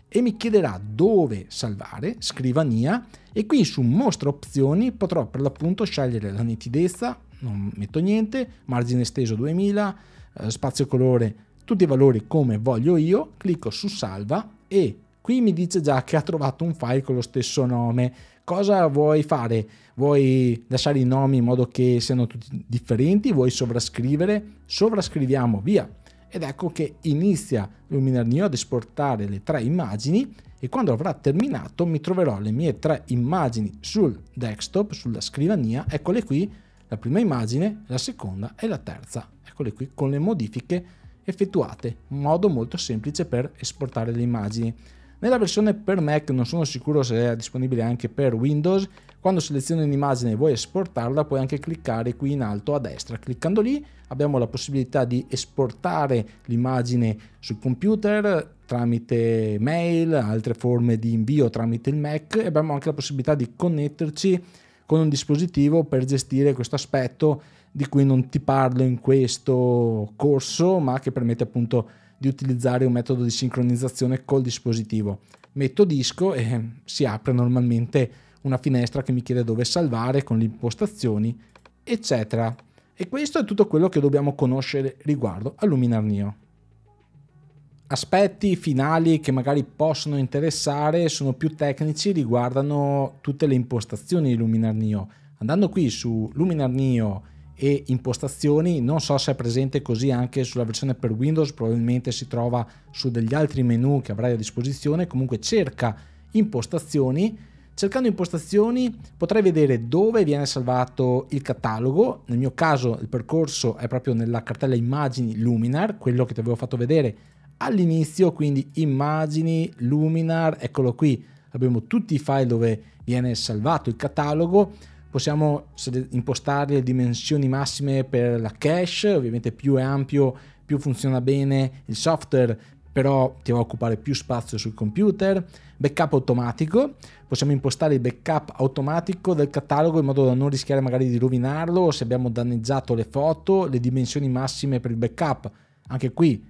e mi chiederà dove salvare, scrivania, e qui su mostra opzioni potrò per l'appunto scegliere la nitidezza, non metto niente, margine esteso 2000, eh, spazio colore, tutti i valori come voglio io, clicco su salva e qui mi dice già che ha trovato un file con lo stesso nome. Cosa vuoi fare? Vuoi lasciare i nomi in modo che siano tutti differenti? Vuoi sovrascrivere? Sovrascriviamo, via ed ecco che inizia Luminar Neo ad esportare le tre immagini e quando avrà terminato mi troverò le mie tre immagini sul desktop, sulla scrivania, eccole qui, la prima immagine, la seconda e la terza, eccole qui con le modifiche effettuate, un modo molto semplice per esportare le immagini. Nella versione per Mac non sono sicuro se è disponibile anche per Windows, quando seleziono un'immagine e vuoi esportarla puoi anche cliccare qui in alto a destra. Cliccando lì abbiamo la possibilità di esportare l'immagine sul computer tramite mail, altre forme di invio tramite il Mac e abbiamo anche la possibilità di connetterci con un dispositivo per gestire questo aspetto di cui non ti parlo in questo corso ma che permette appunto di di utilizzare un metodo di sincronizzazione col dispositivo. Metto disco e si apre normalmente una finestra che mi chiede dove salvare con le impostazioni, eccetera. E questo è tutto quello che dobbiamo conoscere riguardo a Luminar Neo. Aspetti finali che magari possono interessare sono più tecnici, riguardano tutte le impostazioni di Luminar Neo. Andando qui su Luminar Neo e impostazioni, non so se è presente così anche sulla versione per Windows, probabilmente si trova su degli altri menu che avrai a disposizione, comunque cerca impostazioni, cercando impostazioni potrai vedere dove viene salvato il catalogo, nel mio caso il percorso è proprio nella cartella immagini Luminar, quello che ti avevo fatto vedere all'inizio, quindi immagini Luminar, eccolo qui, abbiamo tutti i file dove viene salvato il catalogo, possiamo impostare le dimensioni massime per la cache, ovviamente più è ampio, più funziona bene il software, però ti va a occupare più spazio sul computer, backup automatico, possiamo impostare il backup automatico del catalogo in modo da non rischiare magari di rovinarlo se abbiamo danneggiato le foto, le dimensioni massime per il backup, anche qui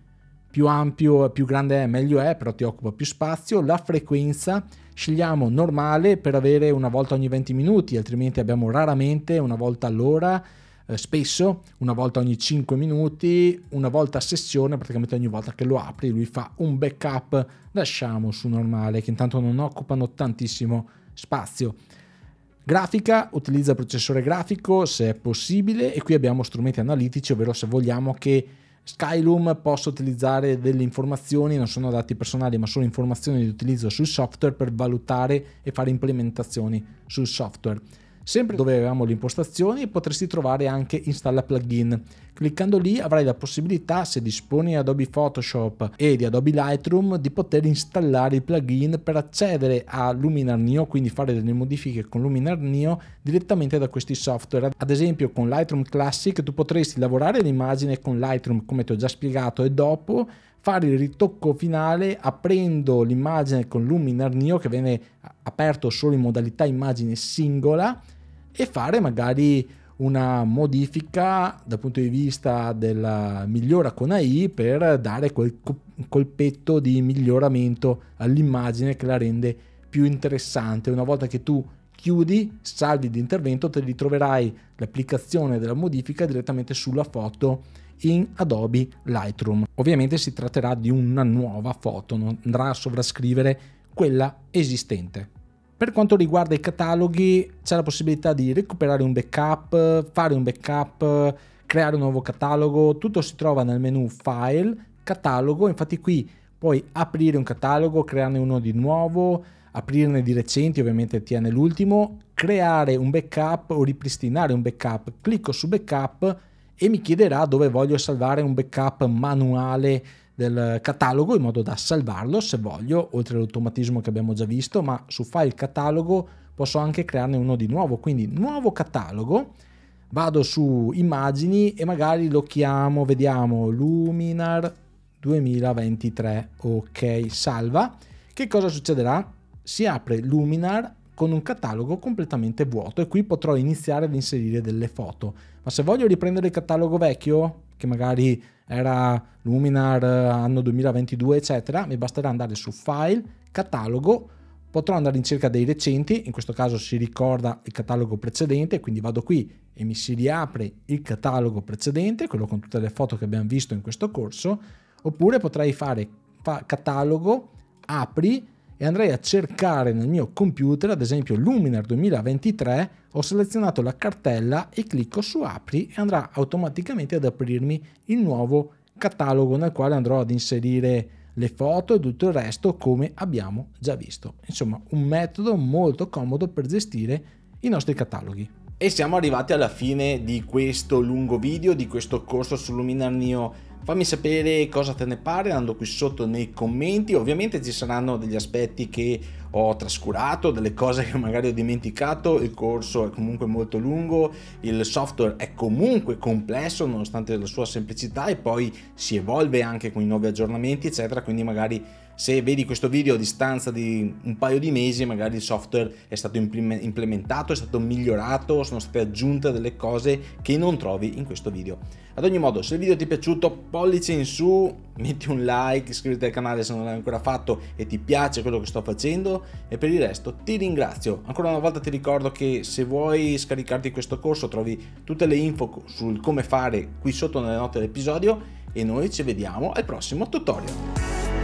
più ampio, e più grande è, meglio è, però ti occupa più spazio, la frequenza, scegliamo normale per avere una volta ogni 20 minuti, altrimenti abbiamo raramente una volta all'ora, eh, spesso una volta ogni 5 minuti, una volta a sessione, praticamente ogni volta che lo apri lui fa un backup, lasciamo su normale che intanto non occupano tantissimo spazio. Grafica, utilizza il processore grafico se è possibile e qui abbiamo strumenti analitici, ovvero se vogliamo che Skyloom possa utilizzare delle informazioni, non sono dati personali, ma sono informazioni di utilizzo sul software per valutare e fare implementazioni sul software. Sempre dove avevamo le impostazioni potresti trovare anche installa plugin. Cliccando lì avrai la possibilità, se disponi Adobe Photoshop e di Adobe Lightroom, di poter installare i plugin per accedere a Luminar Neo, quindi fare delle modifiche con Luminar Neo direttamente da questi software. Ad esempio con Lightroom Classic tu potresti lavorare l'immagine con Lightroom come ti ho già spiegato e dopo fare il ritocco finale aprendo l'immagine con Luminar Neo che viene aperto solo in modalità immagine singola e fare magari una modifica dal punto di vista della migliora con AI per dare quel colpetto di miglioramento all'immagine che la rende più interessante. Una volta che tu chiudi, salvi di intervento, te ritroverai l'applicazione della modifica direttamente sulla foto in Adobe Lightroom. Ovviamente si tratterà di una nuova foto, non andrà a sovrascrivere quella esistente. Per quanto riguarda i cataloghi, c'è la possibilità di recuperare un backup, fare un backup, creare un nuovo catalogo, tutto si trova nel menu File, Catalogo, infatti qui puoi aprire un catalogo, crearne uno di nuovo, aprirne di recenti, ovviamente tiene l'ultimo, creare un backup o ripristinare un backup, clicco su Backup e mi chiederà dove voglio salvare un backup manuale del catalogo in modo da salvarlo se voglio, oltre all'automatismo che abbiamo già visto, ma su file catalogo posso anche crearne uno di nuovo, quindi nuovo catalogo, vado su immagini e magari lo chiamo, vediamo, Luminar 2023, ok, salva. Che cosa succederà? Si apre Luminar con un catalogo completamente vuoto e qui potrò iniziare ad inserire delle foto. Ma se voglio riprendere il catalogo vecchio, che magari era Luminar eh, anno 2022, eccetera, mi basterà andare su File, Catalogo, potrò andare in cerca dei recenti, in questo caso si ricorda il catalogo precedente, quindi vado qui e mi si riapre il catalogo precedente, quello con tutte le foto che abbiamo visto in questo corso, oppure potrei fare fa, catalogo, apri, e andrei a cercare nel mio computer, ad esempio Luminar 2023, ho selezionato la cartella e clicco su apri e andrà automaticamente ad aprirmi il nuovo catalogo nel quale andrò ad inserire le foto e tutto il resto come abbiamo già visto. Insomma, un metodo molto comodo per gestire i nostri cataloghi. E siamo arrivati alla fine di questo lungo video, di questo corso su Luminar Neo Fammi sapere cosa te ne pare andando qui sotto nei commenti. Ovviamente ci saranno degli aspetti che ho trascurato, delle cose che magari ho dimenticato. Il corso è comunque molto lungo, il software è comunque complesso nonostante la sua semplicità e poi si evolve anche con i nuovi aggiornamenti, eccetera. Quindi magari se vedi questo video a distanza di un paio di mesi magari il software è stato implementato, è stato migliorato, sono state aggiunte delle cose che non trovi in questo video. Ad ogni modo, se il video ti è piaciuto, pollice in su, metti un like, iscriviti al canale se non l'hai ancora fatto e ti piace quello che sto facendo e per il resto ti ringrazio. Ancora una volta ti ricordo che se vuoi scaricarti questo corso trovi tutte le info sul come fare qui sotto nelle note dell'episodio e noi ci vediamo al prossimo tutorial.